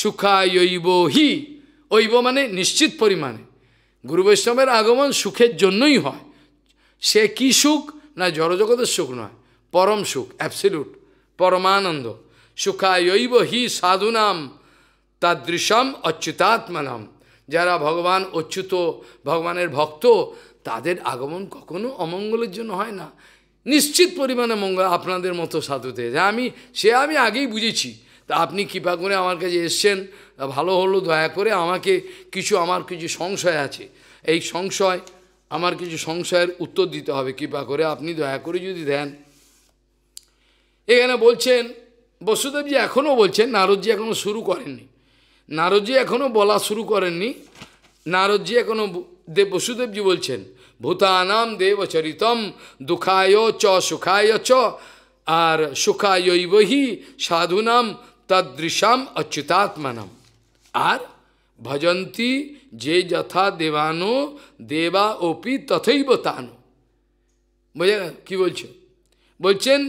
সুখায়ব হি ঐব মানে নিশ্চিত পরিমাণে গুরু বৈষ্ণবের আগমন সুখের জন্যই হয় সে কি সুখ না জড়জগতের সুখ নয় পরম সুখ অ্যাপসিলুট পরমানন্দ সুখায়ব হি সাধুনাম তাদৃশম অচ্যুতাত্মানাম যারা ভগবান অচ্যুত ভগবানের ভক্ত তাদের আগমন কখনো অমঙ্গলের জন্য হয় না নিশ্চিত পরিমাণে মঙ্গল আপনাদের মতো সাধুতে হ্যাঁ আমি সে আমি আগেই বুঝেছি তা আপনি কৃপা করে আমার কাছে এসছেন ভালো হলো দয়া করে আমাকে কিছু আমার কিছু সংশয় আছে এই সংশয় আমার কিছু সংশয়ের উত্তর দিতে হবে কৃপা করে আপনি দয়া করে যদি দেন এখানে বলছেন বসুদেবজি এখনও বলছেন নারদজি এখনও শুরু করেননি নারদজি এখনও বলা শুরু করেননি নারদজি এখনও দেব বসুদেবজি বলছেন Bhutanam devacharitam dukhayo cha sukhaya cha আর সুখায়ৈবহি সাধুনাম তদৃশাম অচ্যুতাত্মানাম আর ভজন্তি যে যথা দেবানো দেবা অপি তথৈব তানো বোঝা কি বলছে বলছেন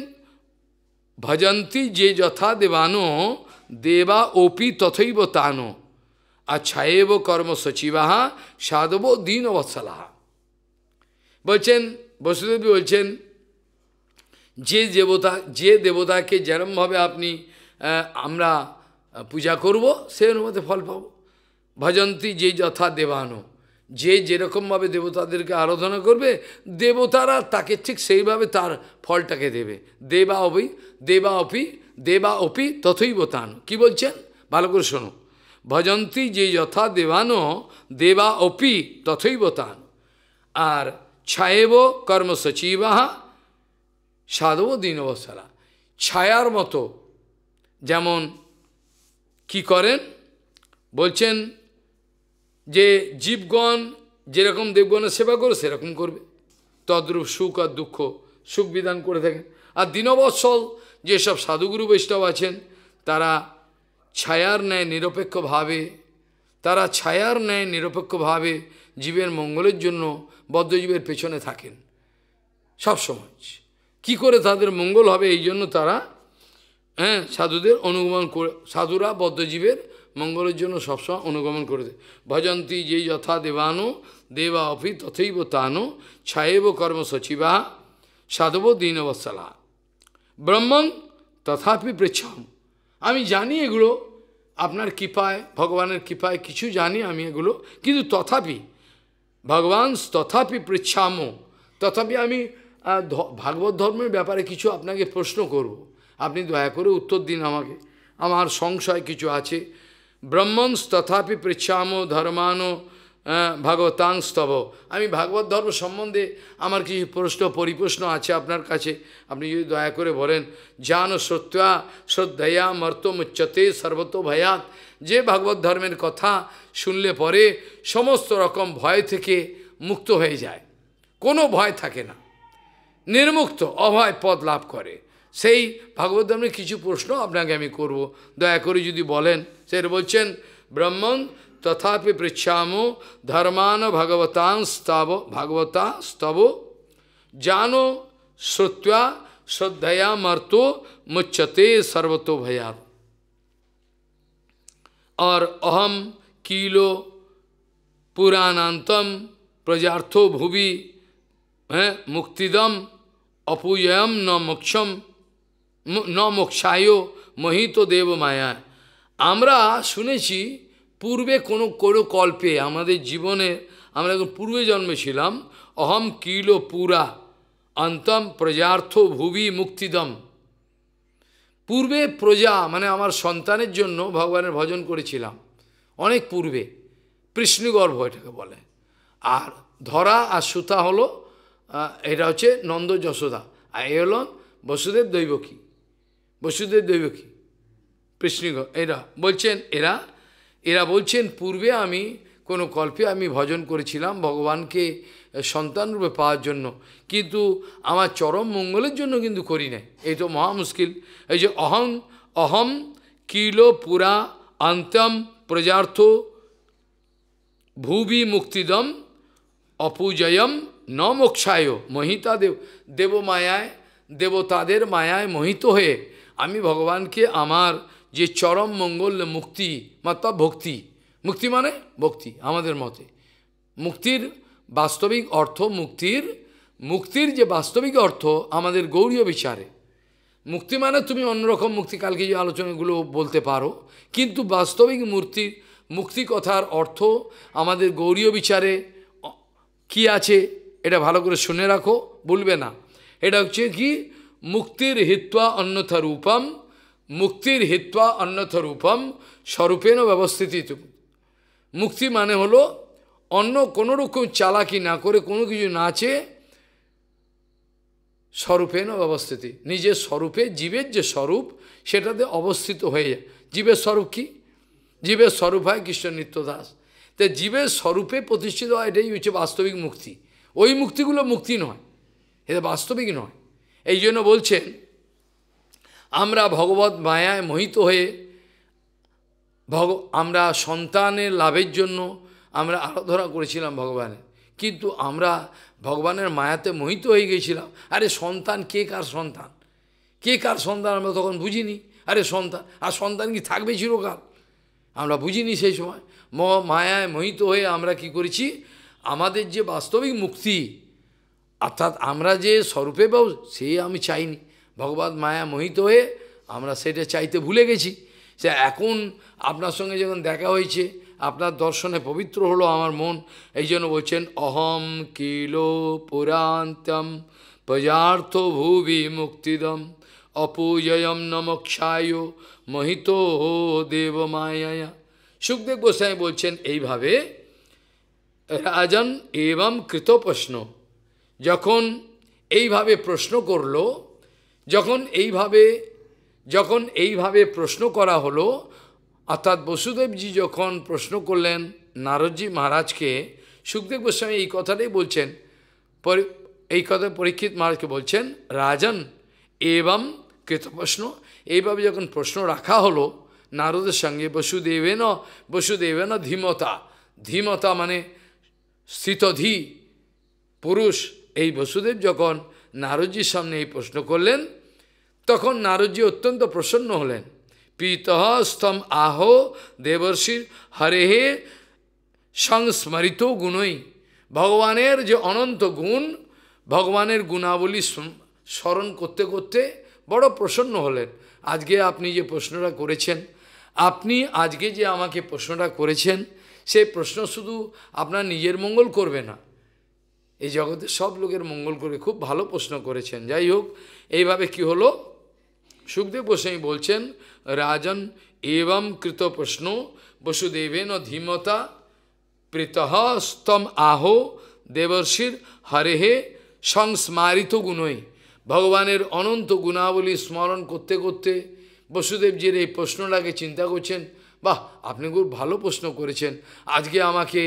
ভজন্তি যে যথা দেবানো দেবা অপি তথৈব তানো আচ্ছা এব কর্ম সচিবাহা সাধব দীনবৎসলাহা বলছেন বসুদেবী বলছেন যে দেবতা যে দেবতাকে যেরমভাবে আপনি আমরা পূজা করব সেই অনুমতি ফল পাব ভজন্তী যে যথা দেবানো যে যেরকমভাবে দেবতাদেরকে আরাধনা করবে দেবতারা তাকে ঠিক সেইভাবে তার ফলটাকে দেবে দেবা অপি দেবা অপি দেবা অপি তথই বোতান কী বলছেন ভালো করে শোনো ভজন্তী যে যথা দেবানো দেবা অপি তথই বোতান আর ছায়েব কর্ম সচিবাহা সাধব দিনবসারা ছায়ার মতো যেমন কি করেন বলছেন যে জীবগণ যেরকম দেবগণের সেবা করে সেরকম করবে তদ্রূপ সুখ আর দুঃখ সুখ বিধান করে থাকেন আর দিনবৎসল যেসব সাধুগুরু বৈষ্ণব আছেন তারা ছায়ার ন্যায় নিরপেক্ষভাবে তারা ছায়ার ন্যায় নিরপেক্ষভাবে জীবের মঙ্গলের জন্য বদ্ধজীবের পেছনে থাকেন সবসময় কি করে তাদের মঙ্গল হবে এই জন্য তারা হ্যাঁ সাধুদের অনুগমন করে সাধুরা বদ্ধজীবের মঙ্গলের জন্য সবসময় অনুগমন করে দেয় ভজন্তী যে যথা দেবানো দেবা অফি তথৈব তানো ছায়েব কর্মসচিবা সচিবা সাধব দীনবৎসলা ব্রাহ্মণ তথাপি পৃচ্ছম আমি জানি এগুলো আপনার কৃপায় ভগবানের কৃপায় কিছু জানি আমি এগুলো কিন্তু তথাপি ভগবান তথাপি পৃচ্ছাম তথাপি আমি ভাগবত ধর্মের ব্যাপারে কিছু আপনাকে প্রশ্ন করব। আপনি দয়া করে উত্তর দিন আমাকে আমার সংশয় কিছু আছে ব্রহ্মণ তথাপি পৃচ্ছাম ধর্মানো হ্যাঁ, ভাগবতাংস্তব আমি ভাগবত ধর্ম সম্বন্ধে আমার কিছু প্রশ্ন পরিপ্রশ্ন আছে আপনার কাছে আপনি যদি দয়া করে বলেন জান সত্যা শ্রদ্ধয়া মর্তমুচ্চতে সর্বত ভয়াত যে ভাগবত ধর্মের কথা শুনলে পরে সমস্ত রকম ভয় থেকে মুক্ত হয়ে যায় কোনো ভয় থাকে না নির্মুক্ত অভয় পদ লাভ করে সেই ভাগবত ধর্মের কিছু প্রশ্ন আপনাকে আমি করব দয়া করে যদি বলেন সে বলছেন ব্রাহ্মণ तथापि पृछामो धर्मान भगवतान स्तव भगवता स्तव जानो श्रुत्वा श्रद्धया मर्तो मुच्यते सर्वतो भया और अहम किलो पुराणांतम प्रजार्थो भुवि मुक्तिदम अपूयम न मोक्षम मोक्षायो मही तो देव माया আমরা सुने পূর্বে কোনো কোনো কল্পে আমাদের জীবনে আমরা যখন পূর্বে জন্মেছিলাম অহম কিল পুরা অন্তম প্রজার্থ ভুবি মুক্তিদম পূর্বে প্রজা মানে আমার সন্তানের জন্য ভগবানের ভজন করেছিলাম অনেক পূর্বে কৃষ্ণগর্ভ এটাকে বলে আর ধরা আর সুতা হলো এটা হচ্ছে নন্দ যশোদা আর এ হলো বসুদেব দৈবকী বসুদেব দৈবকী কৃষ্ণগর এরা বলছেন এরা এরা বলছেন পূর্বে আমি কোনো কল্পে আমি ভজন করেছিলাম ভগবানকে সন্তানরূপে পাওয়ার জন্য কিন্তু আমার চরম মঙ্গলের জন্য কিন্তু করি নাই এই তো মহা মুশকিল এই যে অহং অহম কিল পুরা অন্তম প্রজার্থ ভুবি মুক্তিদম অপুজয়ম ন মোক্ষায় মহিতা দেব দেবমায়ায় দেবতাদের মায়ায় মোহিত হয়ে আমি ভগবানকে আমার যে চরম মঙ্গল মুক্তি মাত্র ভক্তি মুক্তি মানে ভক্তি আমাদের মতে মুক্তির বাস্তবিক অর্থ মুক্তির মুক্তির যে বাস্তবিক অর্থ আমাদের গৌরীয় বিচারে মুক্তি মানে তুমি অন্যরকম মুক্তি কালকে যে আলোচনাগুলো বলতে পারো কিন্তু বাস্তবিক মূর্তির মুক্তি কথার অর্থ আমাদের গৌরীয় বিচারে কি আছে এটা ভালো করে শুনে রাখো বলবে না এটা হচ্ছে কি মুক্তির হিত্বা অন্যথা রূপম মুক্তির হিত্বা রূপম স্বরূপেণ ব্যবস্থিত মুক্তি মানে হলো অন্য কোনো রকম চালাকি না করে কোনো কিছু না চেয়ে স্বরূপেণ অবস্থিতি নিজের স্বরূপে জীবের যে স্বরূপ সেটাতে অবস্থিত হয়ে যায় জীবের স্বরূপ কী জীবের স্বরূপ হয় কৃষ্ণ নিত্যদাস তাই জীবের স্বরূপে প্রতিষ্ঠিত হয় এটাই হচ্ছে বাস্তবিক মুক্তি ওই মুক্তিগুলো মুক্তি নয় এটা বাস্তবিক নয় এই জন্য বলছেন আমরা ভগবত মায়ায় মোহিত হয়ে ভগ আমরা সন্তানের লাভের জন্য আমরা আরাধনা করেছিলাম ভগবানের কিন্তু আমরা ভগবানের মায়াতে মোহিত হয়ে গেছিলাম আরে সন্তান কে কার সন্তান কে কার সন্তান আমরা তখন বুঝিনি আরে সন্তান আর সন্তান কি থাকবে চিরকাল আমরা বুঝিনি সেই সময় ম মায়ায় মোহিত হয়ে আমরা কি করেছি আমাদের যে বাস্তবিক মুক্তি অর্থাৎ আমরা যে স্বরূপে পাব সে আমি চাইনি ভগবত মায়া মোহিত হয়ে আমরা সেটা চাইতে ভুলে গেছি সে এখন আপনার সঙ্গে যখন দেখা হয়েছে আপনার দর্শনে পবিত্র হলো আমার মন এই জন্য বলছেন অহম কিলো পুরান্তম প্রজার্থ ভুবি মুক্তিদম অপূজয়ম নমক্ষায় মোহিত মায়া সুখদেব গোসাই বলছেন এইভাবে রাজন এবং কৃতপ্রশ্ন যখন এইভাবে প্রশ্ন করলো যখন এইভাবে যখন এইভাবে প্রশ্ন করা হলো অর্থাৎ বসুদেবজি যখন প্রশ্ন করলেন নারদজি মহারাজকে সুখদেব গোস্বামী এই কথাটাই বলছেন এই কথা পরীক্ষিত মহারাজকে বলছেন রাজন এবং কৃতপ্রশ্ন এইভাবে যখন প্রশ্ন রাখা হলো নারদের সঙ্গে বসুদেবেন বসুদেবেন ধীমতা ধীমতা মানে স্থিতধি পুরুষ এই বসুদেব যখন নারদজির সামনে এই প্রশ্ন করলেন তখন নারদজি অত্যন্ত প্রসন্ন হলেন পিতহ স্তম আহ দেবর্ষির হে সংস্মরিত গুণই ভগবানের যে অনন্ত গুণ ভগবানের গুণাবলী স্মরণ করতে করতে বড় প্রসন্ন হলেন আজকে আপনি যে প্রশ্নটা করেছেন আপনি আজকে যে আমাকে প্রশ্নটা করেছেন সেই প্রশ্ন শুধু আপনার নিজের মঙ্গল করবে না এই জগতে সব লোকের মঙ্গল করে খুব ভালো প্রশ্ন করেছেন যাই হোক এইভাবে কি হলো সুখদেব গোস্বামী বলছেন রাজন এবং কৃত প্রশ্ন বসুদেবেন ধীমতা প্রীতহস্তম আহ দেবর্ষির হরেহে সংস্মারিত গুণই ভগবানের অনন্ত গুণাবলী স্মরণ করতে করতে বসুদেবজির এই প্রশ্নটাকে চিন্তা করছেন বাহ আপনি খুব ভালো প্রশ্ন করেছেন আজকে আমাকে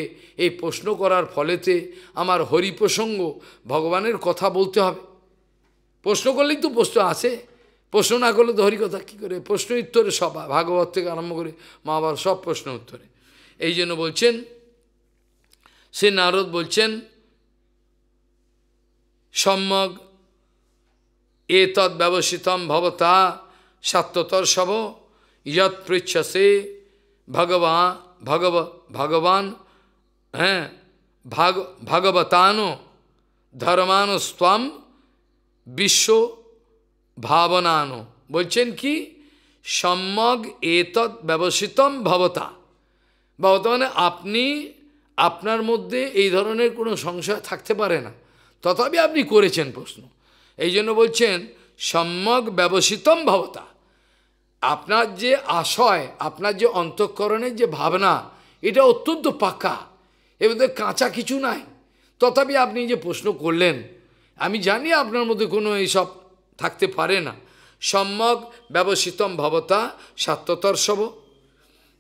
এই প্রশ্ন করার ফলেতে আমার হরি প্রসঙ্গ ভগবানের কথা বলতে হবে প্রশ্ন করলেই তো প্রশ্ন আছে প্রশ্ন না করলে তো হরিকথা কী করে প্রশ্ন উত্তরে সব ভাগবত থেকে আরম্ভ করে মহাভারত সব প্রশ্ন উত্তরে এই জন্য বলছেন সে নারদ বলছেন সম্যক এ তৎ ব্যবসিতম ভবতা সত্যতর সব ইয়ৎ পৃচ্ছসে ভগবান ভগব ভগবান হ্যাঁ ভাগ भगवतानो ধর্মানুস্তম বিশ্ব ভাবনানো বলছেন কি সম্যক এত ব্যবসিতম ভবতা বর্তমানে আপনি আপনার মধ্যে এই ধরনের কোনো সংশয় থাকতে পারে না তথাপি আপনি করেছেন প্রশ্ন এই জন্য বলছেন সম্যক ব্যবসিতম ভবতা আপনার যে আশয় আপনার যে অন্তঃকরণের যে ভাবনা এটা অত্যন্ত পাকা এর মধ্যে কাঁচা কিছু নাই তথাপি আপনি যে প্রশ্ন করলেন আমি জানি আপনার মধ্যে কোনো এইসব থাকতে পারে না সম্যক ব্যবসিতম ভবতা স্বাত্ততর্ষব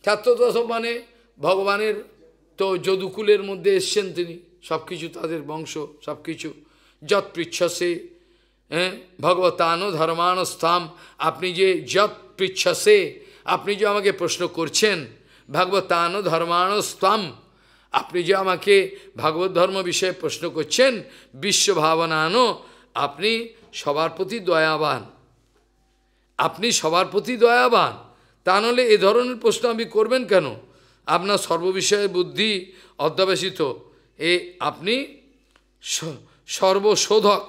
স্বাত্ততর্ষ মানে ভগবানের তো যদুকুলের মধ্যে এসছেন তিনি সব কিছু তাদের বংশ সব কিছু যৎ পৃচ্ছসে হ্যাঁ ভগবতানো ধর্মানুস্থাম আপনি যে যত পৃচ্ছসে আপনি যে আমাকে প্রশ্ন করছেন ভগবতানো ধর্মানুস্তাম আপনি যে আমাকে ভাগবত ধর্ম বিষয়ে প্রশ্ন করছেন বিশ্বভাবনানো আপনি সবার প্রতি দয়াবান আপনি সবার প্রতি দয়াবান তা নাহলে এ ধরনের প্রশ্ন আপনি করবেন কেন আপনার সর্ববিষয়ে বুদ্ধি অধ্যাবেশিত এ আপনি সর্বশোধক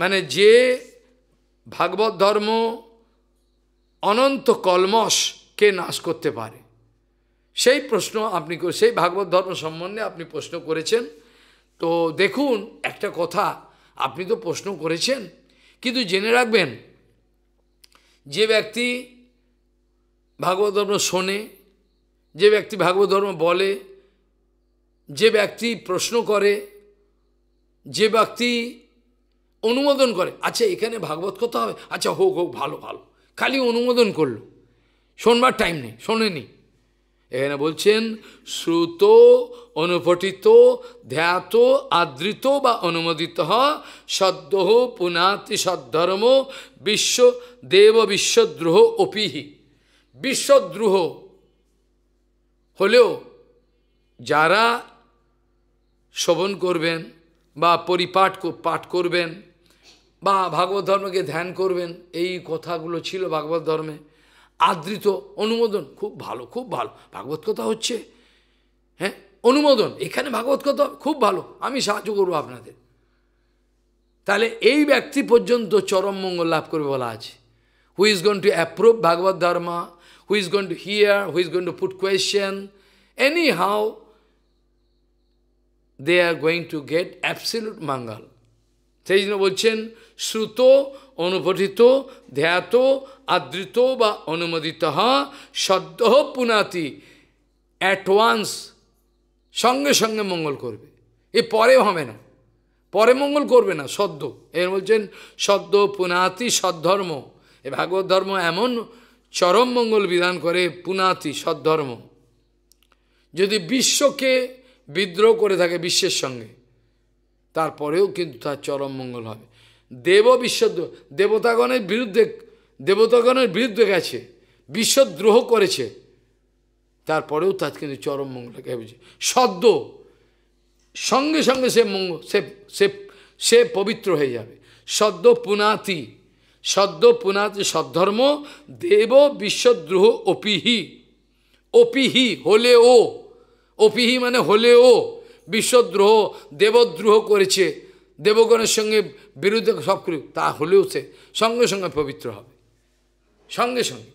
মানে যে ভাগবত ধর্ম অনন্ত কলমশকে নাশ করতে পারে সেই প্রশ্ন আপনি সেই ভাগবত ধর্ম সম্বন্ধে আপনি প্রশ্ন করেছেন তো দেখুন একটা কথা আপনি তো প্রশ্ন করেছেন কিন্তু জেনে রাখবেন যে ব্যক্তি ভাগবত ধর্ম শোনে যে ব্যক্তি ভাগবত ধর্ম বলে যে ব্যক্তি প্রশ্ন করে যে ব্যক্তি অনুমোদন করে আচ্ছা এখানে ভাগবত কথা হবে আচ্ছা হোক হোক ভালো ভালো খালি অনুমোদন করলো শোনবার টাইম নেই শোনেনি এখানে বলছেন শ্রুত অনুপঠিত ধ্যাত আদৃত বা অনুমোদিত সদ্যহ পুনাতি সদ্ধর্ম বিশ্ব দেব বিশ্বদ্রোহ অপিহি বিশ্বদ্রোহ হলেও যারা শ্রবণ করবেন বা পরিপাঠ পাঠ করবেন বা ভাগবত ধর্মকে ধ্যান করবেন এই কথাগুলো ছিল ভাগবত ধর্মে আদৃত অনুমোদন খুব ভালো খুব ভালো ভাগবত কথা হচ্ছে হ্যাঁ অনুমোদন এখানে ভাগবত কথা খুব ভালো আমি সাহায্য করবো আপনাদের তাহলে এই ব্যক্তি পর্যন্ত চরম মঙ্গল লাভ করবে বলা আছে who is given to approve Bhagavata dharma who is given to hear who is given to put question any how they are going to get absolute mangal সেই জন্য বলছেন শ্রুত অনুপঠিত ধ্যাত আদৃত বা অনুমোদিত সদ্য পুনাতি অ্যাডভান্স সঙ্গে সঙ্গে মঙ্গল করবে এ পরে হবে না পরে মঙ্গল করবে না সদ্য এর বলছেন সদ্য পুনাতি সদ্ধর্ম এ ভাগবত ধর্ম এমন চরম মঙ্গল বিধান করে পুনাতি সদ্ধর্ম যদি বিশ্বকে বিদ্রোহ করে থাকে বিশ্বের সঙ্গে তারপরেও কিন্তু তার চরম মঙ্গল হবে দেব বিশ্বদ্রোহ দেবতাগণের বিরুদ্ধে দেবতাগণের বিরুদ্ধে গেছে বিশ্বদ্রোহ করেছে তারপরেও তার কিন্তু চরম মঙ্গলকে বুঝে সদ্য সঙ্গে সঙ্গে সে মঙ্গ সে সে সে পবিত্র হয়ে যাবে সদ্য পুনাতি সদ্য পুনাতি সদ্ধর্ম দেব বিশ্বদ্রোহ অপিহি অপিহি হলে ও অপিহি মানে হলে ও বিশ্বদ্রোহ দেবদ্রোহ করেছে দেবগণের সঙ্গে বিরুদ্ধে সব করে তা হলেও সে সঙ্গে সঙ্গে পবিত্র হবে সঙ্গে সঙ্গে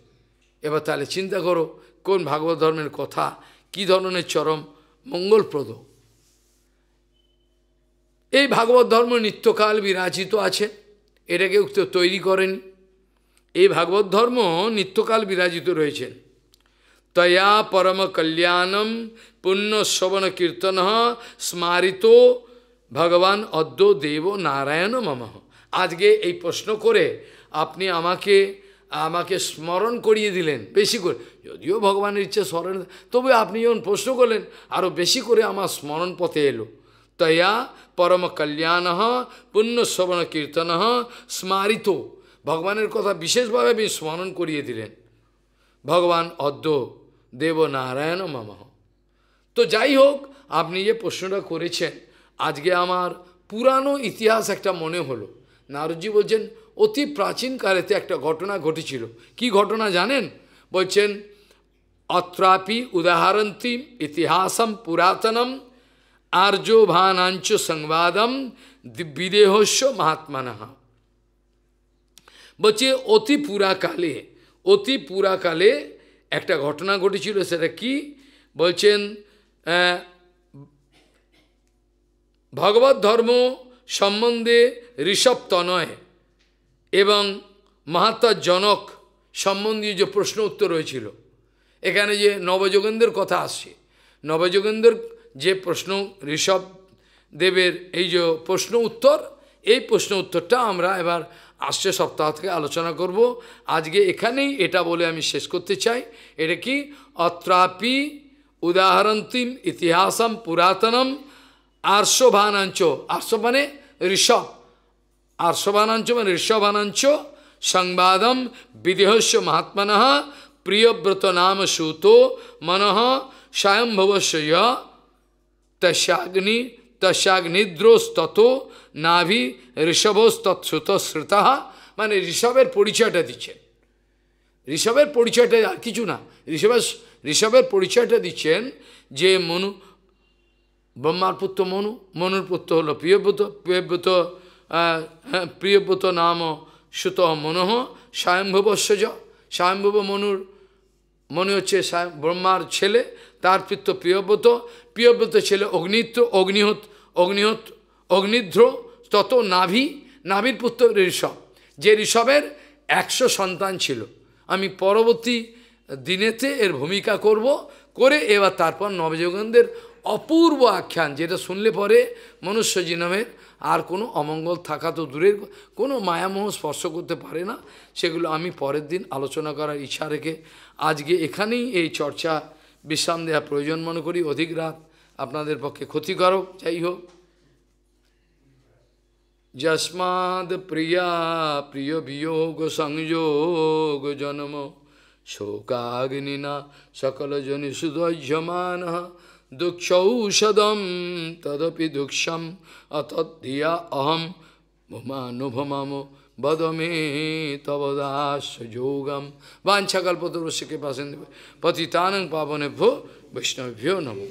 এবার তাহলে চিন্তা করো কোন ভাগবত ধর্মের কথা কি ধরনের চরম মঙ্গলপ্রদ এই ভাগবত ধর্ম নিত্যকাল বিরাজিত আছে এটাকে তো তৈরি করেন এই ভাগবত ধর্ম নিত্যকাল বিরাজিত রয়েছেন তয়া পরম কল্যাণম পুণ্য শ্রবণ কীর্তন স্মারিত ভগবান অদ্য দেব নারায়ণ মামহ আজকে এই প্রশ্ন করে আপনি আমাকে আমাকে স্মরণ করিয়ে দিলেন বেশি করে যদিও ভগবানের ইচ্ছে স্মরণ তবে আপনি যখন প্রশ্ন করলেন আরও বেশি করে আমার স্মরণ পথে এলো তয়া পরম কল্যাণ পুণ্য শ্রবণ কীর্তন স্মারিত ভগবানের কথা বিশেষভাবে আপনি স্মরণ করিয়ে দিলেন ভগবান অদ্য দেব নারায়ণ মামা তো যাই হোক আপনি যে প্রশ্নটা করেছেন আজকে আমার পুরানো ইতিহাস একটা মনে হলো নারদজি বলছেন অতি প্রাচীনকালেতে একটা ঘটনা ঘটেছিল কি ঘটনা জানেন বলছেন অত্রাপি উদাহরণতি ইতিহাসম পুরাতনম আর্য ভানাঞ্চ সংবাদম বিদেহস্য মহাত্মানাহা বলছে অতি পুরাকালে অতি পুরাকালে একটা ঘটনা ঘটেছিল সেটা কি বলছেন ভগবত ধর্ম সম্বন্ধে ঋষভ তনয় এবং মহাত্মা জনক সম্বন্ধীয় যে প্রশ্ন উত্তর হয়েছিল এখানে যে নবযোগেন্দ্রের কথা আসছে নবযোগেন্দ্রের যে প্রশ্ন ঋষভ দেবের এই যে প্রশ্ন উত্তর এই প্রশ্ন উত্তরটা আমরা এবার আসছে সপ্তাহ থেকে আলোচনা করব আজকে এখানেই এটা বলে আমি শেষ করতে চাই এটা কি অত্রাপি উদাহরণতিম ইতিহাসম পুরাতনম আর্শভানাঞ্চ আর্শ মানে ঋষভ আর্শভানাঞ্চ মানে ঋষভানাঞ্চ সংবাদম বিদেহস্য মহাত্মন প্রিয়ব্রত নাম সূত মন স্বয়ম্ভবস্য তস্যাগ্নি তস্যাগ্নিদ্রোস্তত নাভি শ্রুত মানে ঋষভের পরিচয়টা দিচ্ছেন ঋষভের পরিচয়টা আর কিছু না ঋষভের ঋষভের পরিচয়টা দিচ্ছেন যে মনু ব্রহ্মার পুত্র মনু মনুর পুত্র হলো প্রিয়ব্রত প্রিয়ব্রত প্রিয়ব্রত নাম সুত মনোহ স্বয়ম্ভবস্যজ স্বয়ম্ভব মনুর মনে হচ্ছে ব্রহ্মার ছেলে তার পিত্ত প্রিয়ব্রত প্রিয়ব্রত ছেলে অগ্নিত্র অগ্নিহত অগ্নিহত অগ্নিধ্র তত নাভি নাভির পুত্র ঋষভ যে ঋষভের একশো সন্তান ছিল আমি পরবর্তী দিনেতে এর ভূমিকা করব করে এবার তারপর নবযোগন্দের অপূর্ব আখ্যান যেটা শুনলে পরে মনুষ্য জিনমের আর কোনো অমঙ্গল থাকা তো দূরের কোনো মায়ামোহ স্পর্শ করতে পারে না সেগুলো আমি পরের দিন আলোচনা করার ইচ্ছা রেখে আজকে এখানেই এই চর্চা বিশ্রাম দেওয়া প্রয়োজন মনে করি অধিক রাত আপনাদের পক্ষে ক্ষতিকারক যাই হোক যস্মাদ প্রিয়া প্রিয় বিয়োগ সংযোগ জন্ম সকল সকলজনি সুদহ্যমান দুঃখৌষধম তদপি দুঃখম অতদ্ধিয়া অহম ভুমানুভমাম বদমে তবদাস যোগম বাঞ্ছাকল্পতরস্যকে পাশে পতিতানং ভো বৈষ্ণভ্য নমো